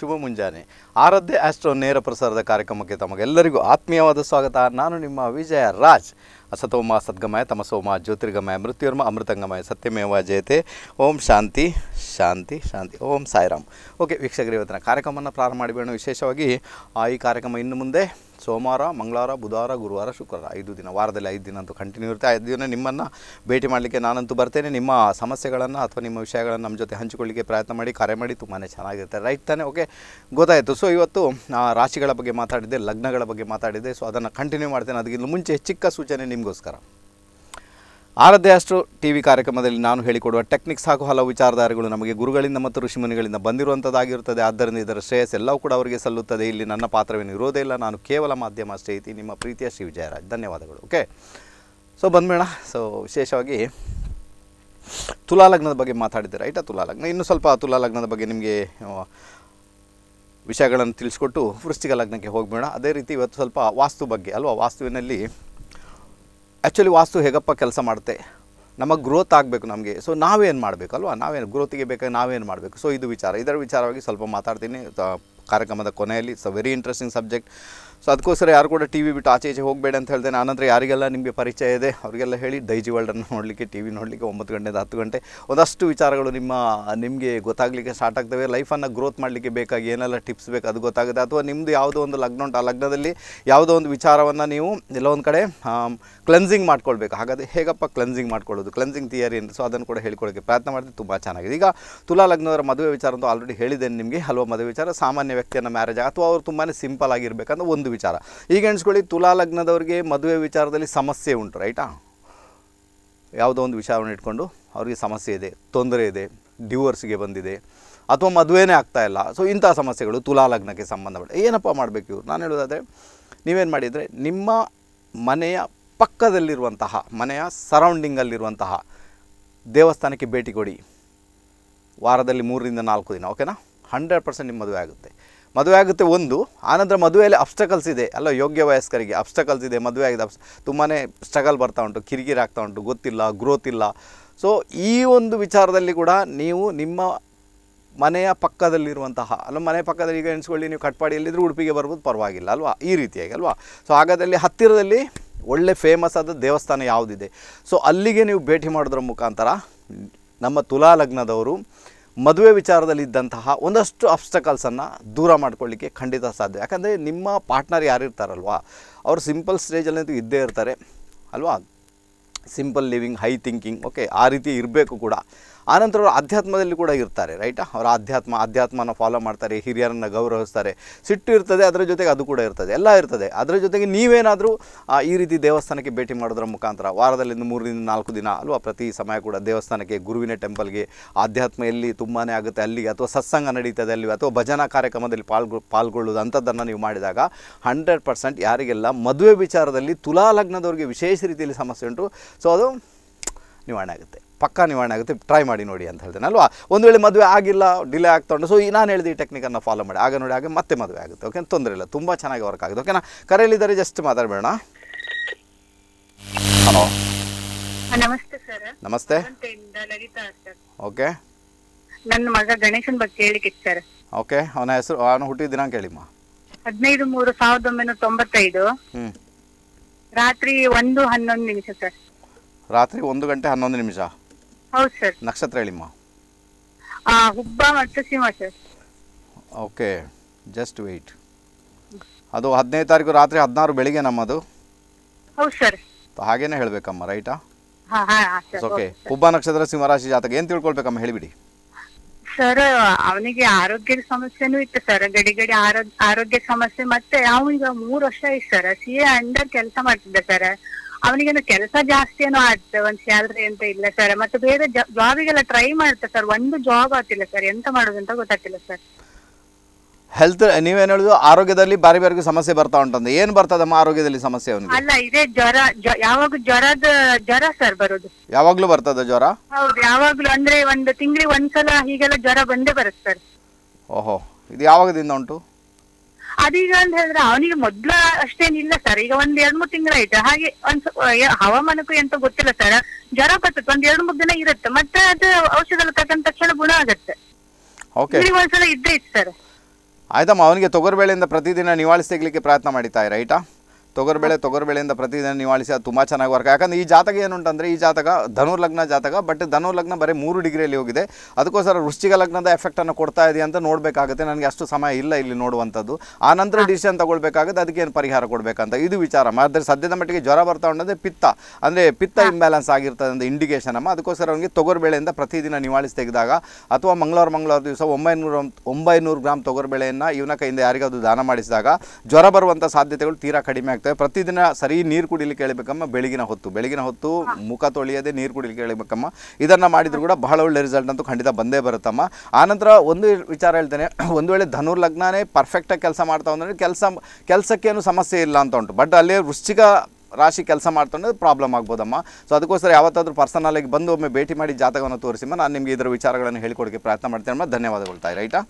ಶುಭ ಮುಂಜಾನೆ ಆರಾಧ್ಯ ಆಸ್ಟ್ರೋ ನೇರ ಪ್ರಸಾರದ ಕಾರ್ಯಕ್ರಮಕ್ಕೆ ತಮಗೆಲ್ಲರಿಗೂ ಆತ್ಮೀಯವಾದ ಸ್ವಾಗತ ನಾನು ನಿಮ್ಮ ವಿಜಯ ರಾಜ್ ಅಸತೋಮ ಸದ್ಗಮಯ ತಮಸೋಮ ಜ್ಯೋತಿರ್ಗಮಯ ಮೃತ್ಯುರ್ಮ ಅಮೃತಂಗಮಯ ಸತ್ಯಮೇವ ಜಯತೆ ಓಂ ಶಾಂತಿ ಶಾಂತಿ ಶಾಂತಿ ಓಂ ಸಾಯಿರಾಮ್ ಓಕೆ ವೀಕ್ಷಕರು ಇವತ್ತಿನ ಕಾರ್ಯಕ್ರಮವನ್ನು ಪ್ರಾರಂಭ ಮಾಡಿಬೇಡ ವಿಶೇಷವಾಗಿ ಈ ಕಾರ್ಯಕ್ರಮ ಇನ್ನು ಮುಂದೆ ಸೋಮವಾರ ಮಂಗಳವಾರ ಬುಧವಾರ ಗುರುವಾರ ಶುಕ್ರವಾರ ಐದು ದಿನ ವಾರದಲ್ಲಿ ಐದು ದಿನ ಅಂತೂ ಕಂಟಿನ್ಯೂ ಇರುತ್ತೆ ಐದು ದಿನ ನಿಮ್ಮನ್ನು ಭೇಟಿ ಮಾಡಲಿಕ್ಕೆ ನಾನಂತೂ ಬರ್ತೇನೆ ನಿಮ್ಮ ಸಮಸ್ಯೆಗಳನ್ನು ಅಥವಾ ನಿಮ್ಮ ವಿಷಯಗಳನ್ನು ನಮ್ಮ ಜೊತೆ ಹಂಚಿಕೊಳ್ಳಿಕ್ಕೆ ಪ್ರಯತ್ನ ಮಾಡಿ ಕರೆ ಮಾಡಿ ತುಂಬಾ ಚೆನ್ನಾಗಿರುತ್ತೆ ರೈಟ್ ತಾನೆ ಓಕೆ ಗೊತ್ತಾಯಿತು ಸೊ ಇವತ್ತು ರಾಶಿಗಳ ಬಗ್ಗೆ ಮಾತಾಡಿದೆ ಲಗ್ನಗಳ ಬಗ್ಗೆ ಮಾತಾಡಿದೆ ಸೊ ಅದನ್ನು ಕಂಟಿನ್ಯೂ ಮಾಡ್ತೇನೆ ಅದಕ್ಕಿಂತ ಮುಂಚೆ ಚಿಕ್ಕ ಸೂಚನೆ ನಿಮಗೋಸ್ಕರ ಆರದ್ದೇ ಅಷ್ಟು ಟಿ ವಿ ಕಾರ್ಯಕ್ರಮದಲ್ಲಿ ನಾನು ಹೇಳಿಕೊಡುವ ಟೆಕ್ನಿಕ್ಸ್ ಹಾಗೂ ಹಲವು ವಿಚಾರಧಾರೆಗಳು ನಮಗೆ ಗುರುಗಳಿಂದ ಮತ್ತು ಋಷಿಮುನಿಗಳಿಂದ ಬಂದಿರುವಂಥದ್ದಾಗಿರುತ್ತದೆ ಆದ್ದರಿಂದ ಇದರ ಶ್ರೇಯಸ್ ಎಲ್ಲವೂ ಕೂಡ ಅವರಿಗೆ ಸಲ್ಲುತ್ತದೆ ಇಲ್ಲಿ ನನ್ನ ಪಾತ್ರವೇನು ಇರೋದೇ ಇಲ್ಲ ನಾನು ಕೇವಲ ಮಾಧ್ಯಮ ಸ್ನೇಹಿತಿ ನಿಮ್ಮ ಪ್ರೀತಿಯ ಶ್ರೀ ವಿಜಯರಾಜ್ ಧನ್ಯವಾದಗಳು ಓಕೆ ಸೊ ಬಂದ್ಬೇಡ ಸೊ ವಿಶೇಷವಾಗಿ ತುಲಾಲಗ್ನದ ಬಗ್ಗೆ ಮಾತಾಡಿದ್ದೆ ರೈಟಾ ತುಲಾಲಗ್ನ ಇನ್ನು ಸ್ವಲ್ಪ ತುಲಾಲಗ್ನದ ಬಗ್ಗೆ ನಿಮಗೆ ವಿಷಯಗಳನ್ನು ತಿಳಿಸ್ಕೊಟ್ಟು ವೃಶ್ಚಿಕ ಲಗ್ನಕ್ಕೆ ಹೋಗಬೇಡ ಅದೇ ರೀತಿ ಇವತ್ತು ಸ್ವಲ್ಪ ವಾಸ್ತು ಬಗ್ಗೆ ಅಲ್ವಾ ವಾಸ್ತುವಿನಲ್ಲಿ ಆ್ಯಕ್ಚುಲಿ ವಾಸ್ತು ಹೇಗಪ್ಪ ಕೆಲಸ ಮಾಡುತ್ತೆ ನಮಗೆ ಗ್ರೋತ್ ಆಗಬೇಕು ನಮಗೆ ಸೊ ನಾವೇನು ಮಾಡಬೇಕಲ್ವ ನಾವೇನು ಗ್ರೋತಿಗೆ ಬೇಕಾಗಿ ನಾವೇನು ಮಾಡಬೇಕು ಸೊ ಇದು ವಿಚಾರ ಇದರ ವಿಚಾರವಾಗಿ ಸ್ವಲ್ಪ ಮಾತಾಡ್ತೀನಿ ಕಾರ್ಯಕ್ರಮದ ಕೊನೆಯಲ್ಲಿ so very interesting subject so ಅದಕ್ಕೋಸ್ಕರ ಯಾರು ಕೂಡ ಟಿ ವಿ ಬಿಟ್ಟು ಆಚೆ ಈಚೆ ಹೋಗಬೇಡ ಅಂತ ನಾನು ನಾನಂತರ ಯಾರಿಗೆಲ್ಲ ನಿಮಗೆ ಪರಿಚಯ ಇದೆ ಅವರಿಗೆಲ್ಲ ಹೇಳಿ ದೈಜಿ ವರ್ಲ್ಡನ್ನು ನೋಡಲಿಕ್ಕೆ ಟಿ ವಿ ನೋಡಲಿಕ್ಕೆ ಒಂಬತ್ತು ಗಂಟೆಯಿಂದ ಹತ್ತು ಗಂಟೆ ಒಂದಷ್ಟು ವಿಚಾರಗಳು ನಿಮ್ಮ ನಿಮಗೆ ಗೊತ್ತಾಗಲಿಕ್ಕೆ ಸ್ಟಾರ್ಟ್ ಆಗ್ತವೆ ಲೈಫನ್ನು ಗ್ರೋತ್ ಮಾಡಲಿಕ್ಕೆ ಬೇಕಾಗಿ ಏನೆಲ್ಲ ಟಿಪ್ಸ್ ಬೇಕು ಅದು ಗೊತ್ತಾಗುತ್ತೆ ಅಥವಾ ನಿಮ್ಮದು ಯಾವುದೋ ಒಂದು ಲಗ್ನ ಉಂಟು ಆ ಲಗ್ನದಲ್ಲಿ ಯಾವುದೋ ಒಂದು ವಿಚಾರವನ್ನು ನೀವು ಎಲ್ಲೋ ಒಂದು ಕಡೆ ಕ್ಲೆನ್ಸಿಂಗ್ ಮಾಡ್ಕೊಳ್ಬೇಕು ಹಾಗಾದರೆ ಹೇಗಪ್ಪ ಕ್ಲೆನ್ಸಿಂಗ್ ಮಾಡ್ಕೊಳ್ಳೋದು ಕ್ಲೆನ್ಸಿಂಗ್ ಥಿಯರಿ ಅಂತ ಸೊ ಅದನ್ನು ಕೂಡ ಹೇಳ್ಕೊಳ್ಳೋಕ್ಕೆ ಪ್ರಯತ್ನ ಮಾಡಿದ್ರೆ ತುಂಬ ಚೆನ್ನಾಗಿದೆ ಈಗ ತುಲಾ ಲಗ್ನವರ ಮದುವೆ ವಿಚಾರ ಅಂತೂ ಆಲ್ರೆಡಿ ಹೇಳಿದ್ದೇನೆ ನಿಮಗೆ ಹಲವು ಮದುವೆ ವಿಚಾರ ಸಾಮಾನ್ಯ ವ್ಯಕ್ತಿಯನ್ನು ಮ್ಯಾರೇಜ್ ಅಥವಾ ಅವರು ತುಂಬಾ ಸಿಂಪಲ್ ಆಗಿರಬೇಕಂದ್ರೆ ಒಂದು ಒಂದು ವಿಚಾರ ಈಗ ಎಣಿಸ್ಕೊಳ್ಳಿ ತುಲಾ ಲಗ್ನದವ್ರಿಗೆ ಮದುವೆ ವಿಚಾರದಲ್ಲಿ ಸಮಸ್ಯೆ ಉಂಟು ರೈಟಾ ಯಾವುದೋ ಒಂದು ವಿಚಾರವನ್ನು ಇಟ್ಕೊಂಡು ಅವರಿಗೆ ಸಮಸ್ಯೆ ಇದೆ ತೊಂದರೆ ಇದೆ ಡಿವೋರ್ಸ್ಗೆ ಬಂದಿದೆ ಅಥವಾ ಮದುವೆನೇ ಆಗ್ತಾ ಇಲ್ಲ ಸೊ ಇಂಥ ಸಮಸ್ಯೆಗಳು ತುಲಾ ಲಗ್ನಕ್ಕೆ ಸಂಬಂಧಪಟ್ಟ ಏನಪ್ಪ ಮಾಡಬೇಕು ಇವ್ರು ನಾನು ಹೇಳೋದಾದರೆ ನೀವೇನು ಮಾಡಿದರೆ ನಿಮ್ಮ ಮನೆಯ ಪಕ್ಕದಲ್ಲಿರುವಂತಹ ಮನೆಯ ಸರೌಂಡಿಂಗಲ್ಲಿರುವಂತಹ ದೇವಸ್ಥಾನಕ್ಕೆ ಭೇಟಿ ಕೊಡಿ ವಾರದಲ್ಲಿ ಮೂರರಿಂದ ನಾಲ್ಕು ದಿನ ಓಕೆನಾ ಹಂಡ್ರೆಡ್ ಪರ್ಸೆಂಟ್ ನಿಮ್ಮ ಮದುವೆ ಆಗುತ್ತೆ ಮದುವೆ ಆಗುತ್ತೆ ಒಂದು ಆನಂತರ ಮದುವೆಯಲ್ಲಿ ಅಬ್ಸ್ಟಕಲ್ಸ್ ಇದೆ ಅಲ್ಲ ಯೋಗ್ಯ ವಯಸ್ಕರಿಗೆ ಅಬ್ಸ್ಟಕಲ್ಸ್ ಇದೆ ಮದುವೆ ಆಗಿದೆ ಅಬ್ಸ್ ತುಂಬಾ ಸ್ಟ್ರಗಲ್ ಬರ್ತಾ ಉಂಟು ಕಿರಿಕಿರಿ ಆಗ್ತಾ ಉಂಟು ಗೊತ್ತಿಲ್ಲ ಗ್ರೋತ್ ಇಲ್ಲ ಸೊ ಈ ಒಂದು ವಿಚಾರದಲ್ಲಿ ಕೂಡ ನೀವು ನಿಮ್ಮ ಮನೆಯ ಪಕ್ಕದಲ್ಲಿರುವಂತಹ ಅಲ್ಲ ಮನೆ ಪಕ್ಕದಲ್ಲಿ ಈಗ ಎಣಿಸ್ಕೊಳ್ಳಿ ನೀವು ಕಟ್ಪಾಡಿಯಲ್ಲಿದ್ದರೂ ಉಡುಪಿಗೆ ಬರ್ಬೋದು ಪರವಾಗಿಲ್ಲ ಅಲ್ವಾ ಈ ರೀತಿಯಾಗಿ ಅಲ್ವಾ ಸೊ ಹಾಗಾದಲ್ಲಿ ಹತ್ತಿರದಲ್ಲಿ ಒಳ್ಳೆ ಫೇಮಸ್ ಆದ ದೇವಸ್ಥಾನ ಯಾವುದಿದೆ ಸೊ ಅಲ್ಲಿಗೆ ನೀವು ಭೇಟಿ ಮಾಡೋದ್ರ ಮುಖಾಂತರ ನಮ್ಮ ತುಲಾ ಲಗ್ನದವರು ಮದುವೆ ವಿಚಾರದಲ್ಲಿ ಒಂದಷ್ಟು ಅಬ್ಸ್ಟಕಲ್ಸನ್ನು ದೂರ ಮಾಡ್ಕೊಳ್ಳಿಕ್ಕೆ ಖಂಡಿತ ಸಾಧ್ಯ ಯಾಕಂದರೆ ನಿಮ್ಮ ಪಾರ್ಟ್ನರ್ ಯಾರಿರ್ತಾರಲ್ವ ಅವರು ಸಿಂಪಲ್ ಸ್ಟೇಜಲ್ಲಂತೂ ಇದ್ದೇ ಇರ್ತಾರೆ ಅಲ್ವಾ simple living high thinking okay ಆ ರೀತಿ ಇರಬೇಕು ಕೂಡ ಆನಂತರ ಅವರು ಆಧ್ಯಾತ್ಮದಲ್ಲಿ ಕೂಡ ಇರ್ತಾರೆ ರೈಟಾ ಅವರ ಆಧ್ಯಾತ್ಮ ಆಧ್ಯಾತ್ಮನ ಫಾಲೋ ಮಾಡ್ತಾರೆ ಹಿರಿಯರನ್ನು ಗೌರವಿಸ್ತಾರೆ ಸಿಟ್ಟು ಇರ್ತದೆ ಅದರ ಜೊತೆಗೆ ಅದು ಕೂಡ ಇರ್ತದೆ ಎಲ್ಲ ಇರ್ತದೆ ಅದರ ಜೊತೆಗೆ ನೀವೇನಾದರೂ ಈ ರೀತಿ ದೇವಸ್ಥಾನಕ್ಕೆ ಭೇಟಿ ಮಾಡೋದ್ರ ಮುಖಾಂತರ ವಾರದಲ್ಲಿಂದ ಮೂರರಿಂದ ನಾಲ್ಕು ದಿನ ಅಲ್ವಾ ಪ್ರತಿ ಸಮಯ ಕೂಡ ದೇವಸ್ಥಾನಕ್ಕೆ ಗುರುವಿನ ಟೆಂಪಲ್ಗೆ ಆಧ್ಯಾತ್ಮ ಎಲ್ಲಿ ತುಂಬಾ ಆಗುತ್ತೆ ಅಲ್ಲಿಗೆ ಅಥವಾ ಸತ್ಸಂಗ ನಡೀತದೆ ಅಲ್ಲಿ ಅಥವಾ ಭಜನಾ ಕಾರ್ಯಕ್ರಮದಲ್ಲಿ ಪಾಲ್ಗೊ ಪಾಲ್ಗೊಳ್ಳುವುದು ಅಂಥದ್ದನ್ನು ನೀವು ಮಾಡಿದಾಗ ಹಂಡ್ರೆಡ್ ಪರ್ಸೆಂಟ್ ಯಾರಿಗೆಲ್ಲ ಮದುವೆ ವಿಚಾರದಲ್ಲಿ ತುಲಾ ಲಗ್ನದವ್ರಿಗೆ ವಿಶೇಷ ರೀತಿಯಲ್ಲಿ ಸಮಸ್ಯೆ ಉಂಟು ಸೊ ಅದು ನಿವಾರಣೆ ಆಗುತ್ತೆ ಪಕ್ಕಾ ನಿವಾರಣೆ ಆಗುತ್ತೆ ಟ್ರೈ ಮಾಡಿ ನೋಡಿ ಅಂತ ಹೇಳ್ತೇನೆ ಅಲ್ವಾ ಒಂದು ವೇಳೆ ಮದುವೆ ಆಗಿಲ್ಲ ಡಿಲೇ ಆಗ್ತಾ ಸೊ ಈ ನಾನು ಹೇಳಿದ ಈ ಟೆಕ್ನಿಕನ್ನು ಫಾಲೋ ಮಾಡಿ ಆಗ ನೋಡಿ ಆಗ ಮತ್ತೆ ಮದುವೆ ಆಗುತ್ತೆ ಓಕೆ ತೊಂದರೆ ಇಲ್ಲ ತುಂಬ ಚೆನ್ನಾಗಿ ವರ್ಕ್ ಆಗುತ್ತೆ ಓಕೆನಾ ಕರೆಯಲ್ಲಿದ್ದಾರೆ ಜಸ್ಟ್ ಮಾತಾಡಬೇಡ ಹಲೋ ನಮಸ್ತೆ ಓಕೆ ನನ್ನ ಮಗ ಗಣೇಶನ್ ಬಗ್ಗೆ ಹೇಳಿಕೆ ಓಕೆ ಅವನ ಹೆಸರು ಅವನು ಹುಟ್ಟಿದ ದಿನಾಂಕ ಹೇಳಿಮ್ಮ ಹದಿನೈದು ಮೂರು ಸಾವಿರದ ಒಂಬೈನೂರ ತೊಂಬತ್ತೈದು ರಾತ್ರಿ ಒಂದು ಹನ್ನೊಂದು ನಿಮಿಷ ಸರ್ ರಾತ್ರಿ ಒಂದು ಗಂಟೆ ಹನ್ನೊಂದು ನಿಮಿಷ ಹೌದು ಸರ್ ನಕ್ಷತ್ರ ಹೇಳಿಮ್ಮ ಹುಬ್ಬ ಓಕೆ ಜಸ್ಟ್ ವೆಯ್ಟ್ ಅದು ಹದಿನೈದು ತಾರೀಕು ರಾತ್ರಿ ಹದಿನಾರು ಬೆಳಿಗ್ಗೆ ನಮ್ಮದು ಹೌದು ಸರ್ ಹಾಗೇನೆ ಹೇಳ್ಬೇಕಮ್ಮ ರೈಟಾ ಓಕೆ ಹುಬ್ಬ ನಕ್ಷತ್ರ ಸಿಂಹರಾಶಿ ಜಾತಕ ಏನು ತಿಳ್ಕೊಳ್ಬೇಕಮ್ಮ ಹೇಳಿಬಿಡಿ ಸರ್ ಅವನಿಗೆ ಆರೋಗ್ಯದ ಸಮಸ್ಯೆನೂ ಇತ್ತು ಸರ್ ಗಡಿ ಗಡಿ ಆರೋಗ್ಯ ಸಮಸ್ಯೆ ಮತ್ತೆ ಅವನಿಗೆ ಮೂರ್ ವರ್ಷ ಆಯ್ತು ಸರ್ ಸಿ ಎ ಅಂಡರ್ ಕೆಲಸ ಮಾಡ್ತಿದ್ದೆ ಸರ್ ಅವನಿಗೇನು ಕೆಲಸ ಜಾಸ್ತಿ ಏನೋ ಆಗ್ತದೆ ಒಂದು ಸ್ಯಾಲ್ರಿ ಅಂತ ಇಲ್ಲ ಸರ್ ಮತ್ತೆ ಬೇರೆ ಜಾಬಿಗೆಲ್ಲ ಟ್ರೈ ಮಾಡ್ತಾರೆ ಸರ್ ಒಂದು ಜಾಬ್ ಆಗ್ತಿಲ್ಲ ಸರ್ ಎಂತ ಮಾಡೋದು ಅಂತ ಗೊತ್ತಾಗ್ತಿಲ್ಲ ಸರ್ ಹೆಲ್ತ್ ನೀವೇನು ಹೇಳುದು ಆರೋಗ್ಯದಲ್ಲಿ ಬಾರಿ ಬಾರಿ ಸಮಸ್ಯೆ ಬರ್ತಾ ಉಂಟಂತ ಏನ್ ಬರ್ತದಮ್ಮ ಆರೋಗ್ಯದಲ್ಲಿ ಸಮಸ್ಯೆ ಅವನಿಗೆ ಅಲ್ಲ ಇದೆ ಜ್ವರ ಯಾವಾಗ ಜ್ವರದ ಜ್ವರ ಸರ್ ಬರೋದು ಯಾವಾಗ್ಲೂ ಬರ್ತದ ಜ್ವರ ಹೌದು ಯಾವಾಗ್ಲೂ ಅಂದ್ರೆ ಒಂದು ತಿಂಗಳಿಗೆ ಒಂದ್ಸಲ ಹೀಗೆಲ್ಲ ಜ್ವರ ಬಂದೇ ಬರುತ್ತೆ ಸರ್ ಓಹೋ ಇದು ಯಾವಾಗದಿಂದ ಉಂಟು ಅದೀಗ ಅಂತ ಹೇಳಿದ್ರೆ ಅವನಿಗೆ ಮೊದ್ಲ ಅಷ್ಟೇನಿಲ್ಲ ಸರ್ ಈಗ ಒಂದ್ ಎರಡ್ ಮೂರ್ ಆಯ್ತು ಹಾಗೆ ಒಂದ್ ಹವಾಮಾನಕ್ಕೂ ಎಂತ ಗೊತ್ತಿಲ್ಲ ಸರ್ ಜ್ವರ ಬರ್ತದೆ ಒಂದ್ ಎರಡ್ ಮೂರ್ ದಿನ ಇರುತ್ತೆ ಮತ್ತೆ ಅದು ಔಷಧ ತಕ್ಕಂತ ತಕ್ಷಣ ಗುಣ ಆಗತ್ತೆ ಒಂದ್ಸಲ ಇದ್ದೇ ಇತ್ತು ಸರ್ ಆಯ್ತಮ್ಮ ಅವನಿಗೆ ತೊಗರ್ಬೇಳೆಯಿಂದ ಪ್ರತಿದಿನ ನಿವಾಳಿಸಿ ಪ್ರಯತ್ನ ಮಾಡಿತಾ ರೈಟಾ ತೊಗರ್ಬೇಳೆ ಬೆಳೆಯಿಂದ ಪ್ರತಿದಿನ ನಿವಾಳಿಸಿ ಅದು ತುಂಬ ಚೆನ್ನಾಗಿ ವರ್ಕ್ ಯಾಕಂದರೆ ಈ ಜಾತಕ ಏನುಂಟಂದರೆ ಈ ಜಾತಕ ಧನುರ್ಲಗ್ನ ಜಾತಕ ಬಟ್ ಧನುರ್ಲಗ್ನ ಬರೀ ಮೂರು ಡಿಗ್ರಿಯಲ್ಲಿ ಹೋಗಿದೆ ಅದಕ್ಕೋಸ್ಕರ ವೃಶ್ಚಿಕ ಲಗ್ನದ ಎಫೆಕ್ಟನ್ನು ಕೊಡ್ತಾ ಇದೆ ಅಂತ ನೋಡಬೇಕಾಗುತ್ತೆ ನನಗೆ ಅಷ್ಟು ಸಮಯ ಇಲ್ಲ ಇಲ್ಲಿ ನೋಡುವಂಥದ್ದು ಆ ನಂತರ ಡಿಸಿಷನ್ ತಗೊಳ್ಬೇಕಾಗುತ್ತೆ ಅದಕ್ಕೆ ಏನು ಪರಿಹಾರ ಕೊಡಬೇಕಂತ ಇದು ವಿಚಾರ ಆದರೆ ಸದ್ಯದ ಮಟ್ಟಿಗೆ ಜ್ವರ ಬರ್ತಾ ಉಂಟಂದರೆ ಪಿತ್ತ ಅಂದರೆ ಪಿತ್ತ ಇಂಬ್ಯಾಲೆನ್ಸ್ ಆಗಿರ್ತದೆ ಅಂತ ಇಂಡಿಕೇಶನ್ ಅಮ್ಮ ಅದಕ್ಕೋಸ್ಕರ ಅವನಿಗೆ ಬೆಳೆಯಿಂದ ಪ್ರತಿದಿನ ನಿವಾಳಿಸಿ ತೆಗೆದಾಗ ಅಥವಾ ಮಂಗಳವಾರ ಮಂಗಳವಾರ ದಿವಸ ಒಂಬೈನೂರ ಒಂಬೈನೂರು ಗ್ರಾಮ್ ಬೆಳೆಯನ್ನು ಇವನ ಕೈಯಿಂದ ಯಾರಿಗಾದರೂ ದಾನ ಮಾಡಿಸಿದಾಗ ಜ್ವರ ಬರುವಂಥ ಸಾಧ್ಯತೆಗಳು ತೀರಾ ಕಡಿಮೆ ಆಗುತ್ತೆ ಪ್ರತಿದಿನ ಸರಿ ನೀರು ಕುಡಿಲಿಕ್ಕೆ ಹೇಳಬೇಕಮ್ಮ ಬೆಳಗಿನ ಹೊತ್ತು ಬೆಳಗಿನ ಹೊತ್ತು ಮುಖ ತೊಳೆಯದೆ ನೀರು ಕುಡಿಲಿಕ್ಕೆ ಹೇಳಬೇಕಮ್ಮ ಇದನ್ನು ಮಾಡಿದ್ರು ಕೂಡ ಬಹಳ ಒಳ್ಳೆ ರಿಸಲ್ಟ್ ಅಂತೂ ಖಂಡಿತ ಬಂದೇ ಬರುತ್ತಮ್ಮ ಆನಂತರ ಒಂದು ವಿಚಾರ ಹೇಳ್ತೇನೆ ಒಂದು ವೇಳೆ ಧನುರ್ ಲಗ್ನನೇ ಪರ್ಫೆಕ್ಟಾಗಿ ಕೆಲಸ ಮಾಡ್ತಾವಂದ್ರೆ ಕೆಲಸ ಕೆಲಸಕ್ಕೇನು ಸಮಸ್ಯೆ ಇಲ್ಲ ಅಂತ ಉಂಟು ಬಟ್ ಅಲ್ಲಿ ವೃಶ್ಚಿಕ ರಾಶಿ ಕೆಲಸ ಮಾಡ್ತೊಂಡ್ರೆ ಪ್ರಾಬ್ಲಮ್ ಆಗ್ಬೋದಮ್ಮ ಸೊ ಅದಕ್ಕೋಸ್ಕರ ಯಾವತ್ತಾದರೂ ಪರ್ಸನಲಾಗಿ ಬಂದು ಒಮ್ಮೆ ಭೇಟಿ ಮಾಡಿ ಜಾತಕವನ್ನು ತೋರಿಸಿ ನಾನು ನಿಮಗೆ ಇದರ ವಿಚಾರಗಳನ್ನು ಹೇಳಿಕೊಡೋಕೆ ಪ್ರಯತ್ನ ಮಾಡ್ತೇನೆ ಅಮ್ಮ ಧನ್ಯವಾದಗಳು ತಾಯಿ ರೈಟಾ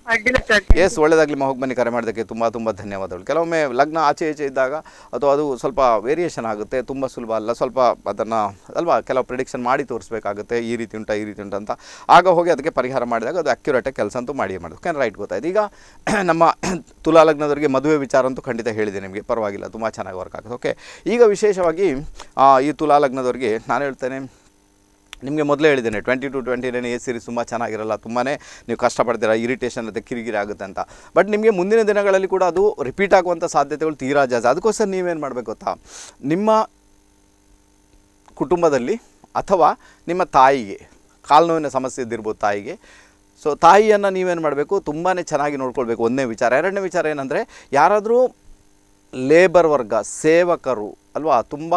ಎಸ್ ಒಳ್ಳೇದಾಗಲಿ ಹೋಗಿ ಬನ್ನಿ ಕರೆ ಮಾಡೋದಕ್ಕೆ ತುಂಬ ತುಂಬ ಧನ್ಯವಾದಗಳು ಕೆಲವೊಮ್ಮೆ ಲಗ್ನ ಆಚೆ ಈಚೆ ಇದ್ದಾಗ ಅಥವಾ ಅದು ಸ್ವಲ್ಪ ವೇರಿಯೇಷನ್ ಆಗುತ್ತೆ ತುಂಬ ಸುಲಭ ಅಲ್ಲ ಸ್ವಲ್ಪ ಅದನ್ನು ಅಲ್ವಾ ಕೆಲವು ಪ್ರಿಡಿಕ್ಷನ್ ಮಾಡಿ ತೋರಿಸಬೇಕಾಗುತ್ತೆ ಈ ರೀತಿ ಉಂಟ ಈ ರೀತಿ ಉಂಟ ಅಂತ ಆಗ ಹೋಗಿ ಅದಕ್ಕೆ ಪರಿಹಾರ ಮಾಡಿದಾಗ ಅದು ಅಕ್ಯುರೇಟಾಗಿ ಕೆಲಸ ಅಂತೂ ಮಾಡಿ ಮಾಡೋದು ಕ್ಯಾನ್ ರೈಟ್ ಗೊತ್ತಾಯ್ತು ಈಗ ನಮ್ಮ ತುಲಾ ಲಗ್ನದವರಿಗೆ ಮದುವೆ ವಿಚಾರ ಅಂತೂ ಖಂಡಿತ ಹೇಳಿದೆ ನಿಮಗೆ ಪರವಾಗಿಲ್ಲ ತುಂಬ ಚೆನ್ನಾಗಿ ವರ್ಕ್ ಆಗುತ್ತೆ ಓಕೆ ಈಗ ವಿಷಯ ವಿಶೇಷವಾಗಿ ಈ ತುಲಾ ಲಗ್ನದವ್ರಿಗೆ ನಾನು ಹೇಳ್ತೇನೆ ನಿಮಗೆ ಮೊದಲೇ ಹೇಳಿದ್ದೇನೆ twenty two twenty nine a series ತುಂಬ ಚೆನ್ನಾಗಿರಲ್ಲ ತುಂಬಾ ನೀವು ಕಷ್ಟಪಡ್ತೀರ ಇರಿಟೇಷನ್ ಅಂತ ಕಿರಿಕಿರಿ ಆಗುತ್ತೆ ಅಂತ ಬಟ್ ನಿಮಗೆ ಮುಂದಿನ ದಿನಗಳಲ್ಲಿ ಕೂಡ ಅದು ರಿಪೀಟ್ ಆಗುವಂಥ ಸಾಧ್ಯತೆಗಳು ತೀರಾ ಜಾಸ್ತಿ ಅದಕ್ಕೋಸ್ಕರ ನೀವೇನು ಮಾಡಬೇಕು ಗೊತ್ತಾ ನಿಮ್ಮ ಕುಟುಂಬದಲ್ಲಿ ಅಥವಾ ನಿಮ್ಮ ತಾಯಿಗೆ ಕಾಲು ಸಮಸ್ಯೆ ಇದ್ದಿರ್ಬೋದು ತಾಯಿಗೆ ಸೊ ತಾಯಿಯನ್ನು ನೀವೇನು ಮಾಡಬೇಕು ತುಂಬಾ ಚೆನ್ನಾಗಿ ನೋಡ್ಕೊಳ್ಬೇಕು ಒಂದನೇ ವಿಚಾರ ಎರಡನೇ ವಿಚಾರ ಏನಂದರೆ ಯಾರಾದರೂ ಲೇಬರ್ ವರ್ಗ ಸೇವಕರು ಅಲ್ವಾ ತುಂಬ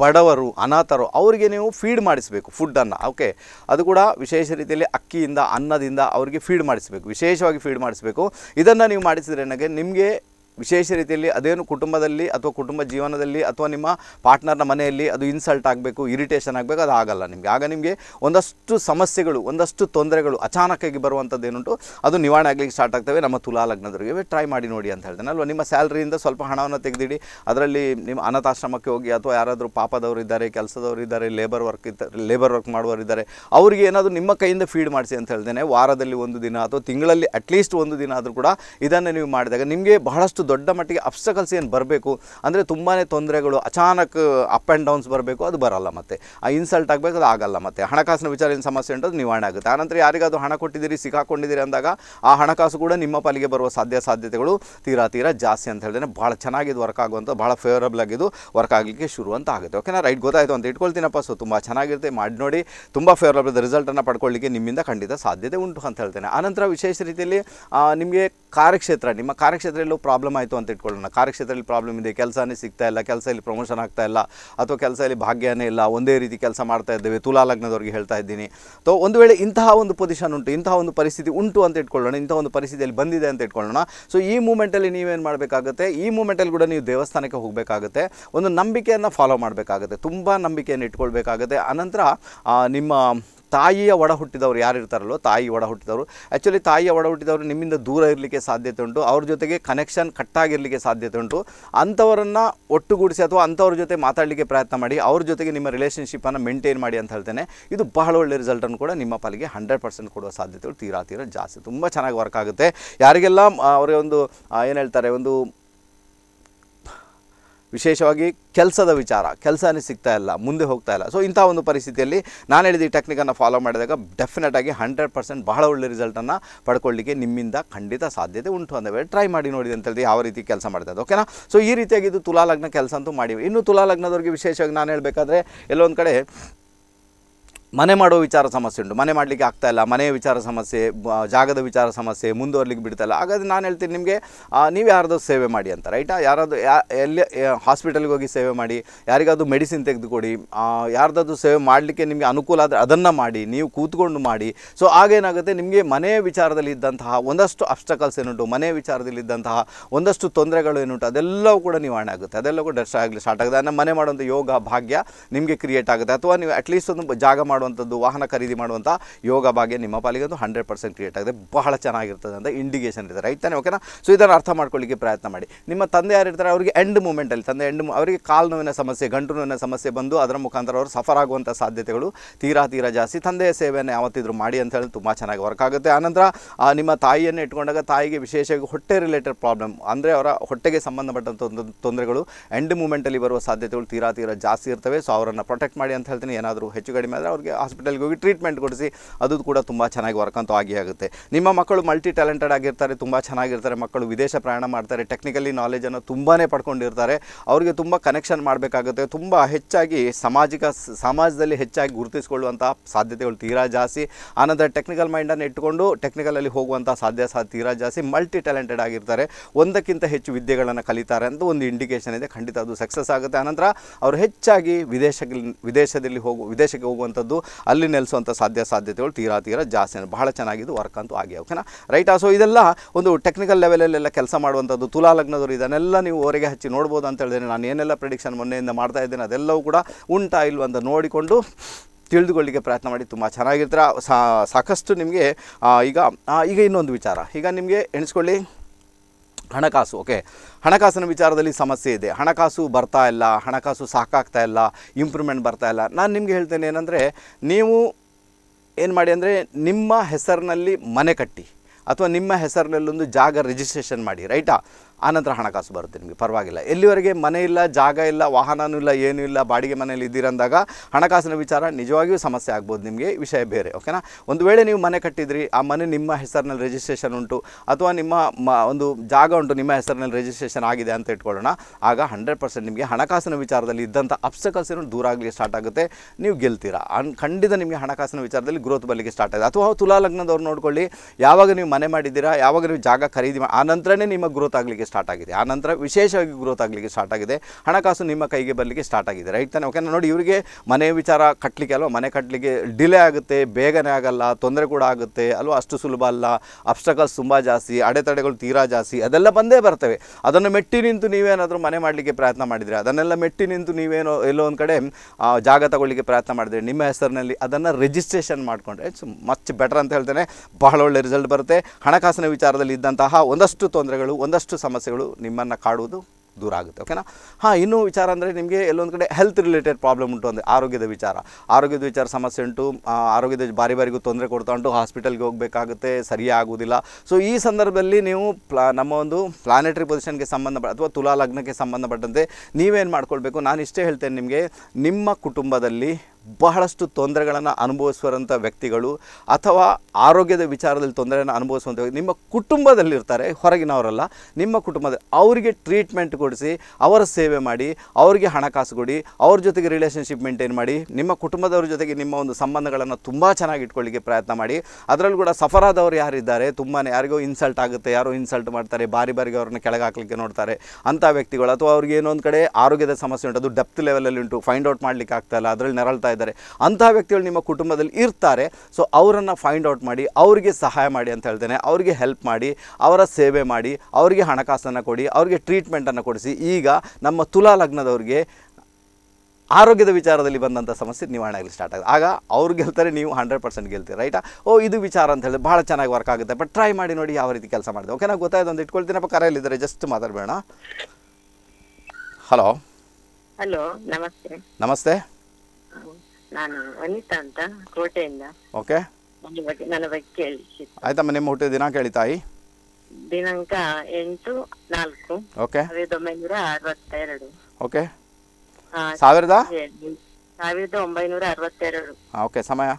ಬಡವರು ಅನಾಥರು ಅವರಿಗೆ ನೀವು ಫೀಡ್ ಮಾಡಿಸಬೇಕು ಫುಡ್ಡನ್ನು ಓಕೆ ಅದು ಕೂಡ ವಿಶೇಷ ರೀತಿಯಲ್ಲಿ ಅಕ್ಕಿಯಿಂದ ಅನ್ನದಿಂದ ಅವರಿಗೆ ಫೀಡ್ ಮಾಡಿಸಬೇಕು ವಿಶೇಷವಾಗಿ ಫೀಡ್ ಮಾಡಿಸಬೇಕು ಇದನ್ನು ನೀವು ಮಾಡಿಸಿದ್ರೆ ನನಗೆ ನಿಮಗೆ ವಿಶೇಷ ರೀತಿಯಲ್ಲಿ ಅದೇನು ಕುಟುಂಬದಲ್ಲಿ ಅಥವಾ ಕುಟುಂಬ ಜೀವನದಲ್ಲಿ ಅಥವಾ ನಿಮ್ಮ ಪಾರ್ಟ್ನರ್ನ ಮನೆಯಲ್ಲಿ ಅದು ಇನ್ಸಲ್ಟ್ ಆಗಬೇಕು ಇರಿಟೇಷನ್ ಆಗಬೇಕು ಅದು ಆಗಲ್ಲ ನಿಮಗೆ ಆಗ ನಿಮಗೆ ಒಂದಷ್ಟು ಸಮಸ್ಯೆಗಳು ಒಂದಷ್ಟು ತೊಂದರೆಗಳು ಅಚಾನಕ್ಕಾಗಿ ಬರುವಂಥದ್ದು ಏನುಂಟು ಅದು ನಿವಾರಣೆ ಆಗಲಿಕ್ಕೆ ಸ್ಟಾರ್ಟ್ ಆಗ್ತವೆ ನಮ್ಮ ತುಲಾ ಲಗ್ನದವರಿಗೆ ಟ್ರೈ ಮಾಡಿ ನೋಡಿ ಅಂತ ಹೇಳ್ತೇನೆ ಅಲ್ವಾ ನಿಮ್ಮ ಸ್ಯಾಲ್ರಿಯಿಂದ ಸ್ವಲ್ಪ ಹಣವನ್ನು ತೆಗೆದಿಡಿ ಅದರಲ್ಲಿ ನಿಮ್ಮ ಅನಾಥಾಶ್ರಮಕ್ಕೆ ಹೋಗಿ ಅಥವಾ ಯಾರಾದರೂ ಪಾಪದವರು ಇದ್ದಾರೆ ಕೆಲಸದವರು ಇದ್ದಾರೆ ಲೇಬರ್ ವರ್ಕ್ ಇದ್ದಾರೆ ಲೇಬರ್ ವರ್ಕ್ ಮಾಡುವವರು ಇದ್ದಾರೆ ಅವರಿಗೆ ಏನಾದರೂ ನಿಮ್ಮ ಕೈಯಿಂದ ಫೀಡ್ ಮಾಡಿಸಿ ಅಂತ ಹೇಳ್ತೇನೆ ವಾರದಲ್ಲಿ ಒಂದು ದಿನ ಅಥವಾ ತಿಂಗಳಲ್ಲಿ ಅಟ್ಲೀಸ್ಟ್ ಒಂದು ದಿನ ಆದರೂ ಕೂಡ ಇದನ್ನು ನೀವು ಮಾಡಿದಾಗ ನಿಮಗೆ ಬಹಳಷ್ಟು ದೊಡ್ಡ ಮಟ್ಟಿಗೆ ಅಪ್ಸ್ಟಕಲ್ಸ್ ಏನು ಬರಬೇಕು ಅಂದರೆ ತುಂಬಾ ತೊಂದರೆಗಳು ಅಚಾನಕ್ ಅಪ್ ಆ್ಯಂಡ್ ಡೌನ್ಸ್ ಬರಬೇಕು ಅದು ಬರಲ್ಲ ಮತ್ತೆ ಆ ಇನ್ಸಲ್ಟ್ ಆಗಬೇಕು ಅದು ಆಗಲ್ಲ ಮತ್ತೆ ಹಣಕಾಸಿನ ವಿಚಾರ ಏನು ಸಮಸ್ಯೆ ಉಂಟು ಅದು ನಿವಾರಣೆ ಆಗುತ್ತೆ ಆನಂತರ ಯಾರಿಗಾದರೂ ಹಣ ಕೊಟ್ಟಿದ್ದೀರಿ ಸಿಕ್ಕಾಕೊಂಡಿದ್ದೀರಿ ಅಂದಾಗ ಆ ಹಣಕಾಸು ಕೂಡ ನಿಮ್ಮ ಪಾಲಿಗೆ ಬರುವ ಸಾಧ್ಯ ಸಾಧ್ಯತೆಗಳು ತೀರಾ ತೀರಾ ಜಾಸ್ತಿ ಅಂತ ಹೇಳಿದ್ರೆ ಭಾಳ ಚೆನ್ನಾಗಿದ್ದು ವರ್ಕ್ ಆಗುವಂಥ ಭಾಳ ಫೇವರಬಲ್ ಆಗಿದ್ದು ವರ್ಕ್ ಆಗಲಿಕ್ಕೆ ಶುರು ಅಂತ ಆಗುತ್ತೆ ಓಕೆನಾ ರೈಟ್ ಗೊತ್ತಾಯಿತು ಅಂತ ಇಟ್ಕೊಳ್ತೀನಪ್ಪ ಸೊ ತುಂಬ ಚೆನ್ನಾಗಿರುತ್ತೆ ಮಾಡಿ ನೋಡಿ ತುಂಬ ಫೇವರಬಲ್ ರಿಸಲ್ಟನ್ನು ಪಡ್ಕೊಳ್ಳಿಕ್ಕೆ ನಿಮ್ಮಿಂದ ಖಂಡಿತ ಸಾಧ್ಯತೆ ಉಂಟು ಅಂತ ಹೇಳ್ತೇನೆ ಆನಂತರ ವಿಶೇಷ ರೀತಿಯಲ್ಲಿ ನಿಮಗೆ ಕಾರ್ಯಕ್ಷೇತ್ರ ನಿಮ್ಮ ಕಾರ್ಯಕ್ಷೇತ್ರದಲ್ಲೂ ಪ್ರಾಬ್ಲಮ್ ಆಯಿತು ಅಂತ ಇಟ್ಕೊಳ್ಳೋಣ ಕಾರ್ಯಕ್ಷೇತ್ರದಲ್ಲಿ ಪ್ರಾಬ್ಲಮ್ ಇದೆ ಕೆಲಸನೇ ಸಿಗ್ತಾ ಇಲ್ಲ ಕೆಲಸ ಇಲ್ಲಿ ಪ್ರಮೋಷನ್ ಆಗ್ತಾ ಇಲ್ಲ ಅಥವಾ ಕೆಲಸ ಇಲ್ಲಿ ಭಾಗ್ಯನೇ ಇಲ್ಲ ಒಂದೇ ರೀತಿ ಕೆಲಸ ಮಾಡ್ತಾ ಇದ್ದೇವೆ ತುಲಾ ಹೇಳ್ತಾ ಇದ್ದೀನಿ ಸೊ ಒಂದು ವೇಳೆ ಇಂತಹ ಒಂದು ಪೊಸಿಷನ್ ಉಂಟು ಇಂತಹ ಒಂದು ಪರಿಸ್ಥಿತಿ ಉಂಟು ಅಂತ ಇಟ್ಕೊಳ್ಳೋಣ ಇಂಥ ಒಂದು ಪರಿಸ್ಥಿತಿಯಲ್ಲಿ ಬಂದಿದೆ ಅಂತ ಇಟ್ಕೊಳ್ಳೋಣ ಸೊ ಈ ಮೂಮೆಂಟಲ್ಲಿ ನೀವೇನು ಮಾಡಬೇಕಾಗುತ್ತೆ ಈ ಮೂಮೆಂಟಲ್ಲಿ ಕೂಡ ನೀವು ದೇವಸ್ಥಾನಕ್ಕೆ ಹೋಗಬೇಕಾಗುತ್ತೆ ಒಂದು ನಂಬಿಕೆಯನ್ನು ಫಾಲೋ ಮಾಡಬೇಕಾಗುತ್ತೆ ತುಂಬ ನಂಬಿಕೆಯನ್ನು ಇಟ್ಕೊಳ್ಬೇಕಾಗುತ್ತೆ ಆನಂತರ ನಿಮ್ಮ ತಾಯಿಯ ಒಡ ಹುಟ್ಟಿದವರು ಯಾರು ಇರ್ತಾರಲ್ವ ತಾಯಿ ಒಡ ಹುಟ್ಟಿದವರು ಆ್ಯಕ್ಚುಲಿ ತಾಯಿಯ ಒಡ ಹುಟ್ಟಿದವರು ನಿಮ್ಮಿಂದ ದೂರ ಇರಲಿಕ್ಕೆ ಸಾಧ್ಯತೆ ಉಂಟು ಅವ್ರ ಜೊತೆಗೆ ಕನೆಕ್ಷನ್ ಕಟ್ಟಾಗಿರಲಿಕ್ಕೆ ಸಾಧ್ಯತೆ ಉಂಟು ಅಂಥವರನ್ನು ಒಟ್ಟುಗೂಡಿಸಿ ಅಥವಾ ಅಂಥವ್ರ ಜೊತೆ ಮಾತಾಡಲಿಕ್ಕೆ ಪ್ರಯತ್ನ ಮಾಡಿ ಅವ್ರ ಜೊತೆಗೆ ನಿಮ್ಮ ರಿಲೇಷನ್ಶಿಪ್ಪನ್ನು ಮೇಂಟೈನ್ ಮಾಡಿ ಅಂತ ಹೇಳ್ತೇನೆ ಇದು ಬಹಳ ಒಳ್ಳೆ ರಿಸಲ್ಟನ್ನು ಕೂಡ ನಿಮ್ಮ ಪಾಲಿಗೆ ಹಂಡ್ರೆಡ್ ಪರ್ಸೆಂಟ್ ಕೊಡುವ ಸಾಧ್ಯತೆಗಳು ತೀರಾ ತೀರಾ ಜಾಸ್ತಿ ತುಂಬ ಚೆನ್ನಾಗಿ ವರ್ಕ್ ಆಗುತ್ತೆ ಯಾರಿಗೆಲ್ಲ ಅವರೇ ಒಂದು ಏನು ಹೇಳ್ತಾರೆ ಒಂದು ವಿಶೇಷವಾಗಿ ಕೆಲಸದ ವಿಚಾರ ಕೆಲಸನೇ ಸಿಗ್ತಾ ಇಲ್ಲ ಮುಂದೆ ಹೋಗ್ತಾ ಇಲ್ಲ ಸೊ ಇಂಥ ಒಂದು ಪರಿಸ್ಥಿತಿಯಲ್ಲಿ ನಾನು ಹೇಳಿದ ಈ ಟೆಕ್ನಿಕನ್ನು ಫಾಲೋ ಮಾಡಿದಾಗ ಡೆಫಿನೆಟಾಗಿ ಹಂಡ್ರೆಡ್ ಪರ್ಸೆಂಟ್ ಬಹಳ ಒಳ್ಳೆ ರಿಸಲ್ಟನ್ನು ಪಡ್ಕೊಳ್ಳಿಕ್ಕೆ ನಿಮ್ಮಿಂದ ಖಂಡಿತ ಸಾಧ್ಯತೆ ಉಂಟು ಅಂದವೆ ಟ್ರೈ ಮಾಡಿ ನೋಡಿ ಅಂತೇಳಿ ಯಾವ ರೀತಿ ಕೆಲಸ ಮಾಡ್ತದೆ ಓಕೆನಾ ಸೊ ಈ ರೀತಿಯಾಗಿ ಇದು ತುಲಾ ಲಗ್ನ ಕೆಲಸ ಅಂತೂ ಮಾಡಿವೆ ಇನ್ನು ತುಲಾಲಗ್ನದವ್ರಿಗೆ ವಿಶೇಷವಾಗಿ ನಾನು ಹೇಳಬೇಕಾದ್ರೆ ಎಲ್ಲೊಂದು ಕಡೆ ಮನೆ ಮಾಡೋ ವಿಚಾರ ಸಮಸ್ಯೆ ಉಂಟು ಮನೆ ಮಾಡಲಿಕ್ಕೆ ಆಗ್ತಾ ಇಲ್ಲ ಮನೆಯ ವಿಚಾರ ಸಮಸ್ಯೆ ಜಾಗದ ವಿಚಾರ ಸಮಸ್ಯೆ ಮುಂದುವರ್ಲಿಕ್ಕೆ ಬಿಡ್ತಾ ಇಲ್ಲ ಹಾಗಾದ್ರೆ ನಾನು ಹೇಳ್ತೀನಿ ನಿಮಗೆ ನೀವು ಯಾರಾದರೂ ಸೇವೆ ಮಾಡಿ ಅಂತ ರೈಟಾ ಯಾರಾದರೂ ಯಾ ಎಲ್ಲಿ ಹಾಸ್ಪಿಟಲ್ಗೆ ಹೋಗಿ ಸೇವೆ ಮಾಡಿ ಯಾರಿಗಾದರೂ ಮೆಡಿಸಿನ್ ತೆಗೆದುಕೊಡಿ ಯಾರ್ದಾದ್ರೂ ಸೇವೆ ಮಾಡಲಿಕ್ಕೆ ನಿಮಗೆ ಅನುಕೂಲ ಆದರೆ ಅದನ್ನು ಮಾಡಿ ನೀವು ಕೂತ್ಕೊಂಡು ಮಾಡಿ ಸೊ ಆಗೇನಾಗುತ್ತೆ ನಿಮಗೆ ಮನೆಯ ವಿಚಾರದಲ್ಲಿ ಇದ್ದಂತಹ ಒಂದಷ್ಟು ಅಬ್ಸ್ಟಕಲ್ಸ್ ಏನುಂಟು ಮನೆಯ ವಿಚಾರದಲ್ಲಿ ಇದ್ದಂತಹ ಒಂದಷ್ಟು ತೊಂದರೆಗಳು ಏನುಂಟು ಅದೆಲ್ಲವೂ ಕೂಡ ನಿವಾರಣೆ ಆಗುತ್ತೆ ಅದೆಲ್ಲವೂ ಕೂಡ ಆಗಲಿ ಸ್ಟಾರ್ಟ್ ಆಗುತ್ತೆ ಅದನ್ನು ಮನೆ ಮಾಡುವಂಥ ಯೋಗ ಭಾಗ್ಯ ನಿಮಗೆ ಕ್ರಿಯೇಟ್ ಆಗುತ್ತೆ ಅಥವಾ ನೀವು ಅಟ್ಲೀಸ್ಟ್ ಒಂದು ಜಾಗ ಮಾಡಿ ಮಾಡುವಂಥದ್ದು ವಾಹನ ಖರೀದಿ ಮಾಡುವಂಥ ಯೋಗ ಭಾಗ್ಯ ನಿಮ್ಮ ಪಾಲಿಗೆ ಒಂದು ಹಂಡ್ರೆಡ್ ಪರ್ಸೆಂಟ್ ಕ್ರಿಯೇಟ್ ಆಗಿದೆ ಬಹಳ ಚೆನ್ನಾಗಿರ್ತದೆ ಅಂತ ಇಂಡಿಕೇಷನ್ ಇದೆ ರೈತನೇ ಓಕೆನಾ ಸೊ ಇದನ್ನು ಅರ್ಥ ಮಾಡ್ಕೊಳ್ಳಿಕ್ಕೆ ಪ್ರಯತ್ನ ಮಾಡಿ ನಿಮ್ಮ ತಂದೆ ಯಾರಿರ್ತಾರೆ ಅವರಿಗೆ ಎಂಡ್ ಮೂಮೆಂಟಲ್ಲಿ ತಂದೆ ಎಂಡ್ ಅವರಿಗೆ ಕಾಲು ನೋವಿನ ಸಮಸ್ಯೆ ಗಂಟು ನೋವಿನ ಸಮಸ್ಯೆ ಬಂದು ಅದರ ಮುಖಾಂತರ ಅವರು ಸಫರ್ ಆಗುವಂಥ ಸಾಧ್ಯತೆಗಳು ತೀರಾ ತೀರಾ ಜಾಸ್ತಿ ತಂದೆಯ ಸೇವೆಯನ್ನು ಯಾವತ್ತಿದ್ರು ಮಾಡಿ ಅಂತ ಹೇಳಿ ತುಂಬ ಚೆನ್ನಾಗಿ ವರ್ಕ್ ಆಗುತ್ತೆ ಆನಂತರ ನಿಮ್ಮ ತಾಯಿಯನ್ನು ಇಟ್ಕೊಂಡಾಗ ತಾಯಿಗೆ ವಿಶೇಷವಾಗಿ ಹೊಟ್ಟೆ ರಿಲೇಟೆಡ್ ಪ್ರಾಬ್ಲಮ್ ಅಂದರೆ ಅವರ ಹೊಟ್ಟೆಗೆ ಸಂಬಂಧಪಟ್ಟಂಥ ತೊಂದರೆಗಳು ಎಂಡ್ ಮೂಮೆಂಟಲ್ಲಿ ಬರುವ ಸಾಧ್ಯತೆಗಳು ತೀರಾ ತೀರಾ ಜಾಸ್ತಿ ಇರ್ತವೆ ಸೊ ಅವರನ್ನು ಪ್ರೊಟೆಕ್ಟ್ ಮಾಡಿ ಅಂತ ಹೇಳ್ತೀನಿ ಏನಾದರೂ ಹೆಚ್ಚು ಕಡಿಮೆ ಆದರೆ ಅವ್ರಿಗೆ ಹಾಸ್ಪಿಟಲ್ಗೆ ಹಾಸ್ಪಿಟಲ್ಗೆ ಹೋಗಿ ಟ್ರೀಟ್ಮೆಂಟ್ ಕೊಡಿಸಿ ಅದು ಕೂಡ ತುಂಬ ಚೆನ್ನಾಗಿ ವರ್ಕ್ ಅಂತೂ ಆಗಿ ಆಗುತ್ತೆ ನಿಮ್ಮ ಮಕ್ಕಳು ಮಲ್ಟಿ ಟ್ಯಾಲೆಂಟೆಡ್ ಆಗಿರ್ತಾರೆ ತುಂಬ ಚೆನ್ನಾಗಿರ್ತಾರೆ ಮಕ್ಕಳು ವಿದೇಶ ಪ್ರಯಾಣ ಮಾಡ್ತಾರೆ ಟೆಕ್ನಿಕಲಿ ನಾಲೆಜನ್ನು ತುಂಬಾ ಪಡ್ಕೊಂಡಿರ್ತಾರೆ ಅವರಿಗೆ ತುಂಬ ಕನೆಕ್ಷನ್ ಮಾಡಬೇಕಾಗುತ್ತೆ ತುಂಬ ಹೆಚ್ಚಾಗಿ ಸಾಮಾಜಿಕ ಸಮಾಜದಲ್ಲಿ ಹೆಚ್ಚಾಗಿ ಗುರುತಿಸಿಕೊಳ್ಳುವಂಥ ಸಾಧ್ಯತೆಗಳು ತೀರಾ ಜಾಸ್ತಿ ಆನಂತರ ಟೆಕ್ನಿಕಲ್ ಮೈಂಡನ್ನು ಇಟ್ಟುಕೊಂಡು ಟೆಕ್ನಿಕಲಲ್ಲಿ ಹೋಗುವಂಥ ಸಾಧ್ಯ ಸಹ ತೀರಾ ಜಾಸ್ತಿ ಮಲ್ಟಿ ಟ್ಯಾಲೆಂಟೆಡ್ ಆಗಿರ್ತಾರೆ ಒಂದಕ್ಕಿಂತ ಹೆಚ್ಚು ವಿದ್ಯೆಗಳನ್ನು ಕಲಿತಾರೆ ಅಂತ ಒಂದು ಇಂಡಿಕೇಷನ್ ಇದೆ ಖಂಡಿತ ಅದು ಸಕ್ಸಸ್ ಆಗುತ್ತೆ ಆನಂತರ ಅವರು ಹೆಚ್ಚಾಗಿ ವಿದೇಶ ವಿದೇಶದಲ್ಲಿ ಹೋಗು ವಿದೇಶಕ್ಕೆ ಹೋಗುವಂಥದ್ದು ಅಲ್ಲಿ ನೆಲೆಸುವಂಥ ಸಾಧ್ಯ ಸಾಧ್ಯತೆಗಳು ತೀರಾ ತೀರಾ ಜಾಸ್ತಿ ಬಹಳ ಚೆನ್ನಾಗಿದ್ದು ವರ್ಕ್ ಅಂತೂ ಆಗಿ ಓಕೆನಾ ರೈಟ್ ಸೊ ಇದೆಲ್ಲ ಒಂದು ಟೆಕ್ನಿಕಲ್ ಲೆವೆಲಲ್ಲೆಲ್ಲ ಕೆಲಸ ಮಾಡುವಂಥದ್ದು ತುಲಾ ಲಗ್ನದವರು ಇದನ್ನೆಲ್ಲ ನೀವು ಹೊರಗೆ ಹಚ್ಚಿ ನೋಡ್ಬೋದು ಅಂತ ಹೇಳಿದ್ರೆ ನಾನು ಏನೆಲ್ಲ ಪ್ರಿಡಿಕ್ಷನ್ ಮೊನ್ನೆಯಿಂದ ಮಾಡ್ತಾ ಇದ್ದೇನೆ ಅದೆಲ್ಲವೂ ಕೂಡ ಉಂಟಾ ಇಲ್ವಂತ ನೋಡಿಕೊಂಡು ತಿಳಿದುಕೊಳ್ಳಿಕ್ಕೆ ಪ್ರಯತ್ನ ಮಾಡಿ ತುಂಬ ಚೆನ್ನಾಗಿರ್ತಾರೆ ಸಾಕಷ್ಟು ನಿಮಗೆ ಈಗ ಈಗ ಇನ್ನೊಂದು ವಿಚಾರ ಈಗ ನಿಮಗೆ ಎಣಿಸ್ಕೊಳ್ಳಿ ಹಣಕಾಸು ಓಕೆ ಹಣಕಾಸಿನ ವಿಚಾರದಲ್ಲಿ ಸಮಸ್ಯೆ ಇದೆ ಹಣಕಾಸು ಬರ್ತಾ ಇಲ್ಲ ಹಣಕಾಸು ಸಾಕಾಗ್ತಾ ಇಲ್ಲ ಇಂಪ್ರೂವ್ಮೆಂಟ್ ಬರ್ತಾ ಇಲ್ಲ ನಾನು ನಿಮಗೆ ಹೇಳ್ತೇನೆ ಏನಂದರೆ ನೀವು ಏನು ಮಾಡಿ ಅಂದರೆ ನಿಮ್ಮ ಹೆಸರಿನಲ್ಲಿ ಮನೆ ಕಟ್ಟಿ ಅಥವಾ ನಿಮ್ಮ ಹೆಸರಿನಲ್ಲೊಂದು ಜಾಗ ರಿಜಿಸ್ಟ್ರೇಷನ್ ಮಾಡಿ ರೈಟಾ ಆನಂತರ ಹಣಕಾಸು ಬರುತ್ತೆ ನಿಮಗೆ ಪರವಾಗಿಲ್ಲ ಎಲ್ಲಿವರೆಗೆ ಮನೆ ಇಲ್ಲ ಜಾಗ ಇಲ್ಲ ವಾಹನವೂ ಇಲ್ಲ ಏನೂ ಇಲ್ಲ ಬಾಡಿಗೆ ಮನೆಯಲ್ಲಿ ಇದ್ದೀರಂದಾಗ ಹಣಕಾಸಿನ ವಿಚಾರ ನಿಜವಾಗಿಯೂ ಸಮಸ್ಯೆ ಆಗ್ಬೋದು ನಿಮಗೆ ವಿಷಯ ಬೇರೆ ಓಕೆನಾ ಒಂದು ವೇಳೆ ನೀವು ಮನೆ ಕಟ್ಟಿದ್ರಿ ಆ ಮನೆ ನಿಮ್ಮ ಹೆಸರಿನಲ್ಲಿ ರಿಜಿಸ್ಟ್ರೇಷನ್ ಉಂಟು ಅಥವಾ ನಿಮ್ಮ ಒಂದು ಜಾಗ ಉಂಟು ನಿಮ್ಮ ಹೆಸರಿನಲ್ಲಿ ರಿಜಿಸ್ಟ್ರೇಷನ್ ಆಗಿದೆ ಅಂತ ಇಟ್ಕೊಳ್ಳೋಣ ಆಗ ಹಂಡ್ರೆಡ್ ಪರ್ಸೆಂಟ್ ನಿಮಗೆ ಹಣಕಾಸಿನ ವಿಚಾರದಲ್ಲಿ ಇದ್ದಂಥ ಅಪ್ಸಕಲ್ಸ್ ಏನು ದೂರ ಆಗಲಿಕ್ಕೆ ಸ್ಟಾರ್ಟ್ ಆಗುತ್ತೆ ನೀವು ಗೆಲ್ತೀರಾ ಅನ್ ಖಂಡಿತ ನಿಮಗೆ ಹಣಕಾಸಿನ ವಿಚಾರದಲ್ಲಿ ಗ್ರೋತ್ ಬರಲಿಕ್ಕೆ ಸ್ಟಾರ್ಟ್ ಆಗಿದೆ ಅಥವಾ ತುಲಾ ಲಗ್ನದವ್ರು ನೋಡ್ಕೊಳ್ಳಿ ಯಾವಾಗ ನೀವು ಮನೆ ಮಾಡಿದ್ದೀರಾ ಯಾವಾಗ ನೀವು ಜಾಗ ಖರೀದಿ ಆ ನಂತರನೇ ನಿಮ್ಮ ಗ್ರೋತ್ ಆಗಲಿಕ್ಕೆ ಸ್ಟಾರ್ಟ್ ಆಗಿದೆ ಆ ನಂತರ ವಿಶೇಷವಾಗಿ ಗ್ರೋತ್ ಆಗಲಿಕ್ಕೆ ಸ್ಟಾರ್ಟ್ ಆಗಿದೆ ಹಣಕಾಸು ನಿಮ್ಮ ಕೈಗೆ ಬರಲಿಕ್ಕೆ ಸ್ಟಾರ್ಟ್ ಆಗಿದೆ ರೈಟ್ ತಾನೆ ಓಕೆ ನೋಡಿ ಇವರಿಗೆ ಮನೆ ವಿಚಾರ ಕಟ್ಟಲಿಕ್ಕೆ ಅಲ್ವಾ ಮನೆ ಕಟ್ಟಲಿಕ್ಕೆ ಡಿಲೇ ಆಗುತ್ತೆ ಬೇಗನೆ ಆಗಲ್ಲ ತೊಂದರೆ ಕೂಡ ಆಗುತ್ತೆ ಅಲ್ವಾ ಅಷ್ಟು ಸುಲಭ ಅಲ್ಲ ಅಬ್ಸ್ಟಕಲ್ಸ್ ತುಂಬ ಜಾಸ್ತಿ ಅಡೆತಡೆಗಳು ತೀರಾ ಜಾಸ್ತಿ ಅದೆಲ್ಲ ಬಂದೇ ಬರ್ತವೆ ಅದನ್ನು ಮೆಟ್ಟಿ ನಿಂತು ನೀವೇನಾದರೂ ಮನೆ ಮಾಡಲಿಕ್ಕೆ ಪ್ರಯತ್ನ ಮಾಡಿದರೆ ಅದನ್ನೆಲ್ಲ ಮೆಟ್ಟಿ ನಿಂತು ನೀವೇನೋ ಎಲ್ಲೋ ಒಂದು ಕಡೆ ಜಾಗ ತಗೊಳ್ಳಿಕ್ಕೆ ಪ್ರಯತ್ನ ಮಾಡಿದರೆ ನಿಮ್ಮ ಹೆಸರಿನಲ್ಲಿ ಅದನ್ನು ರಿಜಿಸ್ಟ್ರೇಷನ್ ಮಾಡಿಕೊಂಡ್ರೆ ಇಟ್ಸ್ ಮಚ್ ಬೆಟರ್ ಅಂತ ಹೇಳ್ತೇನೆ ಬಹಳ ಒಳ್ಳೆ ರಿಸಲ್ಟ್ ಬರುತ್ತೆ ಹಣಕಾಸಿನ ವಿಚಾರದಲ್ಲಿ ಇದ್ದಂತಹ ಒಂದಷ್ಟು ತೊಂದರೆಗಳು ಒಂದಷ್ಟು ಸಮಸ್ಯೆ ಸಮಸ್ಯೆಗಳು ನಿಮ್ಮನ್ನು ಕಾಡುವುದು ದೂರ ಆಗುತ್ತೆ ಓಕೆನಾ ಹಾಂ ಇನ್ನೂ ವಿಚಾರ ಅಂದರೆ ನಿಮಗೆ ಎಲ್ಲೊಂದು ಕಡೆ ಹೆಲ್ತ್ ರಿಲೇಟೆಡ್ ಪ್ರಾಬ್ಲಮ್ ಉಂಟು ಅಂದರೆ ಆರೋಗ್ಯದ ವಿಚಾರ ಆರೋಗ್ಯದ ವಿಚಾರ ಸಮಸ್ಯೆ ಉಂಟು ಆರೋಗ್ಯದ ಬಾರಿ ಬಾರಿಗೂ ತೊಂದರೆ ಕೊಡ್ತಾ ಉಂಟು ಹಾಸ್ಪಿಟಲ್ಗೆ ಹೋಗಬೇಕಾಗುತ್ತೆ ಸರಿಯಾಗುವುದಿಲ್ಲ ಸೊ ಈ ಸಂದರ್ಭದಲ್ಲಿ ನೀವು ಪ್ಲಾ ನಮ್ಮ ಒಂದು ಪ್ಲಾನೆಟರಿ ಪೊಸಿಷನ್ಗೆ ಸಂಬಂಧಪಟ್ಟ ಅಥವಾ ತುಲಾ ಲಗ್ನಕ್ಕೆ ಸಂಬಂಧಪಟ್ಟಂತೆ ನೀವೇನು ಮಾಡ್ಕೊಳ್ಬೇಕು ನಾನು ಇಷ್ಟೇ ಹೇಳ್ತೇನೆ ನಿಮಗೆ ನಿಮ್ಮ ಕುಟುಂಬದಲ್ಲಿ ಬಹಳಷ್ಟು ತೊಂದರೆಗಳನ್ನು ಅನುಭವಿಸುವಂಥ ವ್ಯಕ್ತಿಗಳು ಅಥವಾ ಆರೋಗ್ಯದ ವಿಚಾರದಲ್ಲಿ ತೊಂದರೆಯನ್ನು ಅನುಭವಿಸುವಂಥ ನಿಮ್ಮ ಕುಟುಂಬದಲ್ಲಿರ್ತಾರೆ ಹೊರಗಿನವರಲ್ಲ ನಿಮ್ಮ ಕುಟುಂಬದ ಅವರಿಗೆ ಟ್ರೀಟ್ಮೆಂಟ್ ಕೊಡಿಸಿ ಅವರ ಸೇವೆ ಮಾಡಿ ಅವರಿಗೆ ಹಣಕಾಸು ಕೊಡಿ ಅವ್ರ ಜೊತೆಗೆ ರಿಲೇಷನ್ಶಿಪ್ ಮೇಂಟೈನ್ ಮಾಡಿ ನಿಮ್ಮ ಕುಟುಂಬದವ್ರ ಜೊತೆಗೆ ನಿಮ್ಮ ಒಂದು ಸಂಬಂಧಗಳನ್ನು ತುಂಬ ಚೆನ್ನಾಗಿ ಇಟ್ಕೊಳ್ಳಿಕ್ಕೆ ಪ್ರಯತ್ನ ಮಾಡಿ ಅದರಲ್ಲೂ ಕೂಡ ಸಫರಾದವರು ಯಾರಿದ್ದಾರೆ ತುಂಬಾ ಯಾರಿಗೋ ಇನ್ಸಲ್ಟ್ ಆಗುತ್ತೆ ಯಾರೋ ಇನ್ಸಲ್ಟ್ ಮಾಡ್ತಾರೆ ಬಾರಿ ಬಾರಿಗೆ ಅವ್ರನ್ನ ಕೆಳಗೆ ಹಾಕಲಿಕ್ಕೆ ನೋಡ್ತಾರೆ ಅಂಥ ವ್ಯಕ್ತಿಗಳು ಅಥವಾ ಅವ್ರಿಗೆ ಏನೊಂದು ಕಡೆ ಆರೋಗ್ಯದ ಸಮಸ್ಯೆ ಉಂಟು ಅದು ಡೆಪ್ತ್ ಲೆವೆಲಲ್ಲಿ ಉಂಟು ಫೈಂಡ್ ಔಟ್ ಮಾಡಲಿಕ್ಕೆ ಇಲ್ಲ ಅದರಲ್ಲಿ ನೆರಳ್ತಾ ಇದ್ದಾರೆ ಅಂತಹ ವ್ಯಕ್ತಿಗಳು ನಿಮ್ಮ ಕುಟುಂಬದಲ್ಲಿ ಇರ್ತಾರೆ ಸೊ ಅವರನ್ನು ಫೈಂಡ್ ಔಟ್ ಮಾಡಿ ಅವರಿಗೆ ಸಹಾಯ ಮಾಡಿ ಅಂತ ಹೇಳ್ತೇನೆ ಅವರಿಗೆ ಹೆಲ್ಪ್ ಮಾಡಿ ಅವರ ಸೇವೆ ಮಾಡಿ ಅವರಿಗೆ ಹಣಕಾಸನ್ನು ಕೊಡಿ ಅವರಿಗೆ ಟ್ರೀಟ್ಮೆಂಟನ್ನು ಕೊಡಿಸಿ ಈಗ ನಮ್ಮ ತುಲಾ ಲಗ್ನದವ್ರಿಗೆ ಆರೋಗ್ಯದ ವಿಚಾರದಲ್ಲಿ ಬಂದಂಥ ಸಮಸ್ಯೆ ನಿವಾರಣೆ ಆಗಲಿ ಸ್ಟಾರ್ಟ್ ಆಗುತ್ತೆ ಆಗ ಅವ್ರು ಗೆಲ್ತಾರೆ ನೀವು ಹಂಡ್ರೆಡ್ ಪರ್ಸೆಂಟ್ ಗೆಲ್ತೀರಿ ರೈಟಾ ಓ ಇದು ವಿಚಾರ ಅಂತ ಹೇಳಿದ್ರೆ ಭಾಳ ಚೆನ್ನಾಗಿ ವರ್ಕ್ ಆಗುತ್ತೆ ಬಟ್ ಟ್ರೈ ಮಾಡಿ ನೋಡಿ ಯಾವ ರೀತಿ ಕೆಲಸ ಮಾಡಿದೆ ಓಕೆ ನಾವು ಗೊತ್ತಾಯ್ತು ಅಂತ ಇಟ್ಕೊಳ್ತೀನಪ್ಪ ಕರೆಯಲ್ಲಿದ್ದಾರೆ ಜಸ್ಟ್ ಮಾತಾಡಬೇಡ ಹಲೋ ಹಲೋ ನಮಸ್ತೆ ನಮಸ್ತೆ ನಾನು ವನಿತಾ ಅಂತ ಕೋಟೆಯಿಂದ ಓಕೆ ನನ್ನ ಬಗ್ಗೆ ನನ್ನ ಬಗ್ಗೆ ಕೇಳಿಸಿತ್ತು ಆಯ್ತಮ್ಮ ನಿಮ್ಮ ಹುಟ್ಟಿದ ದಿನಾಂಕ ಹೇಳಿ ತಾಯಿ ದಿನಾಂಕ ಎಂಟು ನಾಲ್ಕು ಓಕೆ ಸಾವಿರದ ಒಂಬೈನೂರ ಅರವತ್ತೆರಡು ಓಕೆ ಸಾವಿರದ ಸಾವಿರದ ಒಂಬೈನೂರ ಅರವತ್ತೆರಡು ಓಕೆ ಸಮಯ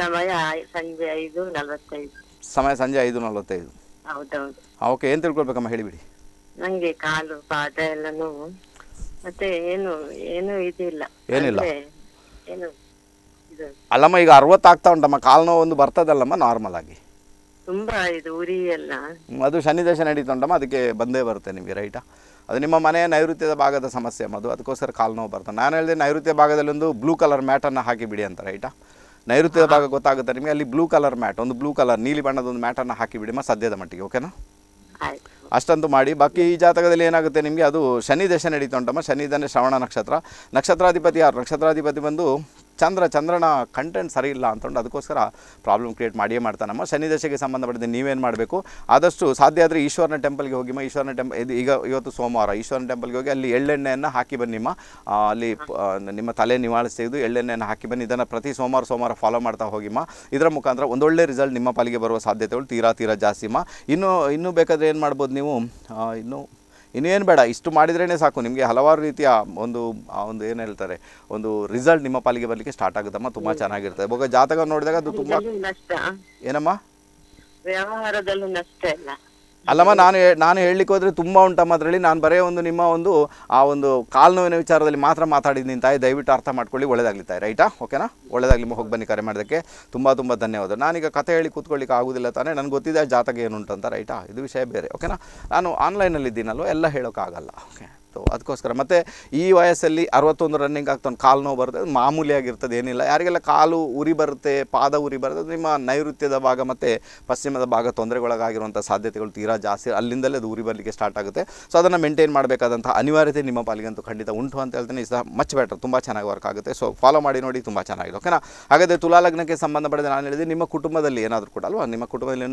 ಸಮಯ ಸಂಜೆ ಐದು ನಲವತ್ತೈದು ಸಮಯ ಸಂಜೆ ಐದು ನಲವತ್ತೈದು ಹೌದೌದು ಹಾಂ ಓಕೆ ಏನು ತಿಳ್ಕೊಳ್ಬೇಕಮ್ಮ ಹೇಳಿಬಿಡಿ ನಂಗೆ ಕಾಲು ಪಾದ ಎಲ್ಲ ಮತ್ತೆ ಏನು ಏನು ಇದಿಲ್ಲ ಏನಿಲ್ಲ. ಅಲ್ಲಮ್ಮ ಈಗ ಅರವತ್ತಾಗ್ತಾ ಉಂಟಮ್ಮ ಕಾಲು ನೋವು ಒಂದು ಬರ್ತದಲ್ಲಮ್ಮ ನಾರ್ಮಲ್ ಆಗಿ ತುಂಬಾ ಇದು ಅದು ಶನಿ ದಶೆ ನಡೀತಾ ಉಂಟಮ್ಮ ಅದಕ್ಕೆ ಬಂದೇ ಬರುತ್ತೆ ನಿಮಗೆ ರೈಟಾ ಅದು ನಿಮ್ಮ ಮನೆಯ ನೈಋತ್ಯದ ಭಾಗದ ಸಮಸ್ಯೆ ಅಮ್ಮ ಅದು ಅದಕ್ಕೋಸ್ಕರ ಕಾಲು ನೋವು ಬರ್ತದೆ ನಾನು ಹೇಳಿದೆ ನೈಋತ್ಯ ಭಾಗದಲ್ಲಿ ಒಂದು ಬ್ಲೂ ಕಲರ್ ಮ್ಯಾಟನ್ನು ಹಾಕಿ ಬಿಡಿ ಅಂತ ರೈಟ ನೈಋತ್ಯದ ಭಾಗ ಗೊತ್ತಾಗುತ್ತೆ ನಿಮಗೆ ಅಲ್ಲಿ ಬ್ಲೂ ಕಲರ್ ಮ್ಯಾಟ್ ಒಂದು ಬ್ಲೂ ಕಲರ್ ನೀಲಿ ಬಣ್ಣದ ಒಂದು ಮ್ಯಾಟನ್ನು ಹಾಕಿ ಬಿಡಿ ಅಮ್ಮ ಸದ್ಯದ ಮಟ್ಟಿಗೆ ಓಕೆನಾ ಅಷ್ಟಂತೂ ಮಾಡಿ ಬಾಕಿ ಈ ಜಾತಕದಲ್ಲಿ ಏನಾಗುತ್ತೆ ನಿಮಗೆ ಅದು ಶನಿ ದಶೆ ನಡೀತಾ ಉಂಟಮ್ಮ ಶನಿ ಶ್ರವಣ ನಕ್ಷತ್ರ ನಕ್ಷತ್ರಾಧಿಪತಿ ಯಾರು ನಕ್ಷತ್ರಾಧಿಪತಿ ಬಂದು ಚಂದ್ರ ಚಂದ್ರನ ಕಂಟೆಂಟ್ ಸರಿ ಇಲ್ಲ ಅಂತಂದು ಅದಕ್ಕೋಸ್ಕರ ಪ್ರಾಬ್ಲಮ್ ಕ್ರಿಯೇಟ್ ಮಾಡಿಯೇ ಮಾಡ್ತಾನಮ್ಮ ಶನಿ ದಶೆಗೆ ಸಂಬಂಧಪಟ್ಟಂತೆ ನೀವೇನು ಮಾಡಬೇಕು ಆದಷ್ಟು ಸಾಧ್ಯ ಆದರೆ ಈಶ್ವರನ ಟೆಂಪಲ್ಗೆ ಹೋಗಿಮ್ಮ ಈಶ್ವರನ ಟೆಂಪಲ್ ಇದು ಈಗ ಇವತ್ತು ಸೋಮವಾರ ಈಶ್ವರನ ಟೆಂಪಲ್ಗೆ ಹೋಗಿ ಅಲ್ಲಿ ಎಳ್ಳೆಣ್ಣೆಯನ್ನು ಹಾಕಿ ಬನ್ನಿಮ್ಮ ಅಲ್ಲಿ ನಿಮ್ಮ ತಲೆ ನಿವಾಳಿಸಿ ತೆಗೆದು ಎಳ್ಳೆಣ್ಣೆಯನ್ನು ಹಾಕಿ ಬನ್ನಿ ಇದನ್ನು ಪ್ರತಿ ಸೋಮವಾರ ಸೋಮವಾರ ಫಾಲೋ ಮಾಡ್ತಾ ಹೋಗಿಮ್ಮ ಇದರ ಮುಖಾಂತರ ಒಂದೊಳ್ಳೆ ರಿಸಲ್ಟ್ ನಿಮ್ಮ ಪಾಲಿಗೆ ಬರುವ ಸಾಧ್ಯತೆಗಳು ತೀರಾ ತೀರಾ ಜಾಸ್ತಿಮ್ಮ ಇನ್ನು ಇನ್ನೂ ಬೇಕಾದರೆ ಏನು ಮಾಡ್ಬೋದು ನೀವು ಇನ್ನೂ ಇನ್ನೇನು ಬೇಡ ಇಷ್ಟು ಮಾಡಿದ್ರೇ ಸಾಕು ನಿಮಗೆ ಹಲವಾರು ರೀತಿಯ ಒಂದು ಒಂದು ಏನು ಹೇಳ್ತಾರೆ ಒಂದು ರಿಸಲ್ಟ್ ನಿಮ್ಮ ಪಾಲಿಗೆ ಬರಲಿಕ್ಕೆ ಸ್ಟಾರ್ಟ್ ಆಗುತ್ತಮ್ಮ ತುಂಬ ಚೆನ್ನಾಗಿರ್ತದೆ ಇವಾಗ ಜಾತಕ ನೋಡಿದಾಗ ಅದು ತುಂಬ ಏನಮ್ಮ ವ್ಯವಹಾರದಲ್ಲೂ ನಷ್ಟ ಇಲ್ಲ ಅಲ್ಲಮ್ಮ ನಾನು ನಾನು ಹೇಳಲಿಕ್ಕೆ ಹೋದರೆ ತುಂಬ ಉಂಟಮ್ಮ ಅದರಲ್ಲಿ ನಾನು ಬರೆಯ ಒಂದು ನಿಮ್ಮ ಒಂದು ಆ ಒಂದು ಕಾಲು ನೋವಿನ ವಿಚಾರದಲ್ಲಿ ಮಾತ್ರ ಮಾತಾಡಿದ್ದೀನಿ ತಾಯಿ ದಯವಿಟ್ಟು ಅರ್ಥ ಮಾಡ್ಕೊಳ್ಳಿ ಒಳ್ಳೆದಾಗ್ಲಿ ತಾಯಿ ರೈಟಾ ಓಕೆನಾ ಒಳ್ಳೆದಾಗ್ಲಿ ಹೋಗಿ ಬನ್ನಿ ಕರೆ ಮಾಡೋದಕ್ಕೆ ತುಂಬ ತುಂಬ ಧನ್ಯವಾದ ನಾನೀಗ ಕತೆ ಹೇಳಿ ಕೂತ್ಕೊಳ್ಳಿಕ್ಕೆ ಆಗೋದಿಲ್ಲ ತಾನೇ ನನಗೆ ಗೊತ್ತಿದೆ ಜಾತಕ ಏನು ಉಂಟಂತ ರೈಟಾ ಇದು ವಿಷಯ ಬೇರೆ ಓಕೆನಾ ನಾನು ಆನ್ಲೈನಲ್ಲಿ ಎಲ್ಲ ಹೇಳೋಕ್ಕಾಗಲ್ಲ ಓಕೆ ಅದಕ್ಕೋಸ್ಕರ ಮತ್ತು ಈ ವಯಸ್ಸಲ್ಲಿ ಅರವತ್ತೊಂದು ರನ್ನಿಂಗ್ ಒಂದು ಕಾಲು ನೋವು ಬರುತ್ತೆ ಅದು ಆಗಿರ್ತದೆ ಏನಿಲ್ಲ ಯಾರಿಗೆಲ್ಲ ಕಾಲು ಉರಿ ಬರುತ್ತೆ ಪಾದ ಉರಿ ಬರುತ್ತೆ ನಿಮ್ಮ ನೈಋತ್ಯದ ಭಾಗ ಮತ್ತು ಪಶ್ಚಿಮದ ಭಾಗ ತೊಂದರೆಗೊಳಗಾಗಿರುವಂಥ ಸಾಧ್ಯತೆಗಳು ತೀರಾ ಜಾಸ್ತಿ ಅಲ್ಲಿಂದಲೇ ಅದು ಉರಿ ಬರಲಿಕ್ಕೆ ಸ್ಟಾರ್ಟ್ ಆಗುತ್ತೆ ಸೊ ಅದನ್ನು ಮೇಂಟೈನ್ ಮಾಡಬೇಕಾದಂಥ ಅನಿವಾರ್ಯತೆ ನಿಮ್ಮ ಪಾಲಿಗಂತೂ ಖಂಡಿತ ಉಂಟು ಅಂತ ಹೇಳ್ತೇನೆ ಇಸ್ ಮಚ್ ಬೆಟರ್ ತುಂಬ ಚೆನ್ನಾಗಿ ವರ್ಕ್ ಆಗುತ್ತೆ ಸೊ ಫಾಲೋ ಮಾಡಿ ನೋಡಿ ತುಂಬ ಚೆನ್ನಾಗಿದೆ ಓಕೆನಾ ಹಾಗಾದರೆ ಲಗ್ನಕ್ಕೆ ಸಂಬಂಧಪಟ್ಟಿದ ನಾನು ಹೇಳಿದೆ ನಿಮ್ಮ ಕುಟುಂಬದಲ್ಲಿ ಏನಾದರೂ ಕೂಡ ಅಲ್ವಾ ನಿಮ್ಮ ಕುಟುಂಬದಲ್ಲಿ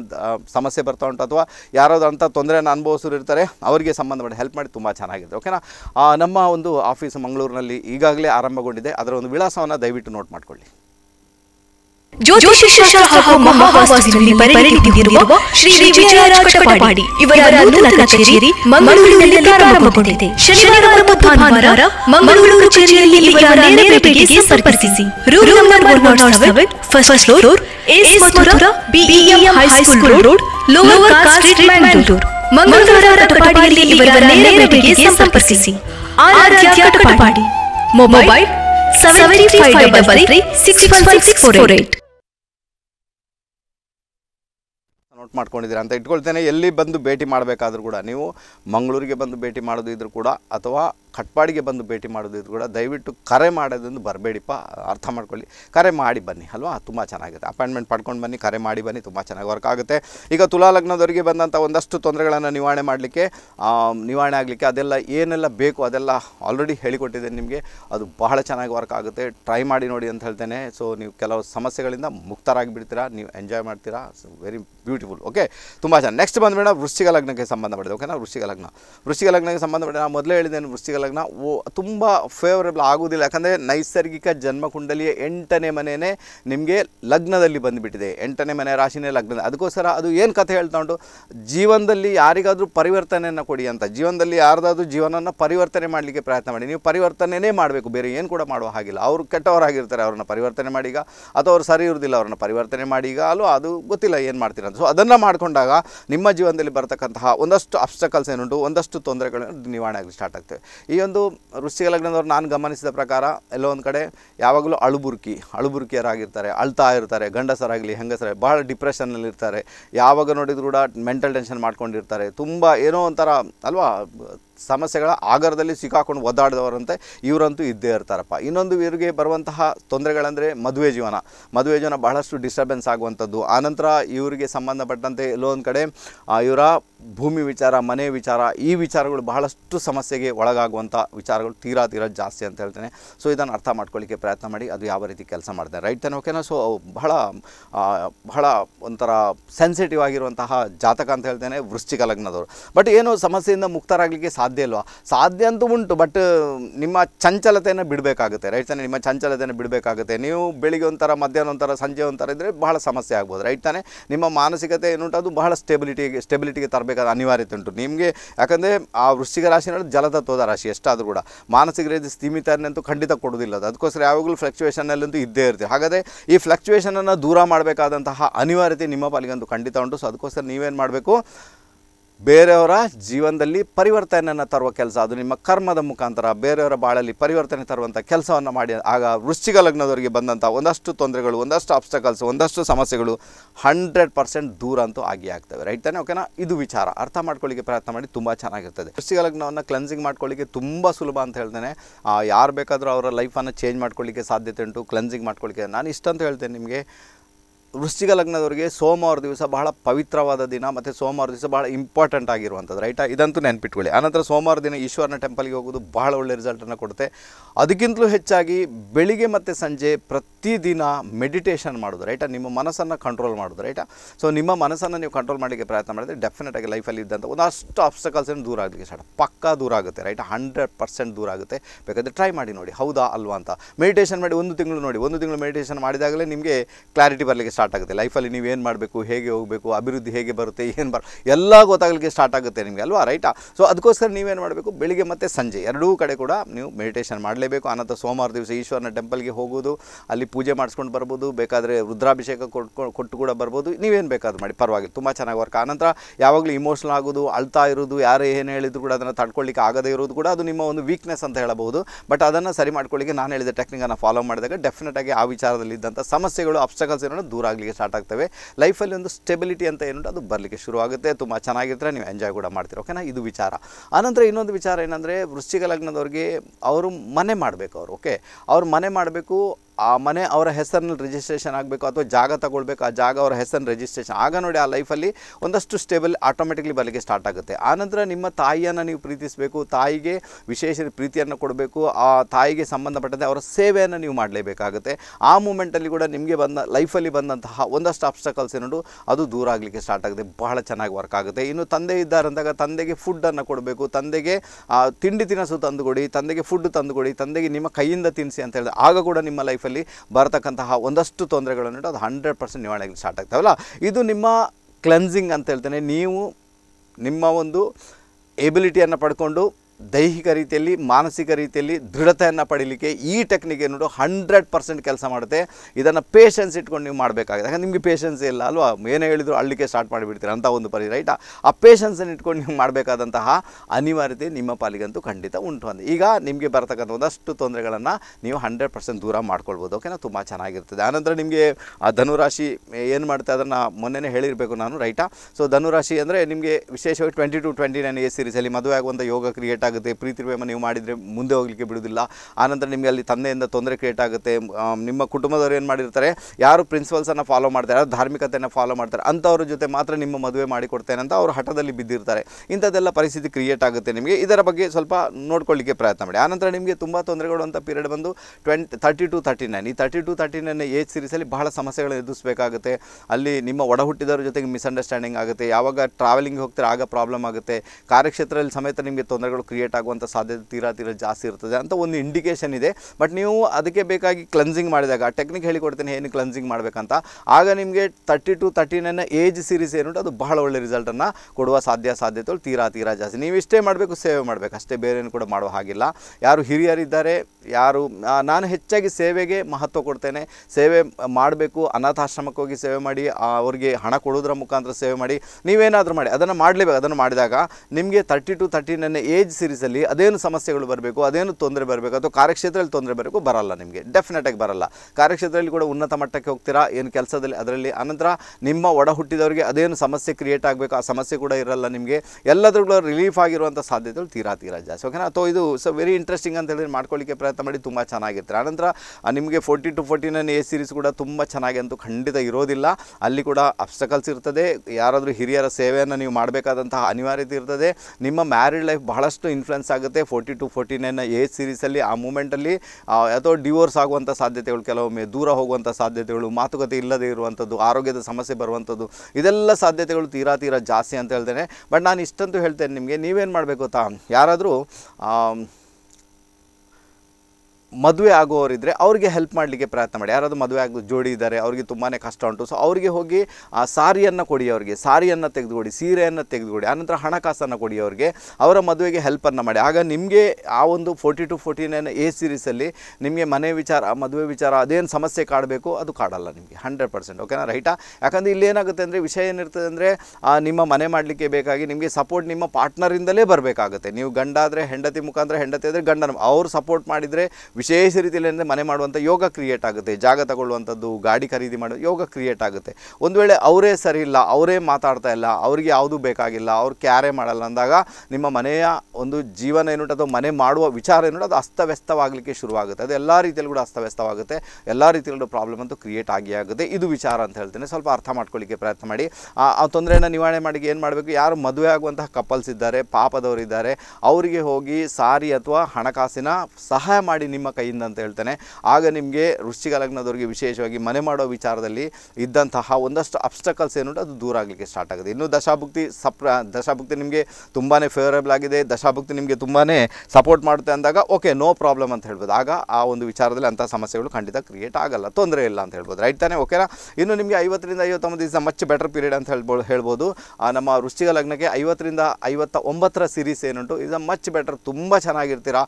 ಸಮಸ್ಯೆ ಬರ್ತಾ ಉಂಟು ಅಥವಾ ಯಾರಾದರೂ ಅಂಥ ತೊಂದರೆಯನ್ನು ಅನುಭವಿಸೋರು ಇರ್ತಾರೆ ಅವರಿಗೆ ಸಂಬಂಧಪಟ್ಟ ಹೆಲ್ಪ್ ಮಾಡಿ ತುಂಬ ಚೆನ್ನಾಗಿದೆ ಓಕೆ ತಕ್ಷಣ ನಮ್ಮ ಒಂದು ಆಫೀಸ್ ಮಂಗಳೂರಿನಲ್ಲಿ ಈಗಾಗಲೇ ಆರಂಭಗೊಂಡಿದೆ ಅದರ ಒಂದು ವಿಳಾಸವನ್ನು ದಯವಿಟ್ಟು ನೋಟ್ ಮಾಡಿಕೊಳ್ಳಿ ಲೋವರ್ ಕಾಸ್ಟ್ ಸ್ಟ್ರೀಟ್ ಸಂಪರ್ಕಿಸಿ ಮೊಬೈಲ್ ನೋಟ್ ಮಾಡ್ಕೊಂಡಿದ್ದೀರಾ ಅಂತ ಇಟ್ಕೊಳ್ತೇನೆ ಎಲ್ಲಿ ಬಂದು ಭೇಟಿ ಮಾಡಬೇಕಾದ್ರೂ ಕೂಡ ನೀವು ಮಂಗಳೂರಿಗೆ ಬಂದು ಭೇಟಿ ಮಾಡೋದು ಕೂಡ ಅಥವಾ ಕಟ್ಪಾಡಿಗೆ ಬಂದು ಭೇಟಿ ಮಾಡೋದಿದ್ರು ಕೂಡ ದಯವಿಟ್ಟು ಕರೆ ಮಾಡೋದನ್ನು ಬರಬೇಡಿಪ್ಪ ಅರ್ಥ ಮಾಡ್ಕೊಳ್ಳಿ ಕರೆ ಮಾಡಿ ಬನ್ನಿ ಅಲ್ವಾ ತುಂಬ ಚೆನ್ನಾಗಿದೆ ಅಪಾಯಿಂಟ್ಮೆಂಟ್ ಪಡ್ಕೊಂಡು ಬನ್ನಿ ಕರೆ ಮಾಡಿ ಬನ್ನಿ ತುಂಬ ಚೆನ್ನಾಗಿ ವರ್ಕ್ ಆಗುತ್ತೆ ಈಗ ತುಲಾ ಲಗ್ನದವರಿಗೆ ಬಂದಂಥ ಒಂದಷ್ಟು ತೊಂದರೆಗಳನ್ನು ನಿವಾರಣೆ ಮಾಡಲಿಕ್ಕೆ ನಿವಾರಣೆ ಆಗಲಿಕ್ಕೆ ಅದೆಲ್ಲ ಏನೆಲ್ಲ ಬೇಕು ಅದೆಲ್ಲ ಆಲ್ರೆಡಿ ಹೇಳಿಕೊಟ್ಟಿದ್ದೇನೆ ನಿಮಗೆ ಅದು ಬಹಳ ಚೆನ್ನಾಗಿ ವರ್ಕ್ ಆಗುತ್ತೆ ಟ್ರೈ ಮಾಡಿ ನೋಡಿ ಅಂತ ಹೇಳ್ತೇನೆ ಸೊ ನೀವು ಕೆಲವು ಸಮಸ್ಯೆಗಳಿಂದ ಮುಕ್ತರಾಗಿಬಿಡ್ತೀರಾ ನೀವು ಎಂಜಾಯ್ ಮಾಡ್ತೀರಾ ವೆರಿ ಬ್ಯೂಟಿಫುಲ್ ಓಕೆ ತುಂಬ ಚೆನ್ನಾಗಿ ನೆಕ್ಸ್ಟ್ ಬಂದ್ಬೇಡ ವೃಷ್ಟಿಗ ಲಗ್ನಕ್ಕೆ ಸಂಬಂಧಪಟ್ಟಿದೆ ಓಕೆನಾ ವೃಷ್ಟಿಗ ಲಗ್ನ ವೃಷ್ಟಿಗ ಲಗ್ನಕ್ಕೆ ಸಂಬಂಧಪಟ್ಟ ನಾನು ಮೊದಲೇ ಹೇಳಿದ್ದೇನೆ ವೃಶ್ಚಿಕ ಲಗ್ನ ತುಂಬ ಫೇವರೇಬಲ್ ಆಗೋದಿಲ್ಲ ಯಾಕಂದರೆ ನೈಸರ್ಗಿಕ ಜನ್ಮಕುಂಡಲಿಯ ಎಂಟನೇ ಮನೆಯೇ ನಿಮಗೆ ಲಗ್ನದಲ್ಲಿ ಬಂದುಬಿಟ್ಟಿದೆ ಎಂಟನೇ ಮನೆ ರಾಶಿನೇ ಲಗ್ನ ಅದಕ್ಕೋಸ್ಕರ ಅದು ಏನು ಕಥೆ ಹೇಳ್ತಾ ಉಂಟು ಜೀವನದಲ್ಲಿ ಯಾರಿಗಾದರೂ ಪರಿವರ್ತನೆಯನ್ನು ಕೊಡಿ ಅಂತ ಜೀವನದಲ್ಲಿ ಯಾರ್ದಾದ್ರೂ ಜೀವನವನ್ನು ಪರಿವರ್ತನೆ ಮಾಡಲಿಕ್ಕೆ ಪ್ರಯತ್ನ ಮಾಡಿ ನೀವು ಪರಿವರ್ತನೆಯೇ ಮಾಡಬೇಕು ಬೇರೆ ಏನು ಕೂಡ ಮಾಡುವ ಹಾಗಿಲ್ಲ ಅವರು ಕೆಟ್ಟವರಾಗಿರ್ತಾರೆ ಅವ್ರನ್ನ ಪರಿವರ್ತನೆ ಮಾಡೀಗ ಅಥವಾ ಅವ್ರು ಸರಿ ಇರುವುದಿಲ್ಲ ಅವ್ರನ್ನ ಪರಿವರ್ತನೆ ಮಾಡೀಗ ಅಲ್ವಾ ಅದು ಗೊತ್ತಿಲ್ಲ ಏನು ಮಾಡ್ತೀರ ಅಂತ ಸೊ ಅದನ್ನು ಮಾಡಿಕೊಂಡಾಗ ನಿಮ್ಮ ಜೀವನದಲ್ಲಿ ಬರ್ತಕ್ಕಂತಹ ಒಂದಷ್ಟು ಅಬ್ಸ್ಟಕಲ್ಸ್ ಏನುಂಟು ಒಂದಷ್ಟು ತೊಂದರೆಗಳನ್ನು ನಿವಾರಣೆ ಆಗಲಿ ಸ್ಟಾರ್ಟ್ ಆಗ್ತವೆ ಈ ಒಂದು ವೃಶ್ಚಿಕ ಲಗ್ನದವ್ರು ನಾನು ಗಮನಿಸಿದ ಪ್ರಕಾರ ಎಲ್ಲೋ ಒಂದು ಕಡೆ ಯಾವಾಗಲೂ ಅಳುಬುರ್ಕಿ ಅಳುಬುರ್ಕಿಯರಾಗಿರ್ತಾರೆ ಅಳ್ತಾ ಇರ್ತಾರೆ ಗಂಡಸರಾಗಲಿ ಹೆಂಗಸರಾಗಲಿ ಭಾಳ ಇರ್ತಾರೆ ಯಾವಾಗ ನೋಡಿದ್ರು ಕೂಡ ಮೆಂಟಲ್ ಟೆನ್ಷನ್ ಮಾಡ್ಕೊಂಡಿರ್ತಾರೆ ತುಂಬ ಏನೋ ಒಂಥರ ಅಲ್ವಾ ಸಮಸ್ಯೆಗಳ ಆಗರದಲ್ಲಿ ಸಿಕ್ಕಾಕೊಂಡು ಒದ್ದಾಡಿದವರಂತೆ ಇವರಂತೂ ಇದ್ದೇ ಇರ್ತಾರಪ್ಪ ಇನ್ನೊಂದು ಇವರಿಗೆ ಬರುವಂತಹ ತೊಂದರೆಗಳಂದರೆ ಮದುವೆ ಜೀವನ ಮದುವೆ ಜೀವನ ಬಹಳಷ್ಟು ಡಿಸ್ಟರ್ಬೆನ್ಸ್ ಆಗುವಂಥದ್ದು ಆನಂತರ ಇವರಿಗೆ ಸಂಬಂಧಪಟ್ಟಂತೆ ಒಂದು ಕಡೆ ಇವರ ಭೂಮಿ ವಿಚಾರ ಮನೆ ವಿಚಾರ ಈ ವಿಚಾರಗಳು ಬಹಳಷ್ಟು ಸಮಸ್ಯೆಗೆ ಒಳಗಾಗುವಂಥ ವಿಚಾರಗಳು ತೀರಾ ತೀರಾ ಜಾಸ್ತಿ ಅಂತ ಹೇಳ್ತೇನೆ ಸೊ ಇದನ್ನು ಅರ್ಥ ಮಾಡ್ಕೊಳ್ಳಿಕ್ಕೆ ಪ್ರಯತ್ನ ಮಾಡಿ ಅದು ಯಾವ ರೀತಿ ಕೆಲಸ ಮಾಡಿದೆ ರೈಟ್ ತಾನೆ ಓಕೆನಾ ಸೊ ಬಹಳ ಬಹಳ ಒಂಥರ ಸೆನ್ಸಿಟಿವ್ ಆಗಿರುವಂತಹ ಜಾತಕ ಅಂತ ಹೇಳ್ತೇನೆ ವೃಶ್ಚಿಕ ಲಗ್ನದವರು ಬಟ್ ಏನು ಸಮಸ್ಯೆಯಿಂದ ಮುಕ್ತರಾಗಲಿಕ್ಕೆ ಸಾಧ್ಯ ಇಲ್ವಾ ಸಾಧ್ಯ ಅಂತೂ ಉಂಟು ಬಟ್ ನಿಮ್ಮ ಚಂಚಲತೆಯನ್ನು ಬಿಡಬೇಕಾಗುತ್ತೆ ರೈಟ್ ತಾನೆ ನಿಮ್ಮ ಚಂಚಲತೆಯನ್ನು ಬಿಡಬೇಕಾಗುತ್ತೆ ನೀವು ಬೆಳಿಗ್ಗೆ ಒಂಥರ ಮಧ್ಯಾಹ್ನ ಒಂಥರ ಸಂಜೆ ಒಂಥರ ಇದ್ದರೆ ಬಹಳ ಸಮಸ್ಯೆ ಆಗ್ಬೋದು ರೈಟ್ ತಾನೆ ನಿಮ್ಮ ಮಾನಸಿಕತೆ ಏನುಂಟು ಅದು ಬಹಳ ಸ್ಟೆಬಿಲಿಟಿಗೆ ಸ್ಟೆಬಿಲಿಟಿಗೆ ತರಬೇಕಾದ ಅನಿವಾರ್ಯತೆ ಉಂಟು ನಿಮಗೆ ಯಾಕಂದರೆ ಆ ವೃಶ್ಚಿಕ ರಾಶಿನಲ್ಲಿ ಜಲತತ್ವದ ರಾಶಿ ಎಷ್ಟಾದರೂ ಕೂಡ ಮಾನಸಿಕ ರೀತಿ ಸ್ಥೀಮಿತನಂತೂ ಖಂಡಿತ ಕೊಡೋದಿಲ್ಲ ಅದು ಅದಕ್ಕೋಸ್ಕರ ಯಾವಾಗಲೂ ಫ್ಲಕ್ಚುವೇಷನಲ್ಲಂತೂ ಇದ್ದೇ ಇರುತ್ತೆ ಹಾಗಾದರೆ ಈ ಫ್ಲಕ್ಚುವೇಷನನ್ನು ದೂರ ಮಾಡಬೇಕಾದಂತಹ ಅನಿವಾರ್ಯತೆ ನಿಮ್ಮ ಪಾಲಿಗಂತೂ ಖಂಡಿತ ಉಂಟು ಸೊ ಅದಕ್ಕೋಸ್ಕರ ನೀವೇನು ಮಾಡಬೇಕು ಬೇರೆಯವರ ಜೀವನದಲ್ಲಿ ಪರಿವರ್ತನೆಯನ್ನು ತರುವ ಕೆಲಸ ಅದು ನಿಮ್ಮ ಕರ್ಮದ ಮುಖಾಂತರ ಬೇರೆಯವರ ಬಾಳಲ್ಲಿ ಪರಿವರ್ತನೆ ತರುವಂಥ ಕೆಲಸವನ್ನು ಮಾಡಿ ಆಗ ವೃಶ್ಚಿಕ ಲಗ್ನದವರಿಗೆ ಬಂದಂಥ ಒಂದಷ್ಟು ತೊಂದರೆಗಳು ಒಂದಷ್ಟು ಆಬ್ಸ್ಟಕಲ್ಸ್ ಒಂದಷ್ಟು ಸಮಸ್ಯೆಗಳು ಹಂಡ್ರೆಡ್ ಪರ್ಸೆಂಟ್ ದೂರ ಅಂತೂ ಆಗಿ ಆಗ್ತವೆ ರೈಟ್ ತಾನೆ ಓಕೆನಾ ಇದು ವಿಚಾರ ಅರ್ಥ ಮಾಡ್ಕೊಳ್ಳಿಕ್ಕೆ ಪ್ರಯತ್ನ ಮಾಡಿ ತುಂಬ ಚೆನ್ನಾಗಿರ್ತದೆ ವೃಶ್ಚಿಕ ಲಗ್ನವನ್ನು ಕ್ಲೆನ್ಸಿಂಗ್ ಮಾಡ್ಕೊಳ್ಳಿಕ್ಕೆ ತುಂಬ ಸುಲಭ ಅಂತ ಹೇಳ್ತೇನೆ ಯಾರು ಬೇಕಾದರೂ ಅವರ ಲೈಫನ್ನು ಚೇಂಜ್ ಮಾಡ್ಕೊಳ್ಳಿಕ್ಕೆ ಸಾಧ್ಯತೆ ಉಂಟು ಕ್ಲೆನ್ಸಿಂಗ್ ಮಾಡ್ಕೊಳ್ಳಿಕ್ಕೆ ನಾನು ಇಷ್ಟಂತ ಹೇಳ್ತೇನೆ ನಿಮಗೆ ವೃಶ್ಚಿಕ ಲಗ್ನದವರಿಗೆ ಸೋಮವಾರ ದಿವಸ ಬಹಳ ಪವಿತ್ರವಾದ ದಿನ ಮತ್ತು ಸೋಮವಾರ ದಿವಸ ಬಹಳ ಇಂಪಾರ್ಟೆಂಟ್ ಆಗಿರುವಂಥದ್ದು ರೈಟ ಇದಂತೂ ನೆನ್ಪಿಟ್ಕೊಳ್ಳಿ ಆನಂತರ ಸೋಮವಾರ ದಿನ ಈಶ್ವರನ ಟೆಂಪಲ್ಗೆ ಹೋಗೋದು ಬಹಳ ಒಳ್ಳೆ ರಿಸಲ್ಟನ್ನು ಕೊಡುತ್ತೆ ಅದಕ್ಕಿಂತಲೂ ಹೆಚ್ಚಾಗಿ ಬೆಳಿಗ್ಗೆ ಮತ್ತು ಸಂಜೆ ಪ್ರತಿದಿನ ಮೆಡಿಟೇಷನ್ ಮಾಡೋದು ರೈಟ ನಿಮ್ಮ ಮನಸ್ಸನ್ನು ಕಂಟ್ರೋಲ್ ಮಾಡೋದು ರೈಟಾ ಸೊ ನಿಮ್ಮ ಮನಸ್ಸನ್ನು ನೀವು ಕಂಟ್ರೋಲ್ ಮಾಡಲಿಕ್ಕೆ ಪ್ರಯತ್ನ ಮಾಡಿದರೆ ಡೆಫಿನೆಟಾಗಿ ಲೈಫಲ್ಲಿ ಇದ್ದಂಥ ಒಂದಷ್ಟು ಆಬ್ಸ್ಟಕಲ್ಸನ್ನು ದೂರ ಆಗಲಿಕ್ಕೆ ಸ್ಟಾರ್ಟ್ ಪಕ್ಕಾ ದೂರ ಆಗುತ್ತೆ ರೈಟ್ ಹಂಡ್ರೆಡ್ ಪರ್ಸೆಂಟ್ ದೂರ ಆಗುತ್ತೆ ಬೇಕಾದರೆ ಟ್ರೈ ಮಾಡಿ ನೋಡಿ ಹೌದಾ ಅಲ್ವಾ ಅಂತ ಮೆಡಿಟೇಷನ್ ಮಾಡಿ ಒಂದು ತಿಂಗಳು ನೋಡಿ ಒಂದು ತಿಂಗಳು ಮೆಡಿಟೇಷನ್ ಮಾಡಿದಾಗಲೇ ನಿಮಗೆ ಕ್ಲಾರಿಟಿ ಬರಲಿಕ್ಕೆ ಸ್ಟಾರ್ಟ್ ಸ್ಟಾರ್ಟ್ ಆಗುತ್ತೆ ಲೈಫಲ್ಲಿ ನೀವು ಏನು ಮಾಡಬೇಕು ಹೇಗೆ ಹೋಗಬೇಕು ಅಭಿವೃದ್ಧಿ ಹೇಗೆ ಬರುತ್ತೆ ಏನು ಬರ ಎಲ್ಲ ಗೊತ್ತಾಗಲಿಕ್ಕೆ ಸ್ಟಾರ್ಟ್ ಆಗುತ್ತೆ ನಿಮಗೆ ಅಲ್ವಾ ರೈಟಾ ಸೊ ಅದಕ್ಕೋಸ್ಕರ ನೀವೇನು ಮಾಡಬೇಕು ಬೆಳಿಗ್ಗೆ ಮತ್ತು ಸಂಜೆ ಎರಡೂ ಕಡೆ ಕೂಡ ನೀವು ಮೆಡಿಟೇಷನ್ ಮಾಡಲೇಬೇಕು ಆನಂತರ ಸೋಮವಾರ ದಿವಸ ಈಶ್ವರನ ಟೆಂಪಲ್ಗೆ ಹೋಗೋದು ಅಲ್ಲಿ ಪೂಜೆ ಮಾಡಿಸ್ಕೊಂಡು ಬರ್ಬೋದು ಬೇಕಾದರೆ ರುದ್ರಾಭಿಷೇಕ ಕೊಟ್ಟು ಕೊಟ್ಟು ಕೂಡ ಬರ್ಬೋದು ನೀವೇನು ಬೇಕಾದ್ರೂ ಮಾಡಿ ಪರವಾಗಿಲ್ಲ ತುಂಬ ಚೆನ್ನಾಗಿ ವರ್ಕ್ ಆನಂತರ ಯಾವಾಗಲೂ ಇಮೋಷನಲ್ ಆಗೋದು ಅಳ್ತಾ ಇರೋದು ಯಾರು ಏನು ಹೇಳಿದ್ರು ಕೂಡ ಅದನ್ನು ತಡ್ಕೊಳ್ಳಿಕ್ಕೆ ಆಗದೇ ಇರೋದು ಕೂಡ ಅದು ನಿಮ್ಮ ಒಂದು ವೀಕ್ನೆಸ್ ಅಂತ ಹೇಳಬಹುದು ಬಟ್ ಅದನ್ನು ಸರಿ ಮಾಡ್ಕೊಳ್ಳಿಕ್ಕೆ ನಾನು ಹೇಳಿದ ಟೆಕ್ನಿಕನ್ನು ಫಾಲೋ ಮಾಡಿದಾಗ ಆಗಿ ಆ ವಿಚಾರದಲ್ಲಿ ಇದ್ದಂಥ ಸಮಸ್ಯೆಗಳು ಅಪ್ಸ್ಟಕಲ್ಸ್ ಏನೋ ದೂರ ಆಗಲಿಕ್ಕೆ ಸ್ಟಾರ್ಟ್ ಆಗ್ತವೆ ಲೈಫಲ್ಲಿ ಒಂದು ಸ್ಟೆಬಿಲಿಟಿ ಅಂತ ಏನುಂಟು ಅದು ಬರಲಿಕ್ಕೆ ಶುರುವಾಗುತ್ತೆ ತುಂಬ ಚೆನ್ನಾಗಿರ್ತಾರೆ ನೀವು ಎಂಜಾಯ್ ಕೂಡ ಮಾಡ್ತೀರ ಓಕೆನಾ ಇದು ವಿಚಾರ ಆನಂತರ ಇನ್ನೊಂದು ವಿಚಾರ ಏನಂದರೆ ವೃಶ್ಚಿಕ ಲಗ್ನದವ್ರಿಗೆ ಅವರು ಮನೆ ಮಾಡಬೇಕು ಅವರು ಓಕೆ ಅವ್ರು ಮನೆ ಮಾಡಬೇಕು ಆ ಮನೆ ಅವರ ಹೆಸರಿನಲ್ಲಿ ರಿಜಿಸ್ಟ್ರೇಷನ್ ಆಗಬೇಕು ಅಥವಾ ಜಾಗ ತಗೊಳ್ಬೇಕು ಆ ಜಾಗ ಅವರ ಹೆಸರಿನ ರಿಜಿಸ್ಟ್ರೇಷನ್ ಆಗ ನೋಡಿ ಆ ಲೈಫಲ್ಲಿ ಒಂದಷ್ಟು ಸ್ಟೇಬಲ್ ಆಟೋಮೆಟಿಕ್ಲಿ ಬರಲಿಕ್ಕೆ ಸ್ಟಾರ್ಟ್ ಆಗುತ್ತೆ ಆನಂತರ ನಿಮ್ಮ ತಾಯಿಯನ್ನು ನೀವು ಪ್ರೀತಿಸಬೇಕು ತಾಯಿಗೆ ವಿಶೇಷ ಪ್ರೀತಿಯನ್ನು ಕೊಡಬೇಕು ಆ ತಾಯಿಗೆ ಸಂಬಂಧಪಟ್ಟಂತೆ ಅವರ ಸೇವೆಯನ್ನು ನೀವು ಮಾಡಲೇಬೇಕಾಗುತ್ತೆ ಆ ಮೂಮೆಂಟಲ್ಲಿ ಕೂಡ ನಿಮಗೆ ಬಂದ ಲೈಫಲ್ಲಿ ಬಂದಂತಹ ಒಂದಷ್ಟು ಅಬ್ಸ್ಟಕಲ್ಸ್ ಏನೋ ಅದು ದೂರ ಆಗಲಿಕ್ಕೆ ಸ್ಟಾರ್ಟ್ ಆಗುತ್ತೆ ಬಹಳ ಚೆನ್ನಾಗಿ ವರ್ಕ್ ಆಗುತ್ತೆ ಇನ್ನು ತಂದೆ ಇದ್ದಾರಂದಾಗ ತಂದೆಗೆ ಫುಡ್ಡನ್ನು ಕೊಡಬೇಕು ತಂದೆಗೆ ತಿಂಡಿ ತಿನಿಸು ತಂದುಕೊಡಿ ತಂದೆಗೆ ಫುಡ್ ತಂದುಕೊಡಿ ತಂದೆಗೆ ನಿಮ್ಮ ಕೈಯಿಂದ ತಿನ್ನಿಸಿ ಅಂತ ಹೇಳಿದ್ರೆ ಆಗ ಕೂಡ ನಿಮ್ಮ ಲೈಫ್ ಲೈಫಲ್ಲಿ ಬರತಕ್ಕಂತಹ ಒಂದಷ್ಟು ತೊಂದರೆಗಳನ್ನು ಅದು ಹಂಡ್ರೆಡ್ ಪರ್ಸೆಂಟ್ ನಿವಾರಣೆ ಆಗಲಿಕ್ಕೆ ಸ್ಟಾರ್ಟ್ ಆಗ್ತಾವಲ್ಲ ಇದು ನಿಮ್ಮ ಕ್ಲೆನ್ಸಿಂಗ್ ಅಂತ ಹೇಳ್ತೇನೆ ನೀವು ನಿಮ್ಮ ಒಂದು ಎಬಿಲಿಟಿಯನ್ನು ಪಡ್ಕೊಂಡು ದೈಹಿಕ ರೀತಿಯಲ್ಲಿ ಮಾನಸಿಕ ರೀತಿಯಲ್ಲಿ ದೃಢತೆಯನ್ನು ಪಡೀಲಿಕ್ಕೆ ಈ ಟೆಕ್ನಿಕ್ ನೋಡು ಹಂಡ್ರೆಡ್ ಪರ್ಸೆಂಟ್ ಕೆಲಸ ಮಾಡುತ್ತೆ ಇದನ್ನು ಪೇಷನ್ಸ್ ಇಟ್ಕೊಂಡು ನೀವು ಮಾಡಬೇಕಾಗಿದೆ ಯಾಕಂದರೆ ನಿಮಗೆ ಪೇಷನ್ಸ್ ಇಲ್ಲ ಅಲ್ವಾ ಏನೇ ಹೇಳಿದ್ರು ಅಳ್ಳಿಕೆ ಸ್ಟಾರ್ಟ್ ಮಾಡಿಬಿಡ್ತೀರಾ ಅಂತ ಒಂದು ಪರಿ ರೈಟಾ ಆ ಪೇಷನ್ಸನ್ನು ಇಟ್ಕೊಂಡು ನೀವು ಮಾಡಬೇಕಾದಂತಹ ಅನಿವಾರ್ಯತೆ ನಿಮ್ಮ ಪಾಲಿಗಂತೂ ಖಂಡಿತ ಉಂಟು ಅಂದರೆ ಈಗ ನಿಮಗೆ ಬರ್ತಕ್ಕಂಥ ಒಂದಷ್ಟು ತೊಂದರೆಗಳನ್ನು ನೀವು ಹಂಡ್ರೆಡ್ ಪರ್ಸೆಂಟ್ ದೂರ ಮಾಡ್ಕೊಳ್ಬೋದು ಓಕೆನಾ ತುಂಬ ಚೆನ್ನಾಗಿರ್ತದೆ ಆನಂತರ ನಿಮಗೆ ಆ ಧನುರಾಶಿ ಏನು ಮಾಡ್ತಾ ಅದನ್ನು ಮೊನ್ನೆ ಹೇಳಿರಬೇಕು ನಾನು ರೈಟಾ ಸೊ ಧನುರಾಶಿ ಅಂದರೆ ನಿಮಗೆ ವಿಶೇಷವಾಗಿ ಟ್ವೆಂಟಿ ಟು ಟ್ವೆಂಟಿ ನೈನ್ ಏ ಸೀರೀಸಲ್ಲಿ ಮದುವೆ ಆಗುವಂಥ ಯೋಗ ಕ್ರಿಯೇಟ್ ಕ್ರಿಯೇಟ್ ಆಗುತ್ತೆ ಪ್ರೀತಿ ಪ್ರೇಮ ನೀವು ಮಾಡಿದರೆ ಮುಂದೆ ಹೋಗಲಿಕ್ಕೆ ಬಿಡೋದಿಲ್ಲ ಆನಂತರ ನಿಮಗೆ ಅಲ್ಲಿ ತಂದೆಯಿಂದ ತೊಂದರೆ ಕ್ರಿಯೇಟ್ ಆಗುತ್ತೆ ನಿಮ್ಮ ಕುಟುಂಬದವರು ಏನು ಮಾಡಿರ್ತಾರೆ ಯಾರು ಪ್ರಿನ್ಸಿಪಲ್ಸನ್ನು ಫಾಲೋ ಮಾಡ್ತಾರೆ ಯಾರು ಧಾರ್ಮಿಕತೆಯನ್ನು ಫಾಲೋ ಮಾಡ್ತಾರೆ ಅಂಥವ್ರ ಜೊತೆ ಮಾತ್ರ ನಿಮ್ಮ ಮದುವೆ ಮಾಡಿಕೊಡ್ತೇನೆ ಅಂತ ಅವರು ಹಠದಲ್ಲಿ ಬಿದ್ದಿರ್ತಾರೆ ಇಂಥದ್ದೆಲ್ಲ ಪರಿಸ್ಥಿತಿ ಕ್ರಿಯೇಟ್ ಆಗುತ್ತೆ ನಿಮಗೆ ಇದರ ಬಗ್ಗೆ ಸ್ವಲ್ಪ ನೋಡ್ಕೊಳ್ಳಿಕ್ಕೆ ಪ್ರಯತ್ನ ಮಾಡಿ ಆನಂತರ ನಿಮಗೆ ತುಂಬ ಅಂತ ಪೀರಿಯಡ್ ಬಂದು twenty thirty two thirty nine ಈ thirty two thirty nine age ಸೀರೀಸಲ್ಲಿ ಬಹಳ ಸಮಸ್ಯೆಗಳನ್ನು ಎದುರಿಸಬೇಕಾಗುತ್ತೆ ಅಲ್ಲಿ ನಿಮ್ಮ ಒಡ ಜೊತೆಗೆ ಮಿಸ್ಅಂಡರ್ಸ್ಟ್ಯಾಂಡಿಂಗ್ ಆಗುತ್ತೆ ಯಾವಾಗ ಟ್ರಾವೆಲಿಂಗ್ ಹೋಗ್ತಾರೆ ಆಗ ಪ್ರಾಬ್ಲಮ್ ಆಗುತ್ತೆ ಕಾರ್ಯಕ್ಷೇತ್ರದಲ್ಲಿ ಸಮೇತ ನಿಮಗೆ ತೊಂದರೆಗಳು ಕ್ರಿಯೇಟ್ ಆಗುವಂಥ ಸಾಧ್ಯತೆ ತೀರಾ ತೀರಾ ಜಾಸ್ತಿ ಇರ್ತದೆ ಅಂತ ಒಂದು ಇಂಡಿಕೇಷನ್ ಇದೆ ಬಟ್ ನೀವು ಅದಕ್ಕೆ ಬೇಕಾಗಿ ಕ್ಲೆನ್ಸಿಂಗ್ ಮಾಡಿದಾಗ ಟೆಕ್ನಿಕ್ ಹೇಳಿಕೊಡ್ತೇನೆ ಏನು ಕ್ಲೆನ್ಸಿಂಗ್ ಮಾಡಬೇಕಂತ ಆಗ ನಿಮಗೆ thirty two thirty nine age series ಏನುಂಟು ಅದು ಬಹಳ ಒಳ್ಳೆ ರಿಸಲ್ಟನ್ನು ಕೊಡುವ ಸಾಧ್ಯ ಸಾಧ್ಯತೆಗಳು ತೀರಾ ತೀರಾ ಜಾಸ್ತಿ ನೀವು ಇಷ್ಟೇ ಮಾಡಬೇಕು ಸೇವೆ ಮಾಡಬೇಕು ಅಷ್ಟೇ ಬೇರೆಯನ್ನು ಕೂಡ ಮಾಡುವ ಹಾಗಿಲ್ಲ ಯಾರು ಹಿರಿಯರಿದ್ದಾರೆ ಯಾರು ನಾನು ಹೆಚ್ಚಾಗಿ ಸೇವೆಗೆ ಮಹತ್ವ ಕೊಡ್ತೇನೆ ಸೇವೆ ಮಾಡಬೇಕು ಅನಾಥಾಶ್ರಮಕ್ಕೆ ಹೋಗಿ ಸೇವೆ ಮಾಡಿ ಅವ್ರಿಗೆ ಹಣ ಕೊಡೋದ್ರ ಮುಖಾಂತರ ಸೇವೆ ಮಾಡಿ ನೀವೇನಾದರೂ ಮಾಡಿ ಅದನ್ನು ಮಾಡಲೇಬೇಕು ಅದನ್ನು ಮಾಡಿದಾಗ ನಿಮಗೆ thirty two thirty nine age ಸೀರೀಸಲ್ಲಿ ಅದೇನು ಸಮಸ್ಯೆಗಳು ಬರಬೇಕು ಅದೇನು ತೊಂದರೆ ಬರಬೇಕು ಅಥವಾ ಕಾರ್ಯಕ್ಷೇತ್ರದಲ್ಲಿ ತೊಂದರೆ ಬರಬೇಕು ಬರಲ್ಲ ನಿಮಗೆ ಡೆಫಿನೆಟಾಗಿ ಬರಲ್ಲ ಕಾರ್ಯಕ್ಷೇತ್ರದಲ್ಲಿ ಕೂಡ ಉನ್ನತ ಮಟ್ಟಕ್ಕೆ ಹೋಗ್ತೀರಾ ಏನು ಕೆಲಸದಲ್ಲಿ ಅದರಲ್ಲಿ ಆನಂತರ ನಿಮ್ಮ ಒಡ ಹುಟ್ಟಿದವರಿಗೆ ಅದೇನು ಸಮಸ್ಯೆ ಕ್ರಿಯೇಟ್ ಆಗಬೇಕು ಆ ಸಮಸ್ಯೆ ಕೂಡ ಇರಲ್ಲ ನಿಮಗೆ ಎಲ್ಲದರೂ ಕೂಡ ರಿಲೀಫ್ ಆಗಿರುವಂಥ ಸಾಧ್ಯತೆಗಳು ತೀರಾ ತೀರಾ ಜಾಸ್ತಿ ಓಕೆನಾ ಅಥವಾ ಇದು ಸೊ ವೆರಿ ಇಂಟ್ರೆಸ್ಟಿಂಗ್ ಅಂತ ಹೇಳಿದ್ರೆ ಮಾಡ್ಕೊಳ್ಳಿಕ್ಕೆ ಪ್ರಯತ್ನ ಮಾಡಿ ತುಂಬ ಚೆನ್ನಾಗಿರ್ತಾರೆ ಆನಂತರ ನಿಮಗೆ forty two forty nine a series ಕೂಡ ತುಂಬ ಚೆನ್ನಾಗಿ ಅಂತೂ ಖಂಡಿತ ಇರೋದಿಲ್ಲ ಅಲ್ಲಿ ಕೂಡ ಅಬ್ಸ್ಟಕಲ್ಸ್ ಇರ್ತದೆ ಯಾರಾದರೂ ಹಿರಿಯರ ಸೇವೆಯನ್ನು ನೀವು ಮಾಡಬೇಕಾದಂತಹ ಅನಿವಾರ್ಯತೆ ಇರ್ತದೆ ನಿಮ್ಮ ಮ್ಯಾರಿಡ್ ಲೈಫ್ ಬಹಳಷ್ಟು ಇನ್ಫ್ಲುಯೆನ್ಸ್ ಆಗುತ್ತೆ forty two forty nine age ಸೀರೀಸಲ್ಲಿ ಆ ಮೂಮೆಂಟಲ್ಲಿ ಅಥವಾ ಡಿವೋರ್ಸ್ ಆಗುವಂಥ ಸಾಧ್ಯತೆಗಳು ಕೆಲವೊಮ್ಮೆ ದೂರ ಹೋಗುವಂಥ ಸಾಧ್ಯತೆಗಳು ಮಾತುಕತೆ ಇಲ್ಲದೇ ಇರುವಂಥದ್ದು ಆರೋಗ್ಯದ ಸಮಸ್ಯೆ ಬರುವಂಥದ್ದು ಇದೆಲ್ಲ ಸಾಧ್ಯತೆಗಳು ತೀರಾ ತೀರಾ ಜಾಸ್ತಿ ಅಂತ ಹೇಳ್ತೇನೆ ಬಟ್ ನಾನು ಇಷ್ಟಂತೂ ಹೇಳ್ತೇನೆ ನಿಮಗೆ ನೀವೇನು ಮಾಡಬೇಕು ತಾ ಯಾರಾದರೂ ಮದುವೆ ಆಗುವವರಿದ್ದರೆ ಅವರಿಗೆ ಹೆಲ್ಪ್ ಮಾಡಲಿಕ್ಕೆ ಪ್ರಯತ್ನ ಮಾಡಿ ಯಾರಾದರೂ ಮದುವೆ ಆಗ ಜೋಡಿ ಇದ್ದಾರೆ ಅವರಿಗೆ ತುಂಬಾ ಕಷ್ಟ ಉಂಟು ಸೊ ಅವರಿಗೆ ಹೋಗಿ ಆ ಸಾರಿಯನ್ನು ಕೊಡಿ ಅವರಿಗೆ ಸಾರಿಯನ್ನು ತೆಗೆದುಕೊಡಿ ಸೀರೆಯನ್ನು ತೆಗೆದುಕೊಡಿ ಆನಂತರ ಹಣಕಾಸನ್ನು ಕೊಡಿ ಅವರಿಗೆ ಅವರ ಮದುವೆಗೆ ಹೆಲ್ಪನ್ನು ಮಾಡಿ ಆಗ ನಿಮಗೆ ಆ ಒಂದು forty two forty nine a ಸೀರೀಸಲ್ಲಿ ನಿಮಗೆ ಮನೆ ವಿಚಾರ ಮದುವೆ ವಿಚಾರ ಅದೇನು ಸಮಸ್ಯೆ ಕಾಡಬೇಕು ಅದು ಕಾಡಲ್ಲ ನಿಮಗೆ ಹಂಡ್ರೆಡ್ ಪರ್ಸೆಂಟ್ ಓಕೆನಾ ರೈಟಾ ಯಾಕಂದರೆ ಇಲ್ಲಿ ಏನಾಗುತ್ತೆ ಅಂದರೆ ವಿಷಯ ಏನಿರ್ತದೆ ಅಂದರೆ ನಿಮ್ಮ ಮನೆ ಮಾಡಲಿಕ್ಕೆ ಬೇಕಾಗಿ ನಿಮಗೆ ಸಪೋರ್ಟ್ ನಿಮ್ಮ ಪಾರ್ಟ್ನರಿಂದಲೇ ಬರಬೇಕಾಗುತ್ತೆ ನೀವು ಗಂಡ ಆದರೆ ಹೆಂಡತಿ ಮುಖಾಂತರ ಹೆಂಡತಿ ಆದರೆ ಗಂಡನ ಅವರು ಸಪೋರ್ಟ್ ಮಾಡಿದರೆ ವಿಶೇಷ ರೀತಿಯಲ್ಲಿ ಅಂದರೆ ಮನೆ ಮಾಡುವಂಥ ಯೋಗ ಕ್ರಿಯೇಟ್ ಆಗುತ್ತೆ ಜಾಗ ತಗೊಳ್ಳುವಂಥದ್ದು ಗಾಡಿ ಖರೀದಿ ಮಾಡೋ ಯೋಗ ಕ್ರಿಯೇಟ್ ಆಗುತ್ತೆ ಒಂದು ವೇಳೆ ಅವರೇ ಸರಿ ಇಲ್ಲ ಅವರೇ ಮಾತಾಡ್ತಾ ಇಲ್ಲ ಅವ್ರಿಗೆ ಯಾವುದೂ ಬೇಕಾಗಿಲ್ಲ ಅವ್ರು ಕ್ಯಾರೆ ಮಾಡಲ್ಲ ಅಂದಾಗ ನಿಮ್ಮ ಮನೆಯ ಒಂದು ಜೀವನ ಏನುಂಟು ಅಥವಾ ಮನೆ ಮಾಡುವ ವಿಚಾರ ಏನುಂಟು ಅದು ಅಸ್ತವ್ಯಸ್ತವಾಗಲಿಕ್ಕೆ ಶುರುವಾಗುತ್ತೆ ಅದು ಎಲ್ಲ ರೀತಿಯಲ್ಲಿ ಕೂಡ ಅಸ್ತವ್ಯಸ್ತವಾಗುತ್ತೆ ಎಲ್ಲ ರೀತಿಯಲ್ಲೂ ಪ್ರಾಬ್ಲಮ್ ಅಂತೂ ಕ್ರಿಯೇಟ್ ಆಗಿ ಆಗುತ್ತೆ ಇದು ವಿಚಾರ ಅಂತ ಹೇಳ್ತೇನೆ ಸ್ವಲ್ಪ ಅರ್ಥ ಮಾಡ್ಕೊಳ್ಳಿಕ್ಕೆ ಪ್ರಯತ್ನ ಮಾಡಿ ಆ ತೊಂದರೆಯನ್ನು ನಿವಾರಣೆ ಮಾಡಿ ಏನು ಮಾಡಬೇಕು ಯಾರು ಮದುವೆ ಆಗುವಂತಹ ಕಪಲ್ಸ್ ಇದ್ದಾರೆ ಪಾಪದವರಿದ್ದಾರೆ ಅವರಿಗೆ ಹೋಗಿ ಸಾರಿ ಅಥವಾ ಹಣಕಾಸಿನ ಸಹಾಯ ಮಾಡಿ ನಿಮ್ಮ ಕೈಯಿಂದ ಅಂತ ಹೇಳ್ತಾನೆ ಆಗ ನಿಮಗೆ ವೃಶ್ಚಿಕ ಲಗ್ನದವರಿಗೆ ವಿಶೇಷವಾಗಿ ಮನೆ ಮಾಡೋ ವಿಚಾರದಲ್ಲಿ ಇದ್ದಂತಹ ಒಂದಷ್ಟು ಅಬ್ಸ್ಟಕಲ್ಸ್ ಏನುಂಟು ಅದು ದೂರ ಆಗಲಿಕ್ಕೆ ಸ್ಟಾರ್ಟ್ ಆಗುತ್ತೆ ಇನ್ನು ದಶಾಭುಕ್ತಿ ಸಪ್ರ ದಶಾಭುಕ್ತಿ ನಿಮಗೆ ತುಂಬಾ ಫೇವರೇಬಲ್ ಆಗಿದೆ ದಶಾಭುಕ್ತಿ ನಿಮಗೆ ತುಂಬಾ ಸಪೋರ್ಟ್ ಮಾಡುತ್ತೆ ಅಂದಾಗ ಓಕೆ ನೋ ಪ್ರಾಬ್ಲಮ್ ಅಂತ ಹೇಳ್ಬೋದು ಆಗ ಆ ಒಂದು ವಿಚಾರದಲ್ಲಿ ಅಂಥ ಸಮಸ್ಯೆಗಳು ಖಂಡಿತ ಕ್ರಿಯೇಟ್ ಆಗಲ್ಲ ತೊಂದರೆ ಇಲ್ಲ ಅಂತ ಹೇಳ್ಬೋದು ರೈಟ್ ತಾನೇ ಓಕೆನಾ ಇನ್ನು ನಿಮಗೆ ಐವತ್ತರಿಂದ ಐವತ್ತೊಂಬತ್ತು ದಿವಸ ಮಚ್ ಬೆಟರ್ ಪೀರಿಯಡ್ ಅಂತ ಹೇಳ್ಬೋ ಹೇಳ್ಬೋದು ನಮ್ಮ ವೃಶ್ಚಿಕ ಲಗ್ನಕ್ಕೆ ಐವತ್ತರಿಂದ ಐವತ್ತ ಒಂಬತ್ತರ ಸೀರೀಸ್ ಏನುಂಟು ಇದು ಮಚ್ ಬೆಟರ್ ತುಂಬ ಚೆನ್ನಾಗಿರ್ತೀರಾ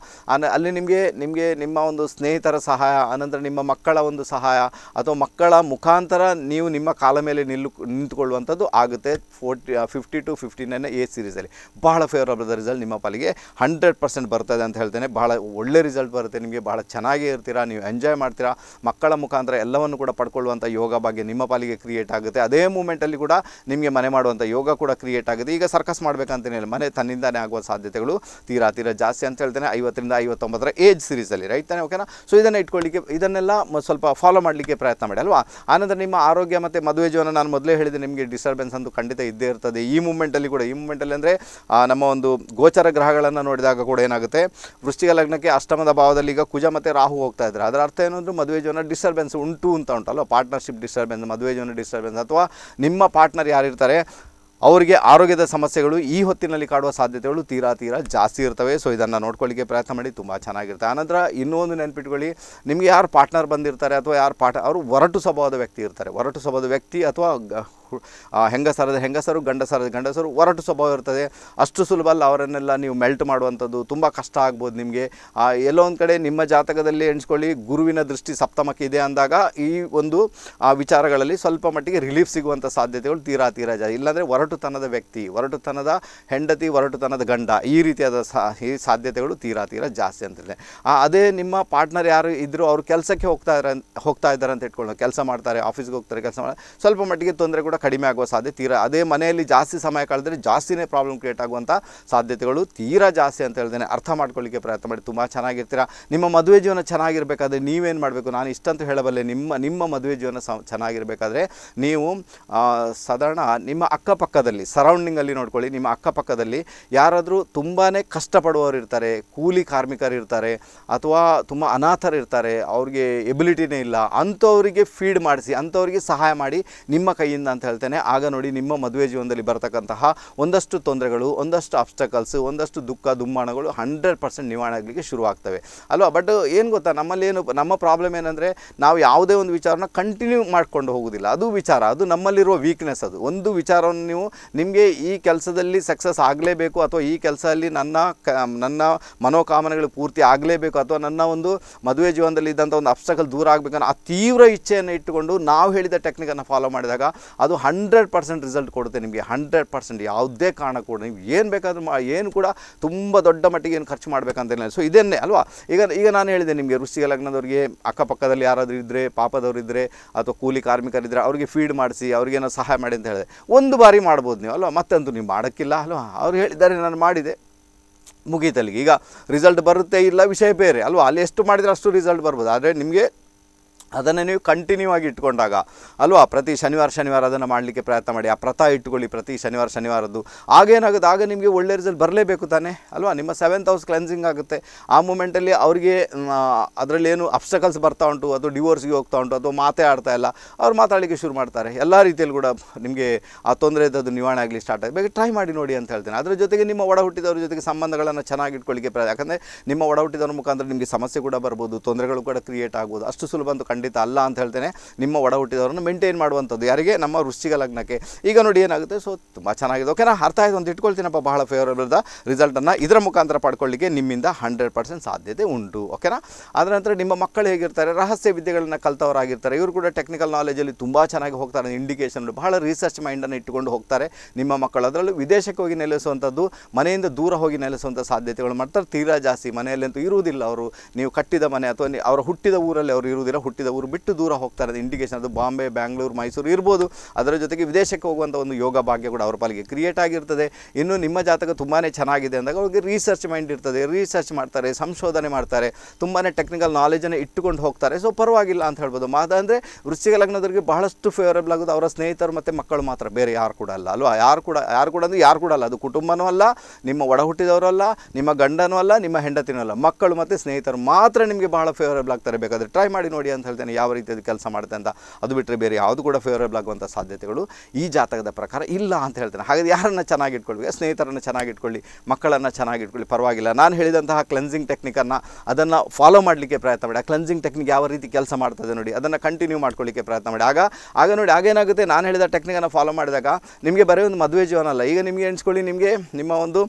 ಅಲ್ಲಿ ನಿಮಗೆ ನಿಮಗೆ ನಿಮ್ಮ ನಿಮ್ಮ ಒಂದು ಸ್ನೇಹಿತರ ಸಹಾಯ ಆನಂತರ ನಿಮ್ಮ ಮಕ್ಕಳ ಒಂದು ಸಹಾಯ ಅಥವಾ ಮಕ್ಕಳ ಮುಖಾಂತರ ನೀವು ನಿಮ್ಮ ಕಾಲ ಮೇಲೆ ನಿಲ್ಲು ನಿಂತುಕೊಳ್ಳುವಂಥದ್ದು ಆಗುತ್ತೆ forty fifty two fifty nine a ಸೀರೀಸಲ್ಲಿ ಬಹಳ ಫೇವರಬಲ್ ರಿಸಲ್ಟ್ ನಿಮ್ಮ ಪಾಲಿಗೆ ಹಂಡ್ರೆಡ್ ಪರ್ಸೆಂಟ್ ಬರ್ತದೆ ಅಂತ ಹೇಳ್ತೇನೆ ಬಹಳ ಒಳ್ಳೆ ರಿಸಲ್ಟ್ ಬರುತ್ತೆ ನಿಮಗೆ ಭಾಳ ಚೆನ್ನಾಗಿ ಇರ್ತೀರಾ ನೀವು ಎಂಜಾಯ್ ಮಾಡ್ತೀರಾ ಮಕ್ಕಳ ಮುಖಾಂತರ ಎಲ್ಲವನ್ನು ಕೂಡ ಪಡ್ಕೊಳ್ಳುವಂಥ ಯೋಗ ಭಾಗ್ಯ ನಿಮ್ಮ ಪಾಲಿಗೆ ಕ್ರಿಯೇಟ್ ಆಗುತ್ತೆ ಅದೇ ಮೂಮೆಂಟಲ್ಲಿ ಕೂಡ ನಿಮಗೆ ಮನೆ ಮಾಡುವಂಥ ಯೋಗ ಕೂಡ ಕ್ರಿಯೇಟ್ ಆಗುತ್ತೆ ಈಗ ಸರ್ಕಸ್ ಮಾಡಬೇಕಂತೇನಿಲ್ಲ ಮನೆ ತನ್ನಿಂದಾನೇ ಆಗುವ ಸಾಧ್ಯತೆಗಳು ತೀರಾ ತೀರಾ ಜಾಸ್ತಿ ಅಂತ ಹೇಳ್ತೇನೆ ಐವತ್ತರಿಂದ ಐವತ್ತೊಂಬತ್ತರ ಏಜ್ ಸೀರೀಸಲ್ಲಿ ರೈಟ್ ಸಿಗ್ತಾನೆ ಓಕೆನಾ ಸೊ ಇದನ್ನು ಇಟ್ಕೊಳ್ಳಿಕ್ಕೆ ಇದನ್ನೆಲ್ಲ ಸ್ವಲ್ಪ ಫಾಲೋ ಮಾಡಲಿಕ್ಕೆ ಪ್ರಯತ್ನ ಮಾಡಿ ಅಲ್ವಾ ಆನಂತರ ನಿಮ್ಮ ಆರೋಗ್ಯ ಮತ್ತು ಮದುವೆ ಜೀವನ ನಾನು ಮೊದಲೇ ಹೇಳಿದೆ ನಿಮಗೆ ಡಿಸ್ಟರ್ಬೆನ್ಸ್ ಅಂತೂ ಖಂಡಿತ ಇದ್ದೇ ಇರ್ತದೆ ಈ ಮೂಮೆಂಟಲ್ಲಿ ಕೂಡ ಈ ಮೂಮೆಂಟಲ್ಲಿ ಅಂದರೆ ನಮ್ಮ ಒಂದು ಗೋಚರ ಗ್ರಹಗಳನ್ನು ನೋಡಿದಾಗ ಕೂಡ ಏನಾಗುತ್ತೆ ವೃಶ್ಚಿಕ ಲಗ್ನಕ್ಕೆ ಅಷ್ಟಮದ ಭಾವದಲ್ಲಿ ಈಗ ಕುಜ ಮತ್ತು ರಾಹು ಹೋಗ್ತಾ ಇದ್ದಾರೆ ಅದರ ಅರ್ಥ ಏನಂದ್ರೆ ಮದುವೆ ಜೀವನ ಡಿಸ್ಟರ್ಬೆನ್ಸ್ ಉಂಟು ಅಂತ ಉಂಟಲ್ವ ಪಾರ್ಟ್ನರ್ಶಿಪ್ ಡಿಸ್ಟರ್ಬೆನ್ಸ್ ಮದುವೆ ಜೀವನ ಡಿಸ್ಟರ್ಬೆನ್ಸ್ ಅಥವಾ ನಿಮ್ಮ ಪಾರ್ಟ್ನರ್ ಯಾರಿರ್ತಾರೆ ಅವರಿಗೆ ಆರೋಗ್ಯದ ಸಮಸ್ಯೆಗಳು ಈ ಹೊತ್ತಿನಲ್ಲಿ ಕಾಡುವ ಸಾಧ್ಯತೆಗಳು ತೀರಾ ತೀರಾ ಜಾಸ್ತಿ ಇರ್ತವೆ ಸೊ ಇದನ್ನು ನೋಡ್ಕೊಳ್ಳಿಕ್ಕೆ ಪ್ರಯತ್ನ ಮಾಡಿ ತುಂಬ ಚೆನ್ನಾಗಿರುತ್ತೆ ಆನಂತರ ಇನ್ನೊಂದು ಒಂದು ನಿಮಗೆ ಯಾರು ಪಾರ್ಟ್ನರ್ ಬಂದಿರ್ತಾರೆ ಅಥವಾ ಯಾರು ಪಾಠ ಅವರು ಒರಟು ಸ್ವಭಾವದ ವ್ಯಕ್ತಿ ಇರ್ತಾರೆ ಒರಟು ಸ್ವಭಾವದ ವ್ಯಕ್ತಿ ಅಥವಾ ಹೆಂಗಸರದ ಹೆಂಗಸರು ಗಂಡಸರದ ಗಂಡಸರು ಒರಟು ಸ್ವಭಾವ ಇರ್ತದೆ ಅಷ್ಟು ಸುಲಭ ಅಲ್ಲ ಅವರನ್ನೆಲ್ಲ ನೀವು ಮೆಲ್ಟ್ ಮಾಡುವಂಥದ್ದು ತುಂಬ ಕಷ್ಟ ಆಗ್ಬೋದು ನಿಮಗೆ ಎಲ್ಲೋ ಒಂದು ಕಡೆ ನಿಮ್ಮ ಜಾತಕದಲ್ಲಿ ಎಣಿಸ್ಕೊಳ್ಳಿ ಗುರುವಿನ ದೃಷ್ಟಿ ಸಪ್ತಮಕ್ಕೆ ಇದೆ ಅಂದಾಗ ಈ ಒಂದು ವಿಚಾರಗಳಲ್ಲಿ ಸ್ವಲ್ಪ ಮಟ್ಟಿಗೆ ರಿಲೀಫ್ ಸಿಗುವಂಥ ಸಾಧ್ಯತೆಗಳು ತೀರಾ ತೀರಾ ಜಾ ಇಲ್ಲಾಂದರೆ ಒರಟುತನದ ವ್ಯಕ್ತಿ ಒರಟುತನದ ಹೆಂಡತಿ ಒರಟುತನದ ಗಂಡ ಈ ರೀತಿಯಾದ ಈ ಸಾಧ್ಯತೆಗಳು ತೀರಾ ತೀರಾ ಜಾಸ್ತಿ ಅಂತಿದೆ ಅದೇ ನಿಮ್ಮ ಪಾರ್ಟ್ನರ್ ಯಾರು ಇದ್ದರೂ ಅವರು ಕೆಲಸಕ್ಕೆ ಹೋಗ್ತಾ ಇದ್ದಾರೆ ಹೋಗ್ತಾ ಇದ್ದಾರೆ ಅಂತ ಇಟ್ಕೊಳ್ಳೋಣ ಕೆಲಸ ಮಾಡ್ತಾರೆ ಆಫೀಸ್ಗೆ ಹೋಗ್ತಾರೆ ಕೆಲಸ ಮಾಡಿ ಸ್ವಲ್ಪ ಮಟ್ಟಿಗೆ ತೊಂದರೆ ಕೂಡ ಕೂಡ ಕಡಿಮೆ ಆಗುವ ಸಾಧ್ಯತೆ ತೀರಾ ಅದೇ ಮನೆಯಲ್ಲಿ ಜಾಸ್ತಿ ಸಮಯ ಕಳೆದ್ರೆ ಜಾಸ್ತಿನೇ ಪ್ರಾಬ್ಲಮ್ ಕ್ರಿಯೇಟ್ ಆಗುವಂಥ ಸಾಧ್ಯತೆಗಳು ತೀರಾ ಜಾಸ್ತಿ ಅಂತ ಹೇಳ್ದೇನೆ ಅರ್ಥ ಮಾಡ್ಕೊಳ್ಳಿಕ್ಕೆ ಪ್ರಯತ್ನ ಮಾಡಿ ತುಂಬ ಚೆನ್ನಾಗಿರ್ತೀರಾ ನಿಮ್ಮ ಮದುವೆ ಜೀವನ ಚೆನ್ನಾಗಿರಬೇಕಾದ್ರೆ ನೀವೇನು ಮಾಡಬೇಕು ನಾನು ಇಷ್ಟಂತ ಹೇಳಬಲ್ಲೆ ನಿಮ್ಮ ನಿಮ್ಮ ಮದುವೆ ಜೀವನ ಚೆನ್ನಾಗಿರಬೇಕಾದ್ರೆ ನೀವು ಸಾಧಾರಣ ನಿಮ್ಮ ಅಕ್ಕಪಕ್ಕದಲ್ಲಿ ಸರೌಂಡಿಂಗಲ್ಲಿ ನೋಡ್ಕೊಳ್ಳಿ ನಿಮ್ಮ ಅಕ್ಕಪಕ್ಕದಲ್ಲಿ ಯಾರಾದರೂ ತುಂಬಾ ಕಷ್ಟಪಡುವವರು ಇರ್ತಾರೆ ಕೂಲಿ ಕಾರ್ಮಿಕರು ಇರ್ತಾರೆ ಅಥವಾ ತುಂಬ ಅನಾಥರು ಇರ್ತಾರೆ ಅವ್ರಿಗೆ ಎಬಿಲಿಟಿನೇ ಇಲ್ಲ ಅಂಥವರಿಗೆ ಫೀಡ್ ಮಾಡಿಸಿ ಅಂಥವ್ರಿಗೆ ಸಹಾಯ ಮಾಡಿ ನಿಮ್ಮ ಕೈಯಿಂದ ಅಂತ ಹೇಳ್ತೇನೆ ಆಗ ನೋಡಿ ನಿಮ್ಮ ಮದುವೆ ಜೀವನದಲ್ಲಿ ಬರತಕ್ಕಂತಹ ಒಂದಷ್ಟು ತೊಂದರೆಗಳು ಒಂದಷ್ಟು ಅಬ್ಸ್ಟಕಲ್ಸ್ ಒಂದಷ್ಟು ದುಃಖ ದುಮ್ಮಾಣಗಳು ಹಂಡ್ರೆಡ್ ಪರ್ಸೆಂಟ್ ನಿವಾರಣೆ ಆಗಲಿಕ್ಕೆ ಶುರುವಾಗ್ತವೆ ಅಲ್ವಾ ಬಟ್ ಏನು ಗೊತ್ತಾ ನಮ್ಮಲ್ಲಿ ಏನು ನಮ್ಮ ಪ್ರಾಬ್ಲಮ್ ಏನಂದರೆ ನಾವು ಯಾವುದೇ ಒಂದು ವಿಚಾರನ ಕಂಟಿನ್ಯೂ ಮಾಡ್ಕೊಂಡು ಹೋಗೋದಿಲ್ಲ ಅದು ವಿಚಾರ ಅದು ನಮ್ಮಲ್ಲಿರುವ ವೀಕ್ನೆಸ್ ಅದು ಒಂದು ವಿಚಾರವನ್ನು ನೀವು ನಿಮಗೆ ಈ ಕೆಲಸದಲ್ಲಿ ಸಕ್ಸಸ್ ಆಗಲೇಬೇಕು ಅಥವಾ ಈ ಕೆಲಸದಲ್ಲಿ ನನ್ನ ಕ ನನ್ನ ಮನೋಕಾಮನೆಗಳು ಪೂರ್ತಿ ಆಗಲೇಬೇಕು ಅಥವಾ ನನ್ನ ಒಂದು ಮದುವೆ ಜೀವನದಲ್ಲಿ ಇದ್ದಂಥ ಒಂದು ಅಪ್ಸ್ಟಕಲ್ ದೂರ ಆಗಬೇಕನ್ನೋ ಆ ತೀವ್ರ ಇಚ್ಛೆಯನ್ನು ಇಟ್ಟುಕೊಂಡು ನಾವು ಹೇಳಿದ ಟೆಕ್ನಿಕನ್ನು ಫಾಲೋ ಮಾಡಿದಾಗ ಅದು ಹಂಡ್ರೆಡ್ ಪರ್ಸೆಂಟ್ ರಿಸಲ್ಟ್ ಕೊಡುತ್ತೆ ನಿಮಗೆ ಹಂಡ್ರೆಡ್ ಪರ್ಸೆಂಟ್ ಯಾವುದೇ ಕಾರಣ ಕೂಡ ನೀವು ಏನು ಬೇಕಾದರೂ ಏನು ಕೂಡ ತುಂಬ ದೊಡ್ಡ ಮಟ್ಟಿಗೆ ಏನು ಖರ್ಚು ಮಾಡಬೇಕಂತೇನಿಲ್ಲ ಸೊ ಇದನ್ನೇ ಅಲ್ವಾ ಈಗ ಈಗ ನಾನು ಹೇಳಿದೆ ನಿಮಗೆ ವೃಶ್ಚಿಕ ಲಗ್ನದವ್ರಿಗೆ ಅಕ್ಕಪಕ್ಕದಲ್ಲಿ ಯಾರಾದರೂ ಇದ್ದರೆ ಪಾಪದವರಿದ್ದರೆ ಅಥವಾ ಕೂಲಿ ಕಾರ್ಮಿಕರಿದ್ದರೆ ಅವರಿಗೆ ಫೀಡ್ ಮಾಡಿಸಿ ಅವ್ರಿಗೇನೋ ಸಹಾಯ ಮಾಡಿ ಅಂತ ಹೇಳಿದೆ ಒಂದು ಬಾರಿ ಮಾಡ್ಬೋದು ನೀವು ಅಲ್ವಾ ಮತ್ತಂತೂ ನೀವು ಮಾಡೋಕ್ಕಿಲ್ಲ ಅಲ್ವಾ ಅವ್ರು ಹೇಳಿದ್ದಾರೆ ನಾನು ಮಾಡಿದೆ ಮುಗೀತಲ್ಲಿಗೆ ಈಗ ರಿಸಲ್ಟ್ ಬರುತ್ತೆ ಇಲ್ಲ ವಿಷಯ ಬೇರೆ ಅಲ್ವಾ ಅಲ್ಲಿ ಎಷ್ಟು ಮಾಡಿದರೆ ಅಷ್ಟು ರಿಸಲ್ಟ್ ಬರ್ಬೋದು ಆದರೆ ನಿಮಗೆ ಅದನ್ನು ನೀವು ಕಂಟಿನ್ಯೂ ಆಗಿ ಇಟ್ಕೊಂಡಾಗ ಅಲ್ವಾ ಪ್ರತಿ ಶನಿವಾರ ಶನಿವಾರ ಅದನ್ನು ಮಾಡಲಿಕ್ಕೆ ಪ್ರಯತ್ನ ಮಾಡಿ ಆ ಪ್ರಥ ಇಟ್ಕೊಳ್ಳಿ ಪ್ರತಿ ಶನಿವಾರ ಶನಿವಾರದ್ದು ಆಗೇನಾಗುತ್ತೆ ಆಗ ನಿಮಗೆ ಒಳ್ಳೆ ರಿಸಲ್ಟ್ ಬರಲೇಬೇಕು ತಾನೆ ಅಲ್ವಾ ನಿಮ್ಮ ಸೆವೆಂತ್ ಹೌಸ್ ಕ್ಲೆನ್ಸಿಂಗ್ ಆಗುತ್ತೆ ಆ ಮೂಮೆಂಟಲ್ಲಿ ಅವರಿಗೆ ಅದರಲ್ಲೇನು ಅಬ್ಸ್ಟಕಲ್ಸ್ ಬರ್ತಾ ಉಂಟು ಅಥವಾ ಡಿವೋರ್ಸ್ಗೆ ಹೋಗ್ತಾ ಉಂಟು ಅಥವಾ ಮಾತೇ ಆಡ್ತಾ ಇಲ್ಲ ಅವ್ರು ಮಾತಾಡಲಿಕ್ಕೆ ಶುರು ಮಾಡ್ತಾರೆ ಎಲ್ಲ ರೀತಿಯಲ್ಲಿ ಕೂಡ ನಿಮಗೆ ಆ ತೊಂದರೆ ಇದ್ದದ್ದು ನಿವಾರಣೆ ಆಗಲಿ ಸ್ಟಾರ್ಟ್ ಆಗಬೇಕು ಟ್ರೈ ಮಾಡಿ ನೋಡಿ ಅಂತ ಹೇಳ್ತೇನೆ ಅದರ ಜೊತೆಗೆ ನಿಮ್ಮ ಒಡ ಹುಟ್ಟಿದವ್ರ ಜೊತೆಗೆ ಸಂಬಂಧಗಳನ್ನು ಚೆನ್ನಾಗಿ ಇಟ್ಕೊಳ್ಳಿಕ್ಕೆ ಯಾಕಂದರೆ ನಿಮ್ಮ ಒಡ ಹುಟ್ಟಿದವ್ರ ಮುಖಾಂತರ ನಿಮಗೆ ಸಮಸ್ಯೆ ಕೂಡ ಬರ್ಬೋದು ತೊಂದರೆಗಳು ಕೂಡ ಕ್ರಿಯೇಟ್ ಆಗ್ಬೋದು ಅಷ್ಟು ಸುಲಭ ಅಂತ ಖಂಡಿತ ಅಲ್ಲ ಅಂತ ಹೇಳ್ತೇನೆ ನಿಮ್ಮ ಒಡ ಹುಟ್ಟಿದವರನ್ನು ಮೇಂಟೈನ್ ಮಾಡುವಂಥದ್ದು ಯಾರಿಗೆ ನಮ್ಮ ರುಚಿಗ ಲಗ್ನಕ್ಕೆ ಈಗ ನೋಡಿ ಏನಾಗುತ್ತೆ ಸೊ ತುಂಬ ಚೆನ್ನಾಗಿದೆ ಓಕೆನಾ ಅರ್ಥ ಆಯ್ತು ಅಂತ ಇಟ್ಕೊಳ್ತೀನಪ್ಪ ಬಹಳ ಫೇವರಬಲ್ದ ರಿಸಲ್ಟನ್ನು ಇದರ ಮುಖಾಂತರ ಪಡ್ಕೊಳ್ಳಿಕ್ಕೆ ನಿಮ್ಮಿಂದ ಹಂಡ್ರೆಡ್ ಪರ್ಸೆಂಟ್ ಸಾಧ್ಯತೆ ಉಂಟು ಓಕೆನಾ ಅದರ ನಂತರ ನಿಮ್ಮ ಮಕ್ಕಳು ಹೇಗಿರ್ತಾರೆ ರಹಸ್ಯ ವಿದ್ಯೆಗಳನ್ನ ಕಲ್ತವರಾಗಿರ್ತಾರೆ ಇವರು ಕೂಡ ಟೆಕ್ನಿಕಲ್ ನಾಲೆಜಲ್ಲಿ ತುಂಬ ಚೆನ್ನಾಗಿ ಹೋಗ್ತಾರೆ ಇಂಡಿಕೇಶನ್ ಬಹಳ ರಿಸರ್ಚ್ ಮೈಂಡನ್ನು ಇಟ್ಟುಕೊಂಡು ಹೋಗ್ತಾರೆ ನಿಮ್ಮ ಮಕ್ಕಳು ಅದರಲ್ಲೂ ವಿದೇಶಕ್ಕೆ ಹೋಗಿ ನೆಲೆಸುವಂಥದ್ದು ಮನೆಯಿಂದ ದೂರ ಹೋಗಿ ನೆಲೆಸುವಂಥ ಸಾಧ್ಯತೆಗಳು ಮಾಡ್ತಾರೆ ತೀರಾ ಜಾಸ್ತಿ ಮನೆಯಲ್ಲಂತೂ ಇರುವುದಿಲ್ಲ ಅವರು ನೀವು ಕಟ್ಟಿದ ಮನೆ ಅಥವಾ ಅವರ ಹುಟ್ಟಿದ ಊರಲ್ಲಿ ಅವರು ಇರುವುದಿಲ್ಲ ಹುಟ್ಟಿದ ಹುಟ್ಟಿದ ಬಿಟ್ಟು ದೂರ ಹೋಗ್ತಾರೆ ಇಂಡಿಕೇಶನ್ ಅದು ಬಾಂಬೆ ಬ್ಯಾಂಗ್ಳೂರು ಮೈಸೂರು ಇರ್ಬೋದು ಅದರ ಜೊತೆಗೆ ವಿದೇಶಕ್ಕೆ ಹೋಗುವಂಥ ಒಂದು ಯೋಗ ಭಾಗ್ಯ ಕೂಡ ಅವರ ಪಾಲಿಗೆ ಕ್ರಿಯೇಟ್ ಆಗಿರ್ತದೆ ಇನ್ನು ನಿಮ್ಮ ಜಾತಕ ತುಂಬಾ ಚೆನ್ನಾಗಿದೆ ಅಂದಾಗ ಅವ್ರಿಗೆ ರಿಸರ್ಚ್ ಮೈಂಡ್ ಇರ್ತದೆ ರಿಸರ್ಚ್ ಮಾಡ್ತಾರೆ ಸಂಶೋಧನೆ ಮಾಡ್ತಾರೆ ತುಂಬಾ ಟೆಕ್ನಿಕಲ್ ನಾಲೆಜನ್ನು ಇಟ್ಟುಕೊಂಡು ಹೋಗ್ತಾರೆ ಸೊ ಪರವಾಗಿಲ್ಲ ಅಂತ ಹೇಳ್ಬೋದು ಅಂದರೆ ವೃಶ್ಚಿಕ ಲಗ್ನದವರಿಗೆ ಬಹಳಷ್ಟು ಫೇವರೇಬಲ್ ಆಗೋದು ಅವರ ಸ್ನೇಹಿತರು ಮತ್ತು ಮಕ್ಕಳು ಮಾತ್ರ ಬೇರೆ ಯಾರು ಕೂಡ ಅಲ್ಲ ಅಲ್ವಾ ಯಾರು ಕೂಡ ಯಾರು ಕೂಡ ಅಂದರೆ ಯಾರು ಕೂಡ ಅಲ್ಲ ಅದು ಕುಟುಂಬನೂ ಅಲ್ಲ ನಿಮ್ಮ ಒಡ ಹುಟ್ಟಿದವರು ಅಲ್ಲ ನಿಮ್ಮ ಗಂಡನೂ ಅಲ್ಲ ನಿಮ್ಮ ಹೆಂಡತಿನೂ ಅಲ್ಲ ಮಕ್ಕಳು ಮತ್ತು ಸ್ನೇಹಿತರು ಮಾತ್ರ ನಿಮಗೆ ಬಹಳ ಫೇವರೇಬಲ್ ಆಗ್ತಾರೆ ಬೇಕಾದರೆ ಟ್ರೈ ಮಾಡಿ ನೋಡಿ ಅಂತ ಹೇಳಿ ಹೇಳ್ತೇನೆ ಯಾವ ರೀತಿಯಾದ ಕೆಲಸ ಮಾಡುತ್ತೆ ಅಂತ ಅದು ಬಿಟ್ಟರೆ ಬೇರೆ ಯಾವುದು ಕೂಡ ಫೇವರೇಬಲ್ ಆಗುವಂಥ ಸಾಧ್ಯತೆಗಳು ಈ ಜಾತಕದ ಪ್ರಕಾರ ಇಲ್ಲ ಅಂತ ಹೇಳ್ತೇನೆ ಹಾಗಾದ್ರೆ ಯಾರನ್ನು ಚೆನ್ನಾಗಿ ಸ್ನೇಹಿತರನ್ನು ಚೆನ್ನಾಗಿ ಇಟ್ಕೊಳ್ಳಿ ಮಕ್ಕಳನ್ನು ಚೆನ್ನಾಗಿ ಇಟ್ಕೊಳ್ಳಿ ಪರವಾಗಿಲ್ಲ ನಾನು ಹೇಳಿದಂತಹ ಕ್ಲೆನ್ಸಿಂಗ್ ಟೆಕ್ನಿಕನ್ನು ಅದನ್ನು ಫಾಲೋ ಮಾಡಲಿಕ್ಕೆ ಪ್ರಯತ್ನ ಮಾಡಿ ಆ ಕ್ಲೆನ್ಸಿಂಗ್ ಟೆಕ್ನಿಕ್ ಯಾವ ರೀತಿ ಕೆಲಸ ಮಾಡ್ತದೆ ನೋಡಿ ಅದನ್ನು ಕಂಟಿನ್ಯೂ ಮಾಡ್ಕೊಳ್ಳಿಕ್ಕೆ ಪ್ರಯತ್ನ ಮಾಡಿ ಆಗ ಆಗ ನೋಡಿ ಆಗೇನಾಗುತ್ತೆ ನಾನು ಹೇಳಿದ ಟೆಕ್ನಿಕನ್ನು ಫಾಲೋ ಮಾಡಿದಾಗ ನಿಮಗೆ ಬರೀ ಒಂದು ಮದುವೆ ಜೀವನ ಅಲ್ಲ ಈಗ ನಿಮಗೆ ಎಣಿಸ್ಕೊಳ್ಳಿ ನಿಮಗೆ ನಿಮ್ಮ ಒಂದು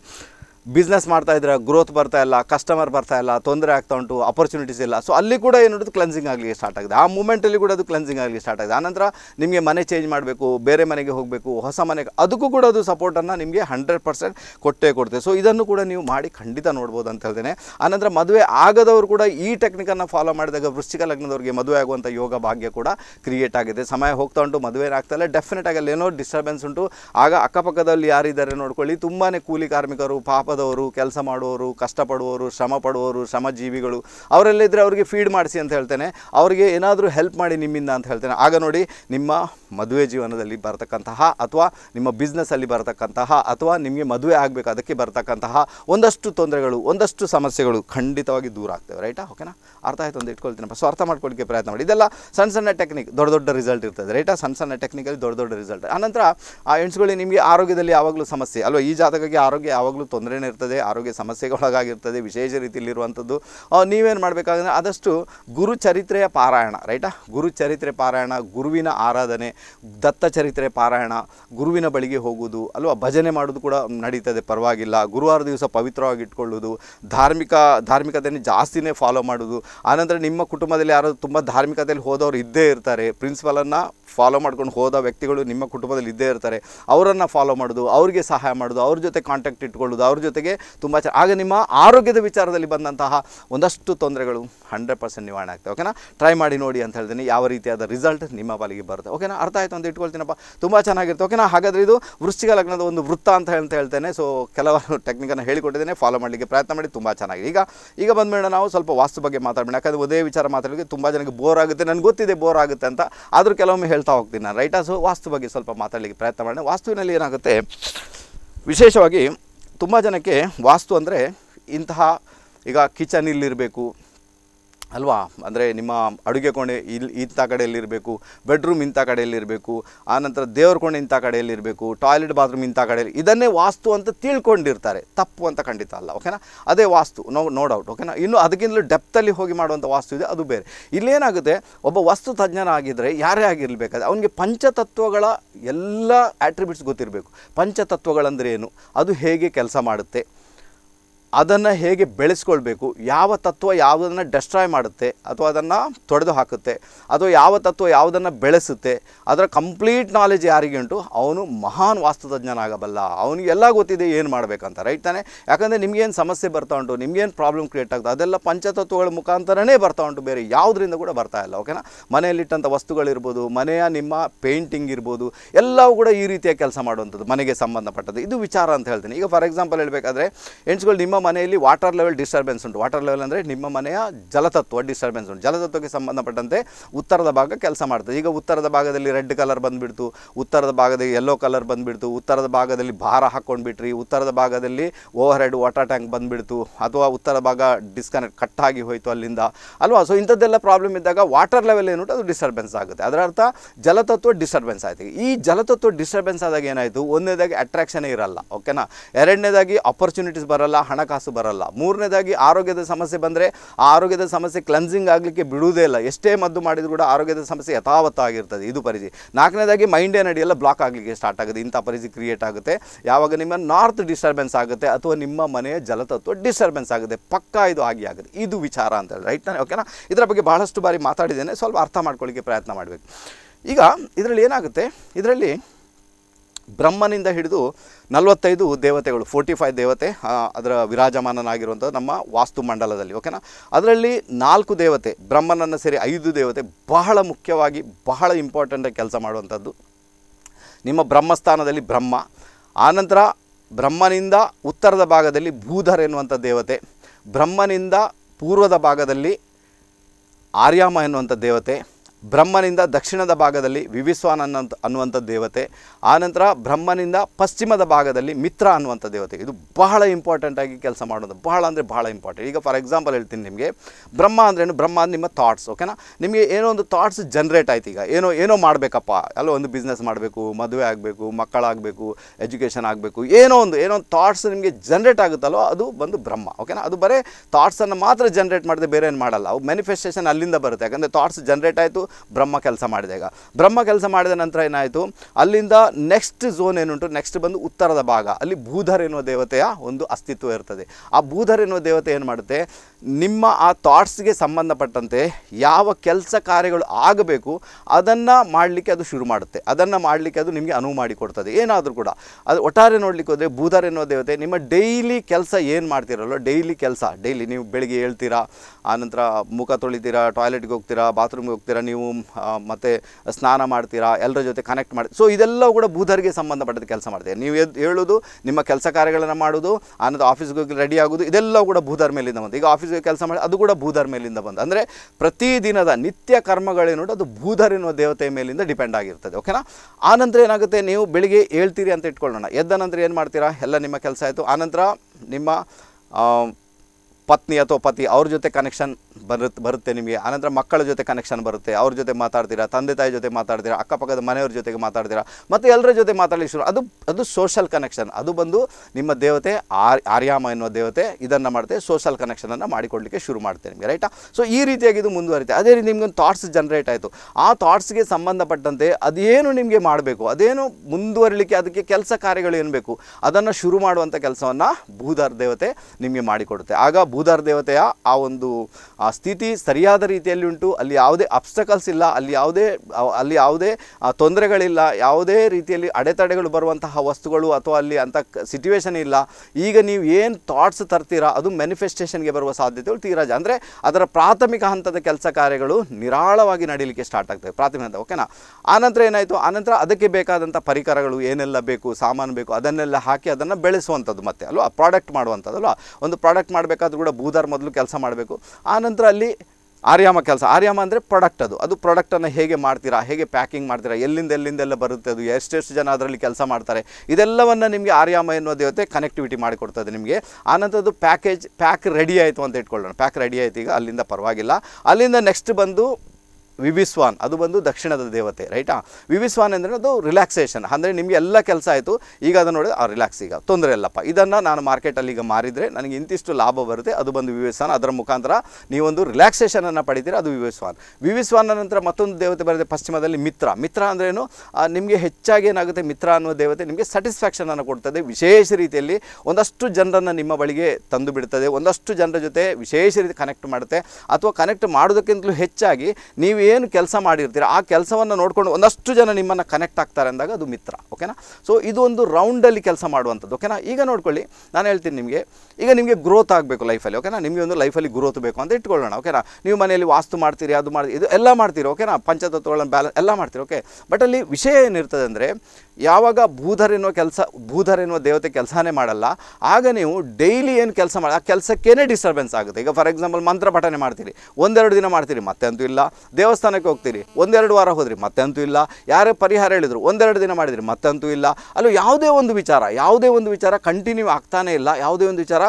ಬಿಸ್ನೆಸ್ ಮಾಡ್ತಾ ಇದ್ರೆ ಗ್ರೋತ್ ಬರ್ತಾ ಇಲ್ಲ ಕಸ್ಟಮರ್ ಬರ್ತಾ ಇಲ್ಲ ತೊಂದರೆ ಆಗ್ತಾ ಉಂಟು ಅಪರ್ಚುನಿಟೀಸ್ ಇಲ್ಲ ಸೊ ಅಲ್ಲಿ ಕೂಡ ಏನು ಮಾಡೋದು ಕ್ಲೆನ್ಸಿಂಗ್ ಆಗಲಿ ಸ್ಟಾರ್ಟ್ ಆಗಿದೆ ಆ ಮೂಮೆಂಟಲ್ಲಿ ಕೂಡ ಅದು ಕ್ಲೆನ್ಸಿಂಗ್ ಆಗಲಿ ಸ್ಟಾರ್ಟ್ ಆಗಿದೆ ಆನಂತರ ನಿಮಗೆ ಮನೆ ಚೇಂಜ್ ಮಾಡಬೇಕು ಬೇರೆ ಮನೆಗೆ ಹೋಗಬೇಕು ಹೊಸ ಮನೆಗೆ ಅದಕ್ಕೂ ಕೂಡ ಅದು ಸಪೋರ್ಟನ್ನು ನಿಮಗೆ ಹಂಡ್ರೆಡ್ ಪರ್ಸೆಂಟ್ ಕೊಟ್ಟೇ ಕೊಡ್ತೇವೆ ಸೊ ಇದನ್ನು ಕೂಡ ನೀವು ಮಾಡಿ ಖಂಡಿತ ನೋಡ್ಬೋದು ಅಂತ ಹೇಳ್ತೇನೆ ಆನಂತರ ಮದುವೆ ಆಗದವರು ಕೂಡ ಈ ಟೆಕ್ನಿಕನ್ನು ಫಾಲೋ ಮಾಡಿದಾಗ ವೃಶ್ಚಿಕ ಲಗ್ನದವರಿಗೆ ಮದುವೆ ಆಗುವಂಥ ಯೋಗ ಭಾಗ್ಯ ಕೂಡ ಕ್ರಿಯೇಟ್ ಆಗಿದೆ ಸಮಯ ಹೋಗ್ತಾ ಉಂಟು ಮದುವೆ ಇಲ್ಲ ಡೆಫಿನೆಟ್ ಆಗಲ್ಲ ಏನೋ ಡಿಸ್ಟರ್ಬೆನ್ಸ್ ಉಂಟು ಆಗ ಅಕ್ಕಪಕ್ಕದಲ್ಲಿ ಯಾರಿದ್ದಾರೆ ನೋಡ್ಕೊಳ್ಳಿ ತುಂಬಾ ಕೂಲಿ ಕಾರ್ಮಿಕರು ಪಾಪ ಕುಟುಂಬದವರು ಕೆಲಸ ಮಾಡುವವರು ಕಷ್ಟಪಡುವವರು ಶ್ರಮ ಪಡುವವರು ಶ್ರಮಜೀವಿಗಳು ಅವರೆಲ್ಲಿದ್ದರೆ ಅವರಿಗೆ ಫೀಡ್ ಮಾಡಿಸಿ ಅಂತ ಹೇಳ್ತೇನೆ ಅವರಿಗೆ ಏನಾದರೂ ಹೆಲ್ಪ್ ಮಾಡಿ ನಿಮ್ಮಿಂದ ಅಂತ ಹೇಳ್ತೇನೆ ಆಗ ನೋಡಿ ನಿಮ್ಮ ಮದುವೆ ಜೀವನದಲ್ಲಿ ಬರ್ತಕ್ಕಂತಹ ಅಥವಾ ನಿಮ್ಮ ಬಿಸ್ನೆಸ್ಸಲ್ಲಿ ಬರತಕ್ಕಂತಹ ಅಥವಾ ನಿಮಗೆ ಮದುವೆ ಅದಕ್ಕೆ ಬರ್ತಕ್ಕಂತಹ ಒಂದಷ್ಟು ತೊಂದರೆಗಳು ಒಂದಷ್ಟು ಸಮಸ್ಯೆಗಳು ಖಂಡಿತವಾಗಿ ದೂರ ಆಗ್ತವೆ ರೈಟಾ ಓಕೆನಾ ಅರ್ಥ ಆಯಿತು ಒಂದು ಇಟ್ಕೊಳ್ತೀನಪ್ಪ ಸೊ ಅರ್ಥ ಮಾಡ್ಕೊಳ್ಳಿಕ್ಕೆ ಪ್ರಯತ್ನ ಮಾಡಿ ಇದೆಲ್ಲ ಸಣ್ಣ ಸಣ್ಣ ಟೆಕ್ನಿಕ್ ದೊಡ್ಡ ದೊಡ್ಡ ರಿಸಲ್ಟ್ ಇರ್ತದೆ ರೈಟಾ ಸಣ್ಣ ಸಣ್ಣ ಟೆಕ್ನಿಕಲ್ಲಿ ದೊಡ್ಡ ದೊಡ್ಡ ರಿಸಲ್ಟ್ ಆನಂತರ ಆ ಹೆಣ್ಸುಗಳಿಗೆ ನಿಮಗೆ ಆರೋಗ್ಯದಲ್ಲಿ ಯಾವಾಗಲೂ ಸಮಸ್ಯೆ ಅಲ್ವಾ ಈ ಜಾತಕಕ್ಕೆ ಆರೋಗ್ಯ ಯಾವಾಗಲೂ ತೊಂದರೆ ಇರ್ತದೆ ಆರೋಗ್ಯ ಒಳಗಾಗಿರ್ತದೆ ವಿಶೇಷ ರೀತಿಯಲ್ಲಿರುವಂಥದ್ದು ನೀವೇನು ಮಾಡಬೇಕಾದ್ರೆ ಆದಷ್ಟು ಚರಿತ್ರೆಯ ಪಾರಾಯಣ ರೈಟಾ ಚರಿತ್ರೆ ಪಾರಾಯಣ ಗುರುವಿನ ಆರಾಧನೆ ದತ್ತ ಚರಿತ್ರೆ ಪಾರಾಯಣ ಗುರುವಿನ ಬಳಿಗೆ ಹೋಗುವುದು ಅಲ್ವಾ ಭಜನೆ ಮಾಡೋದು ಕೂಡ ನಡೀತದೆ ಪರವಾಗಿಲ್ಲ ಗುರುವಾರ ದಿವಸ ಪವಿತ್ರವಾಗಿ ಇಟ್ಕೊಳ್ಳೋದು ಧಾರ್ಮಿಕ ಧಾರ್ಮಿಕತೆಯನ್ನು ಜಾಸ್ತಿನೇ ಫಾಲೋ ಮಾಡೋದು ಆನಂತರ ನಿಮ್ಮ ಕುಟುಂಬದಲ್ಲಿ ಯಾರು ತುಂಬ ಧಾರ್ಮಿಕತೆಯಲ್ಲಿ ಹೋದವರು ಇದ್ದೇ ಇರ್ತಾರೆ ಪ್ರಿನ್ಸಿಪಲನ್ನು ಫಾಲೋ ಮಾಡ್ಕೊಂಡು ಹೋದ ವ್ಯಕ್ತಿಗಳು ನಿಮ್ಮ ಕುಟುಂಬದಲ್ಲಿ ಇದ್ದೇ ಇರ್ತಾರೆ ಅವರನ್ನು ಫಾಲೋ ಮಾಡೋದು ಅವರಿಗೆ ಸಹಾಯ ಮಾಡೋದು ಅವ್ರ ಜೊತೆ ಕಾಂಟ್ಯಾಕ್ಟ್ ಇಟ್ಕೊಳ್ಳೋದು ಅವ್ರ ಜೊತೆ ಜೊತೆಗೆ ತುಂಬ ಚ ಆಗ ನಿಮ್ಮ ಆರೋಗ್ಯದ ವಿಚಾರದಲ್ಲಿ ಬಂದಂತಹ ಒಂದಷ್ಟು ತೊಂದರೆಗಳು ಹಂಡ್ರೆಡ್ ಪರ್ಸೆಂಟ್ ನಿವಾರಣೆ ಆಗ್ತದೆ ಓಕೆನಾ ಟ್ರೈ ಮಾಡಿ ನೋಡಿ ಅಂತ ಹೇಳ್ತೀನಿ ಯಾವ ರೀತಿಯಾದ ರಿಸಲ್ಟ್ ನಿಮ್ಮ ಪಾಲಿಗೆ ಬರುತ್ತೆ ಓಕೆನಾ ಅರ್ಥ ಆಯಿತು ಅಂತ ಇಟ್ಕೊಳ್ತೀನಪ್ಪ ತುಂಬ ಚೆನ್ನಾಗಿರುತ್ತೆ ಓಕೆನಾ ಹಾಗಾದರೆ ಇದು ವೃಶ್ಚಿಕ ಲಗ್ನದ ಒಂದು ವೃತ್ತ ಅಂತ ಅಂತ ಹೇಳ್ತೇನೆ ಸೊ ಕೆಲವರು ಟೆಕ್ನಿಕನ್ನು ಹೇಳಿಕೊಟ್ಟಿದ್ದೇನೆ ಫಾಲೋ ಮಾಡಲಿಕ್ಕೆ ಪ್ರಯತ್ನ ಮಾಡಿ ತುಂಬ ಚೆನ್ನಾಗಿದೆ ಈಗ ಈಗ ಬಂದಮೇಲೆ ನಾವು ಸ್ವಲ್ಪ ವಾಸ್ತು ಬಗ್ಗೆ ಮಾತಾಡೋಣ ಯಾಕಂದರೆ ಒದೇ ವಿಚಾರ ಮಾತಾಡಲಿಕ್ಕೆ ತುಂಬ ಜನಕ್ಕೆ ಬೋರ್ ಆಗುತ್ತೆ ನನಗೆ ಗೊತ್ತಿದೆ ಬೋರ್ ಆಗುತ್ತೆ ಅಂತ ಆದರೂ ಕೆಲವೊಮ್ಮೆ ಹೇಳ್ತಾ ಹೋಗ್ತೀನಿ ನಾನು ರೈಟರ್ಸು ಸೊ ವಾಸ್ತು ಬಗ್ಗೆ ಸ್ವಲ್ಪ ಮಾತಾಡಲಿಕ್ಕೆ ಪ್ರಯತ್ನ ಮಾಡೋಣ ವಾಸ್ತುವಿನಲ್ಲಿ ಏನಾಗುತ್ತೆ ವಿಶೇಷವಾಗಿ ತುಂಬ ಜನಕ್ಕೆ ವಾಸ್ತು ಅಂದರೆ ಇಂತಹ ಈಗ ಕಿಚನ್ ಇಲ್ಲಿರಬೇಕು ಅಲ್ವಾ ಅಂದರೆ ನಿಮ್ಮ ಅಡುಗೆ ಕೋಣೆ ಇಲ್ಲಿ ಇಂಥ ಕಡೆಯಲ್ಲಿರಬೇಕು ಬೆಡ್ರೂಮ್ ಇಂಥ ಕಡೆಯಲ್ಲಿರಬೇಕು ಆನಂತರ ದೇವ್ರ ಕೋಣೆ ಇಂಥ ಕಡೆಯಲ್ಲಿರಬೇಕು ಟಾಯ್ಲೆಟ್ ಬಾತ್ರೂಮ್ ಇಂಥ ಕಡೆಯಲ್ಲಿ ಇದನ್ನೇ ವಾಸ್ತು ಅಂತ ತಿಳ್ಕೊಂಡಿರ್ತಾರೆ ತಪ್ಪು ಅಂತ ಖಂಡಿತ ಅಲ್ಲ ಓಕೆನಾ ಅದೇ ವಾಸ್ತು ನೋ ನೋ ಡೌಟ್ ಓಕೆನಾ ಇನ್ನು ಅದಕ್ಕಿಂತಲೂ ಡೆಪ್ತಲ್ಲಿ ಹೋಗಿ ಮಾಡುವಂಥ ವಾಸ್ತು ಇದೆ ಅದು ಬೇರೆ ಇಲ್ಲೇನಾಗುತ್ತೆ ಒಬ್ಬ ವಾಸ್ತು ತಜ್ಞನಾಗಿದ್ದರೆ ಯಾರೇ ಆಗಿರಬೇಕಾದ್ರೆ ಅವನಿಗೆ ಪಂಚತತ್ವಗಳ ಎಲ್ಲ ಆ್ಯಟ್ರಿಬ್ಯೂಟ್ಸ್ ಗೊತ್ತಿರಬೇಕು ಪಂಚತತ್ವಗಳಂದರೆ ಏನು ಅದು ಹೇಗೆ ಕೆಲಸ ಮಾಡುತ್ತೆ ಅದನ್ನು ಹೇಗೆ ಬೆಳೆಸ್ಕೊಳ್ಬೇಕು ಯಾವ ತತ್ವ ಯಾವುದನ್ನು ಡೆಸ್ಟ್ರಾಯ್ ಮಾಡುತ್ತೆ ಅಥವಾ ಅದನ್ನು ತೊಡೆದು ಹಾಕುತ್ತೆ ಅಥವಾ ಯಾವ ತತ್ವ ಯಾವುದನ್ನು ಬೆಳೆಸುತ್ತೆ ಅದರ ಕಂಪ್ಲೀಟ್ ನಾಲೆಜ್ ಯಾರಿಗೆ ಉಂಟು ಅವನು ಮಹಾನ್ ವಾಸ್ತುತಜ್ಞನಾಗಬಲ್ಲ ಎಲ್ಲ ಗೊತ್ತಿದೆ ಏನು ಮಾಡಬೇಕಂತ ರೈಟ್ ತಾನೆ ಯಾಕಂದರೆ ನಿಮಗೇನು ಸಮಸ್ಯೆ ಬರ್ತಾ ಉಂಟು ನಿಮಗೇನು ಪ್ರಾಬ್ಲಮ್ ಕ್ರಿಯೇಟ್ ಆಗ್ತದೆ ಅದೆಲ್ಲ ಪಂಚತತ್ವಗಳ ಮುಖಾಂತರನೇ ಬರ್ತಾ ಉಂಟು ಬೇರೆ ಯಾವುದರಿಂದ ಕೂಡ ಬರ್ತಾ ಇಲ್ಲ ಓಕೆನಾ ಮನೆಯಲ್ಲಿಟ್ಟಂಥ ವಸ್ತುಗಳಿರ್ಬೋದು ಮನೆಯ ನಿಮ್ಮ ಪೇಂಟಿಂಗ್ ಇರ್ಬೋದು ಎಲ್ಲವೂ ಕೂಡ ಈ ರೀತಿಯ ಕೆಲಸ ಮಾಡುವಂಥದ್ದು ಮನೆಗೆ ಸಂಬಂಧಪಟ್ಟದ್ದು ಇದು ವಿಚಾರ ಅಂತ ಹೇಳ್ತೀನಿ ಈಗ ಫಾರ್ ಎಕ್ಸಾಂಪಲ್ ಹೇಳಬೇಕಾದ್ರೆ ಹೆಣ್ಸುಗಳು ನಿಮ್ಮ ಮನೆಯಲ್ಲಿ ವಾಟರ್ ಲೆವೆಲ್ ಡಿಸ್ಟರ್ಬೆನ್ಸ್ ಉಂಟು ವಾಟರ್ ಲೆವೆಲ್ ಅಂದರೆ ನಿಮ್ಮ ಮನೆಯ ಜಲತತ್ವ ಡಿಸ್ಟರ್ಬೆನ್ಸ್ ಉಂಟು ಜಲತತ್ವಕ್ಕೆ ಸಂಬಂಧಪಟ್ಟಂತೆ ಉತ್ತರದ ಭಾಗ ಕೆಲಸ ಮಾಡ್ತದೆ ಈಗ ಉತ್ತರದ ಭಾಗದಲ್ಲಿ ರೆಡ್ ಕಲರ್ ಬಂದುಬಿಡ್ತು ಉತ್ತರದ ಭಾಗದಲ್ಲಿ ಯೆಲ್ಲೋ ಕಲರ್ ಬಂದುಬಿಡ್ತು ಉತ್ತರದ ಭಾಗದಲ್ಲಿ ಭಾರ ಹಾಕ್ಕೊಂಡ್ಬಿಟ್ರಿ ಉತ್ತರದ ಭಾಗದಲ್ಲಿ ಓವರ್ ಹೆಡ್ ವಾಟರ್ ಟ್ಯಾಂಕ್ ಬಂದುಬಿಡ್ತು ಅಥವಾ ಉತ್ತರ ಭಾಗ ಡಿಸ್ಕನೆಕ್ಟ್ ಕಟ್ಟಾಗಿ ಹೋಯಿತು ಅಲ್ಲಿಂದ ಅಲ್ವಾ ಸೊ ಇಂಥದ್ದೆಲ್ಲ ಪ್ರಾಬ್ಲಮ್ ಇದ್ದಾಗ ವಾಟರ್ ಲೆವೆಲ್ ಏನುಂಟು ಅದು ಡಿಸ್ಟರ್ಬೆನ್ಸ್ ಆಗುತ್ತೆ ಅದರ ಅರ್ಥ ಜಲತತ್ವ ಡಿಸ್ಟರ್ಬೆನ್ಸ್ ಆಯಿತು ಈ ಜಲತತ್ವ ಡಿಸ್ಟರ್ಬೆನ್ಸ್ ಆದಾಗ ಏನಾಯಿತು ಒಂದನೇದಾಗಿ ಅಟ್ರಾಕ್ಷನ್ ಇರಲ್ಲ ಓಕೆನಾ ಎರಡನೇದಾಗಿ ಅಪರ್ಚುನಿಟೀಸ್ ಬರಲ್ಲ ಹಣ ಹಣಕಾಸು ಬರಲ್ಲ ಮೂರನೇದಾಗಿ ಆರೋಗ್ಯದ ಸಮಸ್ಯೆ ಬಂದರೆ ಆರೋಗ್ಯದ ಸಮಸ್ಯೆ ಕ್ಲೆನ್ಸಿಂಗ್ ಆಗಲಿಕ್ಕೆ ಬಿಡುವುದೇ ಇಲ್ಲ ಎಷ್ಟೇ ಮದ್ದು ಮಾಡಿದ್ರು ಕೂಡ ಆರೋಗ್ಯದ ಸಮಸ್ಯೆ ಯಥಾವತ್ತಾಗಿರ್ತದೆ ಇದು ಪರಿಸ್ಥಿತಿ ನಾಲ್ಕನೇದಾಗಿ ಮೈಂಡೇ ಏನಡಿಯೆಲ್ಲ ಬ್ಲಾಕ್ ಆಗಲಿಕ್ಕೆ ಸ್ಟಾರ್ಟ್ ಆಗುತ್ತೆ ಇಂಥ ಪರಿಸ್ಥಿತಿ ಕ್ರಿಯೇಟ್ ಆಗುತ್ತೆ ಯಾವಾಗ ನಿಮ್ಮ ನಾರ್ತ್ ಡಿಸ್ಟರ್ಬೆನ್ಸ್ ಆಗುತ್ತೆ ಅಥವಾ ನಿಮ್ಮ ಮನೆಯ ಜಲತತ್ವ ಡಿಸ್ಟರ್ಬೆನ್ಸ್ ಆಗುತ್ತೆ ಪಕ್ಕಾ ಇದು ಆಗಿ ಆಗುತ್ತೆ ಇದು ವಿಚಾರ ಅಂತ ಹೇಳಿ ರೈಟ್ ನಾನು ಓಕೆನಾ ಇದರ ಬಗ್ಗೆ ಬಹಳಷ್ಟು ಬಾರಿ ಮಾತಾಡಿದ್ದೇನೆ ಸ್ವಲ್ಪ ಅರ್ಥ ಮಾಡ್ಕೊಳ್ಳಿಕ್ಕೆ ಪ್ರಯತ್ನ ಮಾಡಬೇಕು ಈಗ ಇದರಲ್ಲಿ ಏನಾಗುತ್ತೆ ಇದರಲ್ಲಿ ಬ್ರಹ್ಮನಿಂದ ಹಿಡಿದು ನಲವತ್ತೈದು ದೇವತೆಗಳು ಫೋರ್ಟಿ ಫೈವ್ ದೇವತೆ ಅದರ ವಿರಾಜಮಾನನಾಗಿರುವಂಥದ್ದು ನಮ್ಮ ವಾಸ್ತು ಮಂಡಲದಲ್ಲಿ ಓಕೆನಾ ಅದರಲ್ಲಿ ನಾಲ್ಕು ದೇವತೆ ಬ್ರಹ್ಮನನ್ನು ಸೇರಿ ಐದು ದೇವತೆ ಬಹಳ ಮುಖ್ಯವಾಗಿ ಬಹಳ ಇಂಪಾರ್ಟೆಂಟಾಗಿ ಕೆಲಸ ಮಾಡುವಂಥದ್ದು ನಿಮ್ಮ ಬ್ರಹ್ಮಸ್ಥಾನದಲ್ಲಿ ಬ್ರಹ್ಮ ಆನಂತರ ಬ್ರಹ್ಮನಿಂದ ಉತ್ತರದ ಭಾಗದಲ್ಲಿ ಭೂಧರ್ ಎನ್ನುವಂಥ ದೇವತೆ ಬ್ರಹ್ಮನಿಂದ ಪೂರ್ವದ ಭಾಗದಲ್ಲಿ ಆರ್ಯಾಮ ಎನ್ನುವಂಥ ದೇವತೆ ಬ್ರಹ್ಮನಿಂದ ದಕ್ಷಿಣದ ಭಾಗದಲ್ಲಿ ವಿವಿಸ್ವಾನ್ ಅನ್ನಂತ ಅನ್ನುವಂಥ ದೇವತೆ ಆನಂತರ ಬ್ರಹ್ಮನಿಂದ ಪಶ್ಚಿಮದ ಭಾಗದಲ್ಲಿ ಮಿತ್ರ ಅನ್ನುವಂಥ ದೇವತೆ ಇದು ಬಹಳ ಇಂಪಾರ್ಟೆಂಟಾಗಿ ಕೆಲಸ ಮಾಡೋದು ಬಹಳ ಅಂದರೆ ಬಹಳ ಇಂಪಾರ್ಟೆಂಟ್ ಈಗ ಫಾರ್ ಎಕ್ಸಾಂಪಲ್ ಹೇಳ್ತೀನಿ ನಿಮಗೆ ಬ್ರಹ್ಮ ಅಂದ್ರೇನು ಬ್ರಹ್ಮ ನಿಮ್ಮ ಥಾಟ್ಸ್ ಓಕೆನಾ ನಿಮಗೆ ಏನೋ ಒಂದು ಥಾಟ್ಸ್ ಜನ್ರೇಟ್ ಆಯ್ತು ಈಗ ಏನೋ ಏನೋ ಮಾಡಬೇಕಪ್ಪ ಅಲ್ಲೋ ಒಂದು ಬಿಸ್ನೆಸ್ ಮಾಡಬೇಕು ಮದುವೆ ಆಗಬೇಕು ಮಕ್ಕಳಾಗಬೇಕು ಎಜುಕೇಷನ್ ಆಗಬೇಕು ಏನೋ ಒಂದು ಏನೋ ಒಂದು ಥಾಟ್ಸ್ ನಿಮಗೆ ಜನ್ರೇಟ್ ಆಗುತ್ತಲ್ಲೋ ಅದು ಬಂದು ಬ್ರಹ್ಮ ಓಕೆನಾ ಅದು ಬರೀ ಥಾಟ್ಸನ್ನು ಮಾತ್ರ ಜನ್ರೇಟ್ ಮಾಡಿದೆ ಬೇರೆ ಏನು ಮಾಡಲ್ಲ ಅವು ಮ್ಯಾನಿಫೆಸ್ಟೇಷನ್ ಅಲ್ಲಿಂದ ಬರುತ್ತೆ ಯಾಕಂದರೆ ಥಾಟ್ಸ್ ಜನ್ರೇಟ್ ಆಯಿತು ಬ್ರಹ್ಮ ಕೆಲಸ ಮಾಡಿದಾಗ ಈಗ ಬ್ರಹ್ಮ ಕೆಲಸ ಮಾಡಿದ ನಂತರ ಏನಾಯಿತು ಅಲ್ಲಿಂದ ನೆಕ್ಸ್ಟ್ ಝೋನ್ ಏನುಂಟು ನೆಕ್ಸ್ಟ್ ಬಂದು ಉತ್ತರದ ಭಾಗ ಅಲ್ಲಿ ಭೂಧರ್ ಎನ್ನುವ ದೇವತೆಯ ಒಂದು ಅಸ್ತಿತ್ವ ಇರ್ತದೆ ಆ ಭೂಧರ್ ಎನ್ನುವ ದೇವತೆ ಏನು ಮಾಡುತ್ತೆ ನಿಮ್ಮ ಆ ಥಾಟ್ಸ್ಗೆ ಸಂಬಂಧಪಟ್ಟಂತೆ ಯಾವ ಕೆಲಸ ಕಾರ್ಯಗಳು ಆಗಬೇಕು ಅದನ್ನು ಮಾಡಲಿಕ್ಕೆ ಅದು ಶುರು ಮಾಡುತ್ತೆ ಅದನ್ನು ಮಾಡಲಿಕ್ಕೆ ಅದು ನಿಮಗೆ ಅನುವು ಮಾಡಿಕೊಡ್ತದೆ ಏನಾದರೂ ಕೂಡ ಅದು ಒಟ್ಟಾರೆ ನೋಡಲಿಕ್ಕೆ ಹೋದರೆ ಅನ್ನೋ ಎನ್ನುವ ದೇವತೆ ನಿಮ್ಮ ಡೈಲಿ ಕೆಲಸ ಏನು ಮಾಡ್ತಿರಲ್ವ ಡೈಲಿ ಕೆಲಸ ಡೈಲಿ ನೀವು ಬೆಳಿಗ್ಗೆ ಹೇಳ್ತೀರಾ ಆನಂತರ ಮುಖ ತೊಳಿತೀರಾ ಟಾಯ್ಲೆಟ್ಗೆ ಹೋಗ್ತೀರಾ ಬಾತ್ರೂಮ್ಗೆ ಹೋಗ್ತೀರಾ ನೀವು ಮತ್ತು ಸ್ನಾನ ಮಾಡ್ತೀರಾ ಎಲ್ಲರ ಜೊತೆ ಕನೆಕ್ಟ್ ಮಾಡಿ ಸೊ ಇದೆಲ್ಲವೂ ಕೂಡ ಬೂದರ್ಗೆ ಸಂಬಂಧಪಟ್ಟದ ಕೆಲಸ ಮಾಡ್ತೀರಿ ನೀವು ಎದ್ದು ಹೇಳೋದು ನಿಮ್ಮ ಕೆಲಸ ಕಾರ್ಯಗಳನ್ನು ಮಾಡೋದು ಆನಂತರ ಆಫೀಸ್ಗೆ ಹೋಗಿ ರೆಡಿ ಆಗೋದು ಇದೆಲ್ಲವೂ ಕೂಡ ಬೂದರ್ ಮೇಲಿಂದ ಬಂದು ಈಗ ಆಫೀಸ್ ಕೆಲಸ ಮಾಡಿ ಅದು ಕೂಡ ಭೂಧರ್ ಮೇಲಿಂದ ಬಂದು ಅಂದರೆ ಪ್ರತಿದಿನದ ನಿತ್ಯ ಕರ್ಮಗಳೇನು ಅದು ಭೂಧರ್ ಎನ್ನುವ ದೇವತೆ ಮೇಲಿಂದ ಡಿಪೆಂಡ್ ಆಗಿರ್ತದೆ ಓಕೆನಾ ಆನಂತರ ಏನಾಗುತ್ತೆ ನೀವು ಬೆಳಿಗ್ಗೆ ಹೇಳ್ತೀರಿ ಅಂತ ಇಟ್ಕೊಳ್ಳೋಣ ಎದ್ದ ನಂತರ ಏನು ಮಾಡ್ತೀರಾ ಎಲ್ಲ ನಿಮ್ಮ ಕೆಲಸ ಆಯಿತು ಆನಂತರ ನಿಮ್ಮ ಪತ್ನಿ ಅಥವಾ ಪತಿ ಅವ್ರ ಜೊತೆ ಕನೆಕ್ಷನ್ ಬರುತ್ತೆ ಬರುತ್ತೆ ನಿಮಗೆ ಆನಂತರ ಮಕ್ಕಳ ಜೊತೆ ಕನೆಕ್ಷನ್ ಬರುತ್ತೆ ಅವ್ರ ಜೊತೆ ಮಾತಾಡ್ತೀರಾ ತಂದೆ ತಾಯಿ ಜೊತೆ ಮಾತಾಡ್ತೀರಾ ಅಕ್ಕಪಕ್ಕದ ಮನೆಯವ್ರ ಜೊತೆಗೆ ಮಾತಾಡ್ತೀರಾ ಮತ್ತು ಎಲ್ಲರ ಜೊತೆ ಮಾತಾಡಲಿಕ್ಕೆ ಶುರು ಅದು ಅದು ಸೋಷಲ್ ಕನೆಕ್ಷನ್ ಅದು ಬಂದು ನಿಮ್ಮ ದೇವತೆ ಆರ್ ಆರ್ಯಾಮ ಎನ್ನುವ ದೇವತೆ ಇದನ್ನು ಮಾಡ್ತೆ ಸೋಷಲ್ ಕನೆಕ್ಷನನ್ನು ಮಾಡಿಕೊಳ್ಳಲಿಕ್ಕೆ ಶುರು ಮಾಡ್ತೇನೆ ನಿಮಗೆ ರೈಟಾ ಸೊ ಈ ರೀತಿಯಾಗಿ ಇದು ಮುಂದುವರಿತೆ ಅದೇ ರೀತಿ ನಿಮ್ಗೊಂದು ಥಾಟ್ಸ್ ಜನ್ರೇಟ್ ಆಯಿತು ಆ ಥಾಟ್ಸ್ಗೆ ಸಂಬಂಧಪಟ್ಟಂತೆ ಅದೇನು ನಿಮಗೆ ಮಾಡಬೇಕು ಅದೇನು ಮುಂದುವರಿಲಿಕ್ಕೆ ಅದಕ್ಕೆ ಕೆಲಸ ಕಾರ್ಯಗಳು ಏನು ಬೇಕು ಅದನ್ನು ಶುರು ಮಾಡುವಂಥ ಕೆಲಸವನ್ನು ಭೂಧಾರ್ ದೇವತೆ ನಿಮಗೆ ಮಾಡಿಕೊಡುತ್ತೆ ಆಗ ಭೂದಾರ್ ದೇವತೆಯ ಆ ಒಂದು ಆ ಸ್ಥಿತಿ ಸರಿಯಾದ ರೀತಿಯಲ್ಲಿ ಉಂಟು ಅಲ್ಲಿ ಯಾವುದೇ ಅಬ್ಸ್ಟಕಲ್ಸ್ ಇಲ್ಲ ಅಲ್ಲಿ ಯಾವುದೇ ಅಲ್ಲಿ ಯಾವುದೇ ತೊಂದರೆಗಳಿಲ್ಲ ಯಾವುದೇ ರೀತಿಯಲ್ಲಿ ಅಡೆತಡೆಗಳು ಬರುವಂತಹ ವಸ್ತುಗಳು ಅಥವಾ ಅಲ್ಲಿ ಅಂಥ ಸಿಚುವೇಶನ್ ಇಲ್ಲ ಈಗ ನೀವು ಏನು ಥಾಟ್ಸ್ ತರ್ತೀರಾ ಅದು ಮ್ಯಾನಿಫೆಸ್ಟೇಷನ್ಗೆ ಬರುವ ಸಾಧ್ಯತೆಗಳು ತೀರಾಜ ಅಂದರೆ ಅದರ ಪ್ರಾಥಮಿಕ ಹಂತದ ಕೆಲಸ ಕಾರ್ಯಗಳು ನಿರಾಳವಾಗಿ ನಡೀಲಿಕ್ಕೆ ಸ್ಟಾರ್ಟ್ ಆಗ್ತದೆ ಪ್ರಾಥಮಿಕ ಹಂತ ಓಕೆನಾ ಆನಂತರ ಏನಾಯಿತು ಆನಂತರ ಅದಕ್ಕೆ ಬೇಕಾದಂಥ ಪರಿಕರಗಳು ಏನೆಲ್ಲ ಬೇಕು ಸಾಮಾನು ಬೇಕು ಅದನ್ನೆಲ್ಲ ಹಾಕಿ ಅದನ್ನು ಬೆಳೆಸುವಂಥದ್ದು ಮತ್ತೆ ಅಲ್ವಾ ಪ್ರಾಡಕ್ಟ್ ಮಾಡುವಂಥದ್ದು ಅಲ್ವಾ ಒಂದು ಪ್ರಾಡಕ್ಟ್ ಮಾಡಬೇಕಾದ್ರೂ ಕೂಡ ಬೂದಾರ್ ಮೊದಲು ಕೆಲಸ ಮಾಡಬೇಕು ಆನಂತರ ನಂತರ ಅಲ್ಲಿ ಆರ್ಯಾಮ ಕೆಲಸ ಆರ್ಯಾಮ ಅಂದರೆ ಪ್ರಾಡಕ್ಟ್ ಅದು ಅದು ಪ್ರಾಡಕ್ಟನ್ನು ಹೇಗೆ ಮಾಡ್ತೀರಾ ಹೇಗೆ ಪ್ಯಾಕಿಂಗ್ ಮಾಡ್ತೀರಾ ಎಲ್ಲಿಂದ ಎಲ್ಲಿಂದೆಲ್ಲ ಬರುತ್ತೆ ಅದು ಎಷ್ಟೆಷ್ಟು ಜನ ಅದರಲ್ಲಿ ಕೆಲಸ ಮಾಡ್ತಾರೆ ಇದೆಲ್ಲವನ್ನು ನಿಮಗೆ ಆರ್ಯಾಮ ಎನ್ನುವ ದೇವತೆ ಕನೆಕ್ಟಿವಿಟಿ ಮಾಡಿಕೊಡ್ತದೆ ನಿಮಗೆ ಆನಂತರದ್ದು ಪ್ಯಾಕೇಜ್ ಪ್ಯಾಕ್ ರೆಡಿ ಆಯಿತು ಅಂತ ಇಟ್ಕೊಳ್ಳೋಣ ಪ್ಯಾಕ್ ರೆಡಿ ಆಯಿತು ಈಗ ಅಲ್ಲಿಂದ ಪರವಾಗಿಲ್ಲ ಅಲ್ಲಿಂದ ನೆಕ್ಸ್ಟ್ ಬಂದು ವಿವಿಸ್ವಾನ್ ಅದು ಬಂದು ದಕ್ಷಿಣದ ದೇವತೆ ರೈಟಾ ವಿವಿಸ್ವಾನ್ ಅಂದರೆ ಅದು ರಿಲ್ಯಾಕ್ಸೇಷನ್ ಅಂದರೆ ನಿಮಗೆ ಎಲ್ಲ ಕೆಲಸ ಆಯಿತು ಈಗ ಅದನ್ನು ನೋಡಿ ಆ ರಿಲ್ಯಾಕ್ಸ್ ಈಗ ತೊಂದರೆ ಇಲ್ಲಪ್ಪ ಇದನ್ನು ನಾನು ಮಾರ್ಕೆಟಲ್ಲಿ ಈಗ ಮಾರಿದರೆ ನನಗೆ ಇಂತಿಷ್ಟು ಲಾಭ ಬರುತ್ತೆ ಅದು ಬಂದು ವಿವಿಸ್ವಾನ್ ಅದರ ಮುಖಾಂತರ ನೀವೊಂದು ರಿಲ್ಯಾಕ್ಸೇಷನನ್ನು ಪಡಿತೀರ ಅದು ವಿವಿಸ್ವಾನ್ ವಿವಿಸ್ವಾನ ನಂತರ ಮತ್ತೊಂದು ದೇವತೆ ಬರುತ್ತೆ ಪಶ್ಚಿಮದಲ್ಲಿ ಮಿತ್ರ ಮಿತ್ರ ಅಂದ್ರೇನು ನಿಮಗೆ ಹೆಚ್ಚಾಗಿ ಏನಾಗುತ್ತೆ ಮಿತ್ರ ಅನ್ನುವ ದೇವತೆ ನಿಮಗೆ ಸ್ಯಾಟಿಸ್ಫ್ಯಾಕ್ಷನನ್ನು ಕೊಡ್ತದೆ ವಿಶೇಷ ರೀತಿಯಲ್ಲಿ ಒಂದಷ್ಟು ಜನರನ್ನು ನಿಮ್ಮ ಬಳಿಗೆ ತಂದು ಬಿಡ್ತದೆ ಒಂದಷ್ಟು ಜನರ ಜೊತೆ ವಿಶೇಷ ರೀತಿ ಕನೆಕ್ಟ್ ಮಾಡುತ್ತೆ ಅಥವಾ ಕನೆಕ್ಟ್ ಮಾಡೋದಕ್ಕಿಂತಲೂ ಹೆಚ್ಚಾಗಿ ನೀವು ಏನು ಕೆಲಸ ಮಾಡಿರ್ತೀರ ಆ ಕೆಲಸವನ್ನು ನೋಡಿಕೊಂಡು ಒಂದಷ್ಟು ಜನ ನಿಮ್ಮನ್ನು ಕನೆಕ್ಟ್ ಆಗ್ತಾರೆ ಅಂದಾಗ ಅದು ಮಿತ್ರ ಓಕೆನಾ ಸೊ ಇದು ಒಂದು ರೌಂಡಲ್ಲಿ ಕೆಲಸ ಮಾಡುವಂಥದ್ದು ಓಕೆನಾ ಈಗ ನೋಡ್ಕೊಳ್ಳಿ ನಾನು ಹೇಳ್ತೀನಿ ನಿಮಗೆ ಈಗ ನಿಮಗೆ ಗ್ರೋತ್ ಆಗಬೇಕು ಲೈಫಲ್ಲಿ ಓಕೆನಾ ನಿಮಗೆ ಒಂದು ಲೈಫಲ್ಲಿ ಗ್ರೋತ್ ಬೇಕು ಅಂತ ಇಟ್ಕೊಳ್ಳೋಣ ಓಕೆನಾ ನೀವು ಮನೆಯಲ್ಲಿ ವಾಸ್ತು ಮಾಡ್ತೀರಿ ಅದು ಮಾಡಿ ಇದು ಎಲ್ಲ ಮಾಡ್ತೀರಿ ಓಕೆನಾ ಪಂಚತತ್ವಗಳನ್ನು ಬ್ಯಾಲೆನ್ಸ್ ಎಲ್ಲ ಮಾಡ್ತೀರಿ ಓಕೆ ಬಟ್ ಅಲ್ಲಿ ವಿಷಯ ಏನಿರ್ತದೆ ಅಂದರೆ ಯಾವಾಗ ಭೂಧರ್ ಎನ್ನುವ ಕೆಲಸ ಭೂಧರ್ ಎನ್ನುವ ದೇವತೆ ಕೆಲಸನೇ ಮಾಡಲ್ಲ ಆಗ ನೀವು ಡೈಲಿ ಏನು ಕೆಲಸ ಮಾಡಿ ಆ ಕೆಲಸಕ್ಕೇನೆ ಡಿಸ್ಟರ್ಬೆನ್ಸ್ ಆಗುತ್ತೆ ಈಗ ಫಾರ್ ಎಕ್ಸಾಂಪಲ್ ಮಂತ್ರ ಪಠನೆ ಮಾಡ್ತೀರಿ ಒಂದೆರಡು ದಿನ ಮಾಡ್ತೀರಿ ಮತ್ತೆ ಅಂತೂ ಇಲ್ಲ ದೇವ ದೇವಸ್ಥಾನಕ್ಕೆ ಹೋಗ್ತೀರಿ ಒಂದೆರಡು ವಾರ ಹೋದ್ರಿ ಮತ್ತೆಂತೂ ಇಲ್ಲ ಯಾರೇ ಪರಿಹಾರ ಹೇಳಿದ್ರು ಒಂದೆರಡು ದಿನ ಮಾಡಿದ್ರಿ ಮತ್ತಂತೂ ಇಲ್ಲ ಅಲ್ಲೂ ಯಾವುದೇ ಒಂದು ವಿಚಾರ ಯಾವುದೇ ಒಂದು ವಿಚಾರ ಕಂಟಿನ್ಯೂ ಆಗ್ತಾನೇ ಇಲ್ಲ ಯಾವುದೇ ಒಂದು ವಿಚಾರ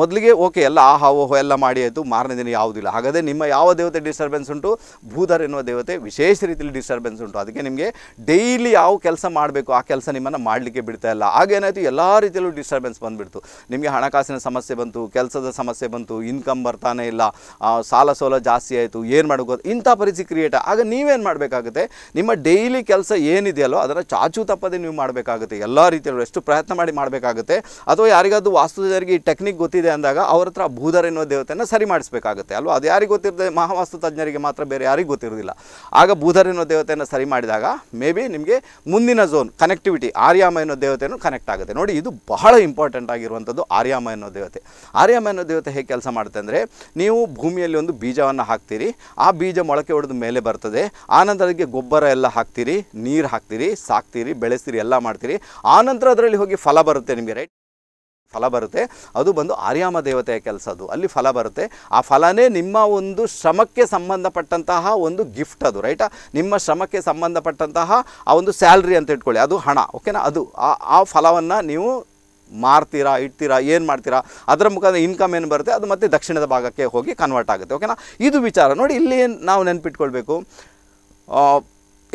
ಮೊದಲಿಗೆ ಓಕೆ ಎಲ್ಲ ಆಹಾ ಓಹೋ ಎಲ್ಲ ಮಾಡಿ ಆಯಿತು ಮಾರನೇ ದಿನ ಯಾವುದಿಲ್ಲ ಹಾಗಾದರೆ ನಿಮ್ಮ ಯಾವ ದೇವತೆ ಡಿಸ್ಟರ್ಬೆನ್ಸ್ ಉಂಟು ಭೂಧರ್ ಎನ್ನುವ ದೇವತೆ ವಿಶೇಷ ರೀತಿಯಲ್ಲಿ ಡಿಸ್ಟರ್ಬೆನ್ಸ್ ಉಂಟು ಅದಕ್ಕೆ ನಿಮಗೆ ಡೈಲಿ ಯಾವ ಕೆಲಸ ಮಾಡಬೇಕು ಆ ಕೆಲಸ ನಿಮ್ಮನ್ನು ಮಾಡಲಿಕ್ಕೆ ಬಿಡ್ತಾ ಇಲ್ಲ ಹಾಗೇನಾಯಿತು ಎಲ್ಲ ರೀತಿಯಲ್ಲೂ ಡಿಸ್ಟರ್ಬೆನ್ಸ್ ಬಂದುಬಿಡ್ತು ನಿಮಗೆ ಹಣಕಾಸಿನ ಸಮಸ್ಯೆ ಬಂತು ಕೆಲಸದ ಸಮಸ್ಯೆ ಬಂತು ಇನ್ಕಮ್ ಬರ್ತಾನೆ ಇಲ್ಲ ಸಾಲ ಸೋಲ ಜಾಸ್ತಿ ಆಯಿತು ಏನು ಮಾಡಬೇಕು ಇಂಥ ಪರಿಸ್ಥಿತಿ ಕ್ರಿಯೇಟ್ ಆಗ ನೀವೇನು ಮಾಡಬೇಕಾಗುತ್ತೆ ನಿಮ್ಮ ಡೈಲಿ ಕೆಲಸ ಏನಿದೆಯಲ್ಲೋ ಅದನ್ನು ಚಾಚು ತಪ್ಪದೆ ನೀವು ಮಾಡಬೇಕಾಗುತ್ತೆ ಎಲ್ಲ ರೀತಿಯಲ್ಲೂ ಎಷ್ಟು ಪ್ರಯತ್ನ ಮಾಡಿ ಮಾಡಬೇಕಾಗುತ್ತೆ ಅಥವಾ ಯಾರಿಗಾದ್ರೂ ವಾಸ್ತುಜರಿಗೆ ಈ ಟೆಕ್ನಿಕ್ ಗೊತ್ತಿದೆ ಅಂದಾಗ ಅವರ ಹತ್ರ ಭೂಧರ್ ಎನ್ನುವ ದೇವತೆಯನ್ನು ಸರಿ ಮಾಡಿಸಬೇಕಾಗುತ್ತೆ ಅಲ್ವಾ ಅದು ಯಾರಿಗೆ ಗೊತ್ತಿರದೆ ಮಹಾವಾಸ್ತು ತಜ್ಞರಿಗೆ ಮಾತ್ರ ಬೇರೆ ಯಾರಿಗೂ ಗೊತ್ತಿರೋದಿಲ್ಲ ಆಗ ಭೂಧರ್ ಎನ್ನುವ ದೇವತೆಯನ್ನು ಸರಿ ಮಾಡಿದಾಗ ಮೇ ಬಿ ನಿಮಗೆ ಮುಂದಿನ ಝೋನ್ ಕನೆಕ್ಟಿವಿಟಿ ಆರ್ಯಾಮ ಎನ್ನೋ ದೇವತೆಯನ್ನು ಕನೆಕ್ಟ್ ಆಗುತ್ತೆ ನೋಡಿ ಇದು ಬಹಳ ಇಂಪಾರ್ಟೆಂಟ್ ಆಗಿರುವಂಥದ್ದು ಆರ್ಯಾಮ ಅನ್ನೋ ದೇವತೆ ಆರ್ಯಾಮ ಎನ್ನೋ ದೇವತೆ ಹೇಗೆ ಕೆಲಸ ಮಾಡುತ್ತೆ ಅಂದರೆ ನೀವು ಭೂಮಿಯಲ್ಲಿ ಒಂದು ಬೀಜವನ್ನು ಹಾಕ್ತೀರಿ ಆ ಬೀಜ ಮೊಳಕೆ ಹೊಡೆದು ಮೇಲೆ ಬರ್ತದೆ ಆನಂತರ ಅದಕ್ಕೆ ಗೊಬ್ಬರ ಎಲ್ಲ ಹಾಕ್ತೀರಿ ನೀರು ಹಾಕ್ತೀರಿ ಸಾಕ್ತೀರಿ ಬೆಳೆಸ್ತೀರಿ ಎಲ್ಲ ಮಾಡ್ತೀರಿ ಆನಂತರ ಅದರಲ್ಲಿ ಹೋಗಿ ಫಲ ಬರುತ್ತೆ ನಿಮಗೆ ರೈಟ್ ಫಲ ಬರುತ್ತೆ ಅದು ಬಂದು ಆರ್ಯಾಮ ದೇವತೆಯ ಕೆಲಸ ಅದು ಅಲ್ಲಿ ಫಲ ಬರುತ್ತೆ ಆ ಫಲನೇ ನಿಮ್ಮ ಒಂದು ಶ್ರಮಕ್ಕೆ ಸಂಬಂಧಪಟ್ಟಂತಹ ಒಂದು ಗಿಫ್ಟ್ ಅದು ರೈಟಾ ನಿಮ್ಮ ಶ್ರಮಕ್ಕೆ ಸಂಬಂಧಪಟ್ಟಂತಹ ಆ ಒಂದು ಸ್ಯಾಲ್ರಿ ಅಂತ ಇಟ್ಕೊಳ್ಳಿ ಅದು ಹಣ ಓಕೆನಾ ಅದು ಆ ಫಲವನ್ನು ನೀವು ಮಾರ್ತೀರಾ ಇಡ್ತೀರಾ ಏನು ಮಾಡ್ತೀರಾ ಅದರ ಮುಖಾಂತರ ಇನ್ಕಮ್ ಏನು ಬರುತ್ತೆ ಅದು ಮತ್ತೆ ದಕ್ಷಿಣದ ಭಾಗಕ್ಕೆ ಹೋಗಿ ಕನ್ವರ್ಟ್ ಆಗುತ್ತೆ ಓಕೆನಾ ಇದು ವಿಚಾರ ನೋಡಿ ಇಲ್ಲಿ ನಾವು ನೆನ್ಪಿಟ್ಕೊಳ್ಬೇಕು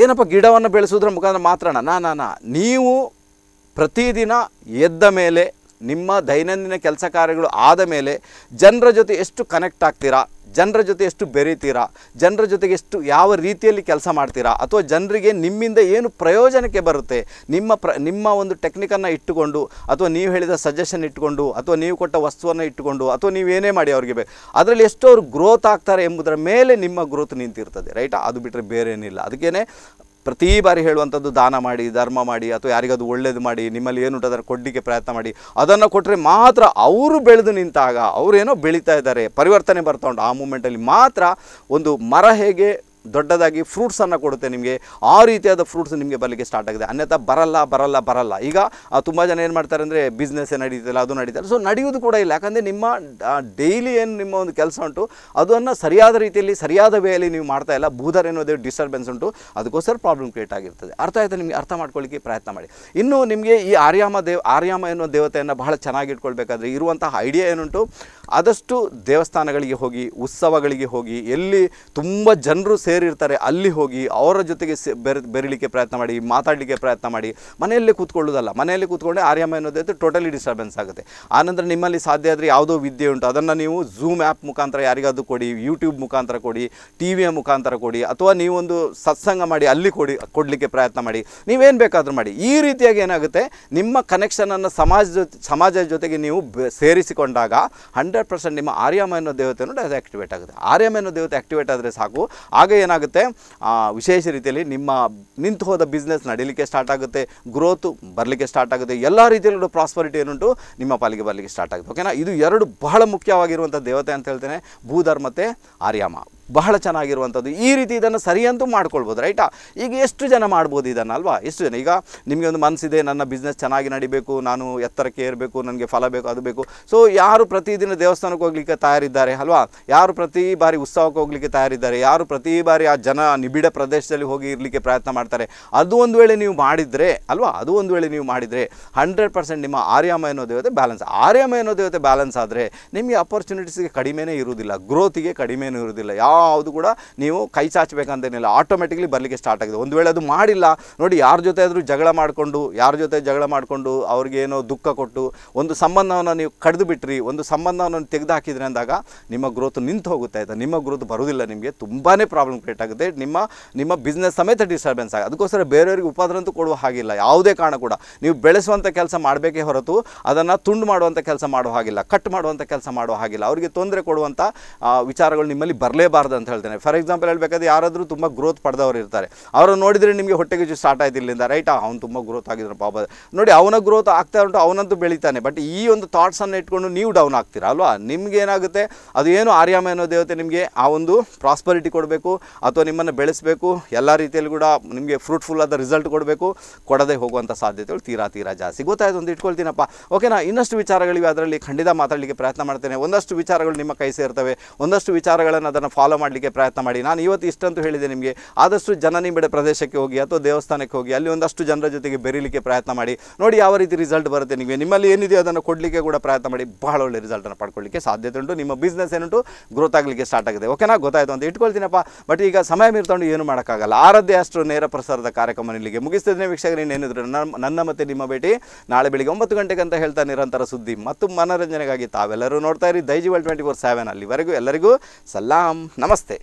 ಏನಪ್ಪ ಗಿಡವನ್ನು ಬೆಳೆಸೋದ್ರ ಮುಖಾಂತರ ಮಾತ್ರಣ ನಾ ನಾ ನೀವು ಪ್ರತಿದಿನ ಎದ್ದ ಮೇಲೆ ನಿಮ್ಮ ದೈನಂದಿನ ಕೆಲಸ ಕಾರ್ಯಗಳು ಆದ ಮೇಲೆ ಜನರ ಜೊತೆ ಎಷ್ಟು ಕನೆಕ್ಟ್ ಆಗ್ತೀರಾ ಜನರ ಜೊತೆ ಎಷ್ಟು ಬೆರೀತೀರಾ ಜನರ ಜೊತೆಗೆ ಎಷ್ಟು ಯಾವ ರೀತಿಯಲ್ಲಿ ಕೆಲಸ ಮಾಡ್ತೀರಾ ಅಥವಾ ಜನರಿಗೆ ನಿಮ್ಮಿಂದ ಏನು ಪ್ರಯೋಜನಕ್ಕೆ ಬರುತ್ತೆ ನಿಮ್ಮ ಪ್ರ ನಿಮ್ಮ ಒಂದು ಟೆಕ್ನಿಕನ್ನು ಇಟ್ಟುಕೊಂಡು ಅಥವಾ ನೀವು ಹೇಳಿದ ಸಜೆಷನ್ ಇಟ್ಟುಕೊಂಡು ಅಥವಾ ನೀವು ಕೊಟ್ಟ ವಸ್ತುವನ್ನು ಇಟ್ಟುಕೊಂಡು ಅಥವಾ ನೀವೇನೇ ಮಾಡಿ ಅವ್ರಿಗೆ ಬೇಕು ಅದರಲ್ಲಿ ಎಷ್ಟು ಅವ್ರು ಗ್ರೋತ್ ಆಗ್ತಾರೆ ಎಂಬುದರ ಮೇಲೆ ನಿಮ್ಮ ಗ್ರೋತ್ ನಿಂತಿರ್ತದೆ ರೈಟ್ ಅದು ಬಿಟ್ಟರೆ ಬೇರೇನಿಲ್ಲ ಅದಕ್ಕೇ ಪ್ರತಿ ಬಾರಿ ಹೇಳುವಂಥದ್ದು ದಾನ ಮಾಡಿ ಧರ್ಮ ಮಾಡಿ ಅಥವಾ ಯಾರಿಗದು ಒಳ್ಳೇದು ಮಾಡಿ ನಿಮ್ಮಲ್ಲಿ ಏನು ಉಂಟು ಕೊಡ್ಲಿಕ್ಕೆ ಕೊಡಲಿಕ್ಕೆ ಪ್ರಯತ್ನ ಮಾಡಿ ಅದನ್ನು ಕೊಟ್ಟರೆ ಮಾತ್ರ ಅವರು ಬೆಳೆದು ನಿಂತಾಗ ಅವರೇನೋ ಬೆಳೀತಾ ಇದ್ದಾರೆ ಪರಿವರ್ತನೆ ಬರ್ತಾ ಉಂಟು ಆ ಮೂಮೆಂಟಲ್ಲಿ ಮಾತ್ರ ಒಂದು ಮರ ಹೇಗೆ ದೊಡ್ಡದಾಗಿ ಫ್ರೂಟ್ಸನ್ನು ಕೊಡುತ್ತೆ ನಿಮಗೆ ಆ ರೀತಿಯಾದ ಫ್ರೂಟ್ಸ್ ನಿಮಗೆ ಬರಲಿಕ್ಕೆ ಸ್ಟಾರ್ಟ್ ಆಗಿದೆ ಅನ್ಯಥ ಬರಲ್ಲ ಬರಲ್ಲ ಬರಲ್ಲ ಈಗ ತುಂಬ ಜನ ಏನು ಮಾಡ್ತಾರೆ ಅಂದರೆ ಏನು ನಡೀತಿಲ್ಲ ಅದು ನಡೀತಾರೆ ಸೊ ನಡೆಯೋದು ಕೂಡ ಇಲ್ಲ ಯಾಕಂದರೆ ನಿಮ್ಮ ಡೈಲಿ ಏನು ನಿಮ್ಮ ಒಂದು ಕೆಲಸ ಉಂಟು ಅದನ್ನು ಸರಿಯಾದ ರೀತಿಯಲ್ಲಿ ಸರಿಯಾದ ವೇಯಲ್ಲಿ ನೀವು ಮಾಡ್ತಾ ಇಲ್ಲ ಭೂದರ್ ಏನೋದೇ ಡಿಸ್ಟರ್ಬೆನ್ಸ್ ಉಂಟು ಅದಕ್ಕೋಸ್ಕರ ಪ್ರಾಬ್ಲಮ್ ಕ್ರಿಯೇಟ್ ಆಗಿರ್ತದೆ ಅರ್ಥ ಆಯಿತು ನಿಮಗೆ ಅರ್ಥ ಮಾಡ್ಕೊಳ್ಳಿಕ್ಕೆ ಪ್ರಯತ್ನ ಮಾಡಿ ಇನ್ನು ನಿಮಗೆ ಈ ಆರ್ಯಾಮ ದೇವ್ ಆರ್ಯಾಮ ಎನ್ನುವ ದೇವತೆಯನ್ನು ಬಹಳ ಚೆನ್ನಾಗಿ ಇಟ್ಕೊಳ್ಬೇಕಾದ್ರೆ ಇರುವಂತಹ ಐಡಿಯಾ ಏನುಂಟು ಆದಷ್ಟು ದೇವಸ್ಥಾನಗಳಿಗೆ ಹೋಗಿ ಉತ್ಸವಗಳಿಗೆ ಹೋಗಿ ಎಲ್ಲಿ ತುಂಬ ಜನರು ಸೇರಿರ್ತಾರೆ ಅಲ್ಲಿ ಹೋಗಿ ಅವರ ಜೊತೆಗೆ ಸೇ ಬೆರೆ ಪ್ರಯತ್ನ ಮಾಡಿ ಮಾತಾಡಲಿಕ್ಕೆ ಪ್ರಯತ್ನ ಮಾಡಿ ಮನೆಯಲ್ಲೇ ಕೂತ್ಕೊಳ್ಳೋದಲ್ಲ ಮನೆಯಲ್ಲಿ ಕೂತ್ಕೊಂಡೆ ಆರ್ಯಮ ಅನ್ನೋದೈತೆ ಟೋಟಲಿ ಡಿಸ್ಟರ್ಬೆನ್ಸ್ ಆಗುತ್ತೆ ಆನಂತರ ನಿಮ್ಮಲ್ಲಿ ಸಾಧ್ಯ ಆದರೆ ಯಾವುದೋ ವಿದ್ಯೆ ಉಂಟು ಅದನ್ನು ನೀವು ಝೂಮ್ ಆ್ಯಪ್ ಮುಖಾಂತರ ಯಾರಿಗಾದರೂ ಕೊಡಿ ಯೂಟ್ಯೂಬ್ ಮುಖಾಂತರ ಕೊಡಿ ಟಿ ವಿಯ ಮುಖಾಂತರ ಕೊಡಿ ಅಥವಾ ನೀವೊಂದು ಸತ್ಸಂಗ ಮಾಡಿ ಅಲ್ಲಿ ಕೊಡಿ ಕೊಡಲಿಕ್ಕೆ ಪ್ರಯತ್ನ ಮಾಡಿ ನೀವೇನು ಬೇಕಾದರೂ ಮಾಡಿ ಈ ರೀತಿಯಾಗಿ ಏನಾಗುತ್ತೆ ನಿಮ್ಮ ಕನೆಕ್ಷನನ್ನು ಸಮಾಜ ಜೊತೆ ಸಮಾಜದ ಜೊತೆಗೆ ನೀವು ಸೇರಿಸಿಕೊಂಡಾಗ ಹಂಡ್ರೆಡ್ ಹಂಡ್ರೆಡ್ ಪರ್ಸೆಂಟ್ ನಿಮ್ಮ ಎಮ್ ಅನ್ನೋ ಅದು ಆಕ್ಟಿವೇಟ್ ಆಗುತ್ತೆ ಆರ್ಯಮ ಅನ್ನೋ ದೇವತೆ ಆಕ್ಟಿವೇಟ್ ಆದರೆ ಸಾಕು ಆಗ ಏನಾಗುತ್ತೆ ವಿಶೇಷ ರೀತಿಯಲ್ಲಿ ನಿಮ್ಮ ನಿಂತು ಹೋದ ಬಿಸ್ನೆಸ್ ನಡೀಲಿಕ್ಕೆ ಸ್ಟಾರ್ಟ್ ಆಗುತ್ತೆ ಗ್ರೋತ್ ಬರಲಿಕ್ಕೆ ಸ್ಟಾರ್ಟ್ ಆಗುತ್ತೆ ಎಲ್ಲ ರೀತಿಯಲ್ಲೂ ಪ್ರಾಸ್ಪರಿಟಿ ಏನುಂಟು ನಿಮ್ಮ ಪಾಲಿಗೆ ಬರಲಿಕ್ಕೆ ಸ್ಟಾರ್ಟ್ ಆಗುತ್ತೆ ಓಕೆನಾ ಇದು ಎರಡು ಬಹಳ ಮುಖ್ಯವಾಗಿರುವಂಥ ದೇವತೆ ಅಂತ ಹೇಳ್ತೇನೆ ಭೂಧರ್ಮತೆ ಆರ್ಯಾಮ ಬಹಳ ಚೆನ್ನಾಗಿರುವಂಥದ್ದು ಈ ರೀತಿ ಇದನ್ನು ಸರಿ ಅಂತೂ ಮಾಡ್ಕೊಳ್ಬೋದು ರೈಟಾ ಈಗ ಎಷ್ಟು ಜನ ಮಾಡ್ಬೋದು ಇದನ್ನು ಅಲ್ವಾ ಎಷ್ಟು ಜನ ಈಗ ನಿಮಗೆ ಒಂದು ಮನಸ್ಸಿದೆ ನನ್ನ ಬಿಸ್ನೆಸ್ ಚೆನ್ನಾಗಿ ನಡಿಬೇಕು ನಾನು ಎತ್ತರಕ್ಕೆ ಏರಬೇಕು ನನಗೆ ಫಲ ಬೇಕು ಅದು ಬೇಕು ಸೊ ಯಾರು ಪ್ರತಿದಿನ ದೇವಸ್ಥಾನಕ್ಕೆ ಹೋಗ್ಲಿಕ್ಕೆ ತಯಾರಿದ್ದಾರೆ ಅಲ್ವಾ ಯಾರು ಪ್ರತಿ ಬಾರಿ ಉತ್ಸವಕ್ಕೆ ಹೋಗ್ಲಿಕ್ಕೆ ತಯಾರಿದ್ದಾರೆ ಯಾರು ಪ್ರತಿ ಬಾರಿ ಆ ಜನ ನಿಬಿಡ ಪ್ರದೇಶದಲ್ಲಿ ಹೋಗಿ ಇರಲಿಕ್ಕೆ ಪ್ರಯತ್ನ ಮಾಡ್ತಾರೆ ಅದು ಒಂದು ವೇಳೆ ನೀವು ಮಾಡಿದರೆ ಅಲ್ವಾ ಅದು ಒಂದು ವೇಳೆ ನೀವು ಮಾಡಿದರೆ ಹಂಡ್ರೆಡ್ ಪರ್ಸೆಂಟ್ ನಿಮ್ಮ ಆರ್ಯಮ ಅನ್ನೋ ದೇವತೆ ಬ್ಯಾಲೆನ್ಸ್ ಆರ್ಯಮ ಎನ್ನೋ ದೇವತೆ ಬ್ಯಾಲೆನ್ಸ್ ಆದರೆ ನಿಮಗೆ ಅಪರ್ಚುನಿಟೀಸ್ಗೆ ಕಡಿಮೆನೇ ಇರುವುದಿಲ್ಲ ಗ್ರೋತಿಗೆ ಕಡಿಮೆನೂ ಇರುವುದಿಲ್ಲ ಯಾವ ಯಾವುದು ಕೂಡ ನೀವು ಕೈ ಚಾಚಬೇಕಂತೇನಿಲ್ಲ ಆಟೋಮೆಟಿಕ್ಲಿ ಬರಲಿಕ್ಕೆ ಸ್ಟಾರ್ಟ್ ಆಗಿದೆ ಒಂದು ವೇಳೆ ಅದು ಮಾಡಿಲ್ಲ ನೋಡಿ ಯಾರ ಜೊತೆ ಆದರೂ ಜಗಳ ಮಾಡಿಕೊಂಡು ಯಾರ ಜೊತೆ ಜಗಳ ಮಾಡಿಕೊಂಡು ಏನೋ ದುಃಖ ಕೊಟ್ಟು ಒಂದು ಸಂಬಂಧವನ್ನು ನೀವು ಕಡಿದು ಬಿಟ್ರಿ ಒಂದು ಸಂಬಂಧವನ್ನು ತೆಗೆದು ಹಾಕಿದ್ರೆ ಅಂದಾಗ ನಿಮ್ಮ ಗ್ರೋತ್ ನಿಂತು ಹೋಗುತ್ತೆ ಆಯಿತಾ ನಿಮ್ಮ ಗ್ರೋತ್ ಬರೋದಿಲ್ಲ ನಿಮಗೆ ತುಂಬಾ ಪ್ರಾಬ್ಲಮ್ ಕ್ರಿಯೇಟ್ ಆಗುತ್ತೆ ನಿಮ್ಮ ನಿಮ್ಮ ಬಿಸ್ನೆಸ್ ಸಮೇತ ಡಿಸ್ಟರ್ಬೆನ್ಸ್ ಆಗ ಅದಕ್ಕೋಸ್ಕರ ಬೇರೆಯವರಿಗೆ ಉಪದ್ರಂತೂ ಕೊಡುವ ಹಾಗಿಲ್ಲ ಯಾವುದೇ ಕಾರಣ ಕೂಡ ನೀವು ಬೆಳೆಸುವಂಥ ಕೆಲಸ ಮಾಡಬೇಕೇ ಹೊರತು ಅದನ್ನು ತುಂಡು ಮಾಡುವಂಥ ಕೆಲಸ ಮಾಡುವ ಹಾಗಿಲ್ಲ ಕಟ್ ಮಾಡುವಂಥ ಕೆಲಸ ಮಾಡುವ ಹಾಗಿಲ್ಲ ಅವರಿಗೆ ತೊಂದರೆ ಕೊಡುವಂಥ ವಿಚಾರಗಳು ನಿಮ್ಮಲ್ಲಿ ಬರಲೇಬಾರ್ದು ಅಂತ ಹೇಳ್ತೇನೆ ಫಾರ್ ಎಕ್ಸಾಂಪಲ್ ಹೇಳಬೇಕಾದ್ರೆ ಯಾರಾದರೂ ತುಂಬ ಗ್ರೋತ್ ಪಡೆದವರು ಇರ್ತಾರೆ ಅವರು ನೋಡಿದರೆ ನಿಮಗೆ ಹೊಟ್ಟೆಗೆ ಸ್ಟಾರ್ಟ್ ಆಯ್ತು ಇಲ್ಲಿಂದ ರೈಟ್ ಅವ್ನು ತುಂಬ ಗ್ರೋತ್ ಆಗಿದ್ರು ಪಾಪ ನೋಡಿ ಅವನ ಗ್ರೋತ್ ಆಗ್ತಾ ಉಂಟು ಅವನಂತೂ ಬೆಳೀತಾನೆ ಬಟ್ ಈ ಒಂದು ಥಾಟ್ಸನ್ನು ಇಟ್ಕೊಂಡು ನೀವು ಡೌನ್ ಆಗ್ತೀರ ಅಲ್ವಾ ನಿಮ್ಗೆ ಏನಾಗುತ್ತೆ ಅದು ಏನು ಆರ್ಯಾಮ ಅನ್ನೋ ದೇವತೆ ನಿಮಗೆ ಆ ಒಂದು ಪ್ರಾಸ್ಪರಿಟಿ ಕೊಡಬೇಕು ಅಥವಾ ನಿಮ್ಮನ್ನು ಬೆಳೆಸಬೇಕು ಎಲ್ಲ ರೀತಿಯಲ್ಲಿ ಕೂಡ ನಿಮಗೆ ಫ್ರೂಟ್ಫುಲ್ ಆದ ರಿಸಲ್ಟ್ ಕೊಡಬೇಕು ಕೊಡದೇ ಹೋಗುವಂಥ ಸಾಧ್ಯತೆಗಳು ತೀರಾ ತೀರಾ ಜಾಸ್ತಿ ಗೊತ್ತಾಯ್ತು ಒಂದು ಇಟ್ಕೊಳ್ತೀನಪ್ಪ ಓಕೆನಾ ಇನ್ನಷ್ಟು ವಿಚಾರಗಳಿವೆ ಅದರಲ್ಲಿ ಖಂಡಿತ ಮಾತಾಡಲಿಕ್ಕೆ ಪ್ರಯತ್ನ ಮಾಡ್ತೇನೆ ಒಂದಷ್ಟು ವಿಚಾರಗಳು ನಿಮ್ಮ ಕೈ ಸೇರ್ತವೆ ಒಂದಷ್ಟು ವಿಚಾರಗಳನ್ನು ಅದನ್ನು ಫಾಲೋ ಫಾಲೋ ಮಾಡಲಿಕ್ಕೆ ಪ್ರಯತ್ನ ಮಾಡಿ ನಾನು ಇವತ್ತು ಇಷ್ಟಂತೂ ಹೇಳಿದೆ ನಿಮಗೆ ಆದಷ್ಟು ಜನ ನಿಂಬಿಡ ಪ್ರದೇಶಕ್ಕೆ ಹೋಗಿ ಅಥವಾ ದೇವಸ್ಥಾನಕ್ಕೆ ಹೋಗಿ ಅಲ್ಲಿ ಒಂದಷ್ಟು ಜನರ ಜೊತೆಗೆ ಬೆರೀಲಿಕ್ಕೆ ಪ್ರಯತ್ನ ಮಾಡಿ ನೋಡಿ ಯಾವ ರೀತಿ ರಿಸಲ್ಟ್ ಬರುತ್ತೆ ನಿಮಗೆ ನಿಮ್ಮಲ್ಲಿ ಏನಿದೆಯೋ ಅದನ್ನು ಕೊಡಲಿಕ್ಕೆ ಕೂಡ ಪ್ರಯತ್ನ ಮಾಡಿ ಬಹಳ ಒಳ್ಳೆ ರಿಸಲ್ಟನ್ನು ಪಡ್ಕೊಳ್ಳಿಕ್ಕೆ ಸಾಧ್ಯತೆ ಉಂಟು ನಿಮ್ಮ ಬಿಸ್ನೆಸ್ ಏನುಂಟು ಗ್ರೋತ್ ಆಗಲಿಕ್ಕೆ ಸ್ಟಾರ್ಟ್ ಆಗಿದೆ ಓಕೆನಾ ಗೊತ್ತಾಯ್ತು ಅಂತ ಇಟ್ಕೊಳ್ತೀನಪ್ಪ ಬಟ್ ಈಗ ಸಮಯ ಮೀರ್ಕೊಂಡು ಏನು ಮಾಡೋಕ್ಕಾಗಲ್ಲ ಆರದ್ದೇ ಅಷ್ಟು ನೇರ ಪ್ರಸಾರದ ಕಾರ್ಯಕ್ರಮ ಇಲ್ಲಿಗೆ ಮುಗಿಸ್ತಿದ್ದೇನೆ ವೀಕ್ಷಕರು ಏನಿದ್ರು ನನ್ನ ನನ್ನ ಮತ್ತೆ ನಿಮ್ಮ ಭೇಟಿ ನಾಳೆ ಬೆಳಿಗ್ಗೆ ಒಂಬತ್ತು ಗಂಟೆಗೆ ಅಂತ ಹೇಳ್ತಾ ನಿರಂತರ ಸುದ್ದಿ ಮತ್ತು ಮನರಂಜನೆಗಾಗಿ ತಾವೆಲ್ಲರೂ ನೋಡ್ತಾ ಇರಿ ದೈಜಿವಲ್ ಟ್ವೆಂಟಿ ಫೋರ್ ಸೆವೆನ್ ಅಲ್ಲಿವರೆಗೂ ಎಲ್ಲರಿಗೂ ಸಲಾಂ నమస్తే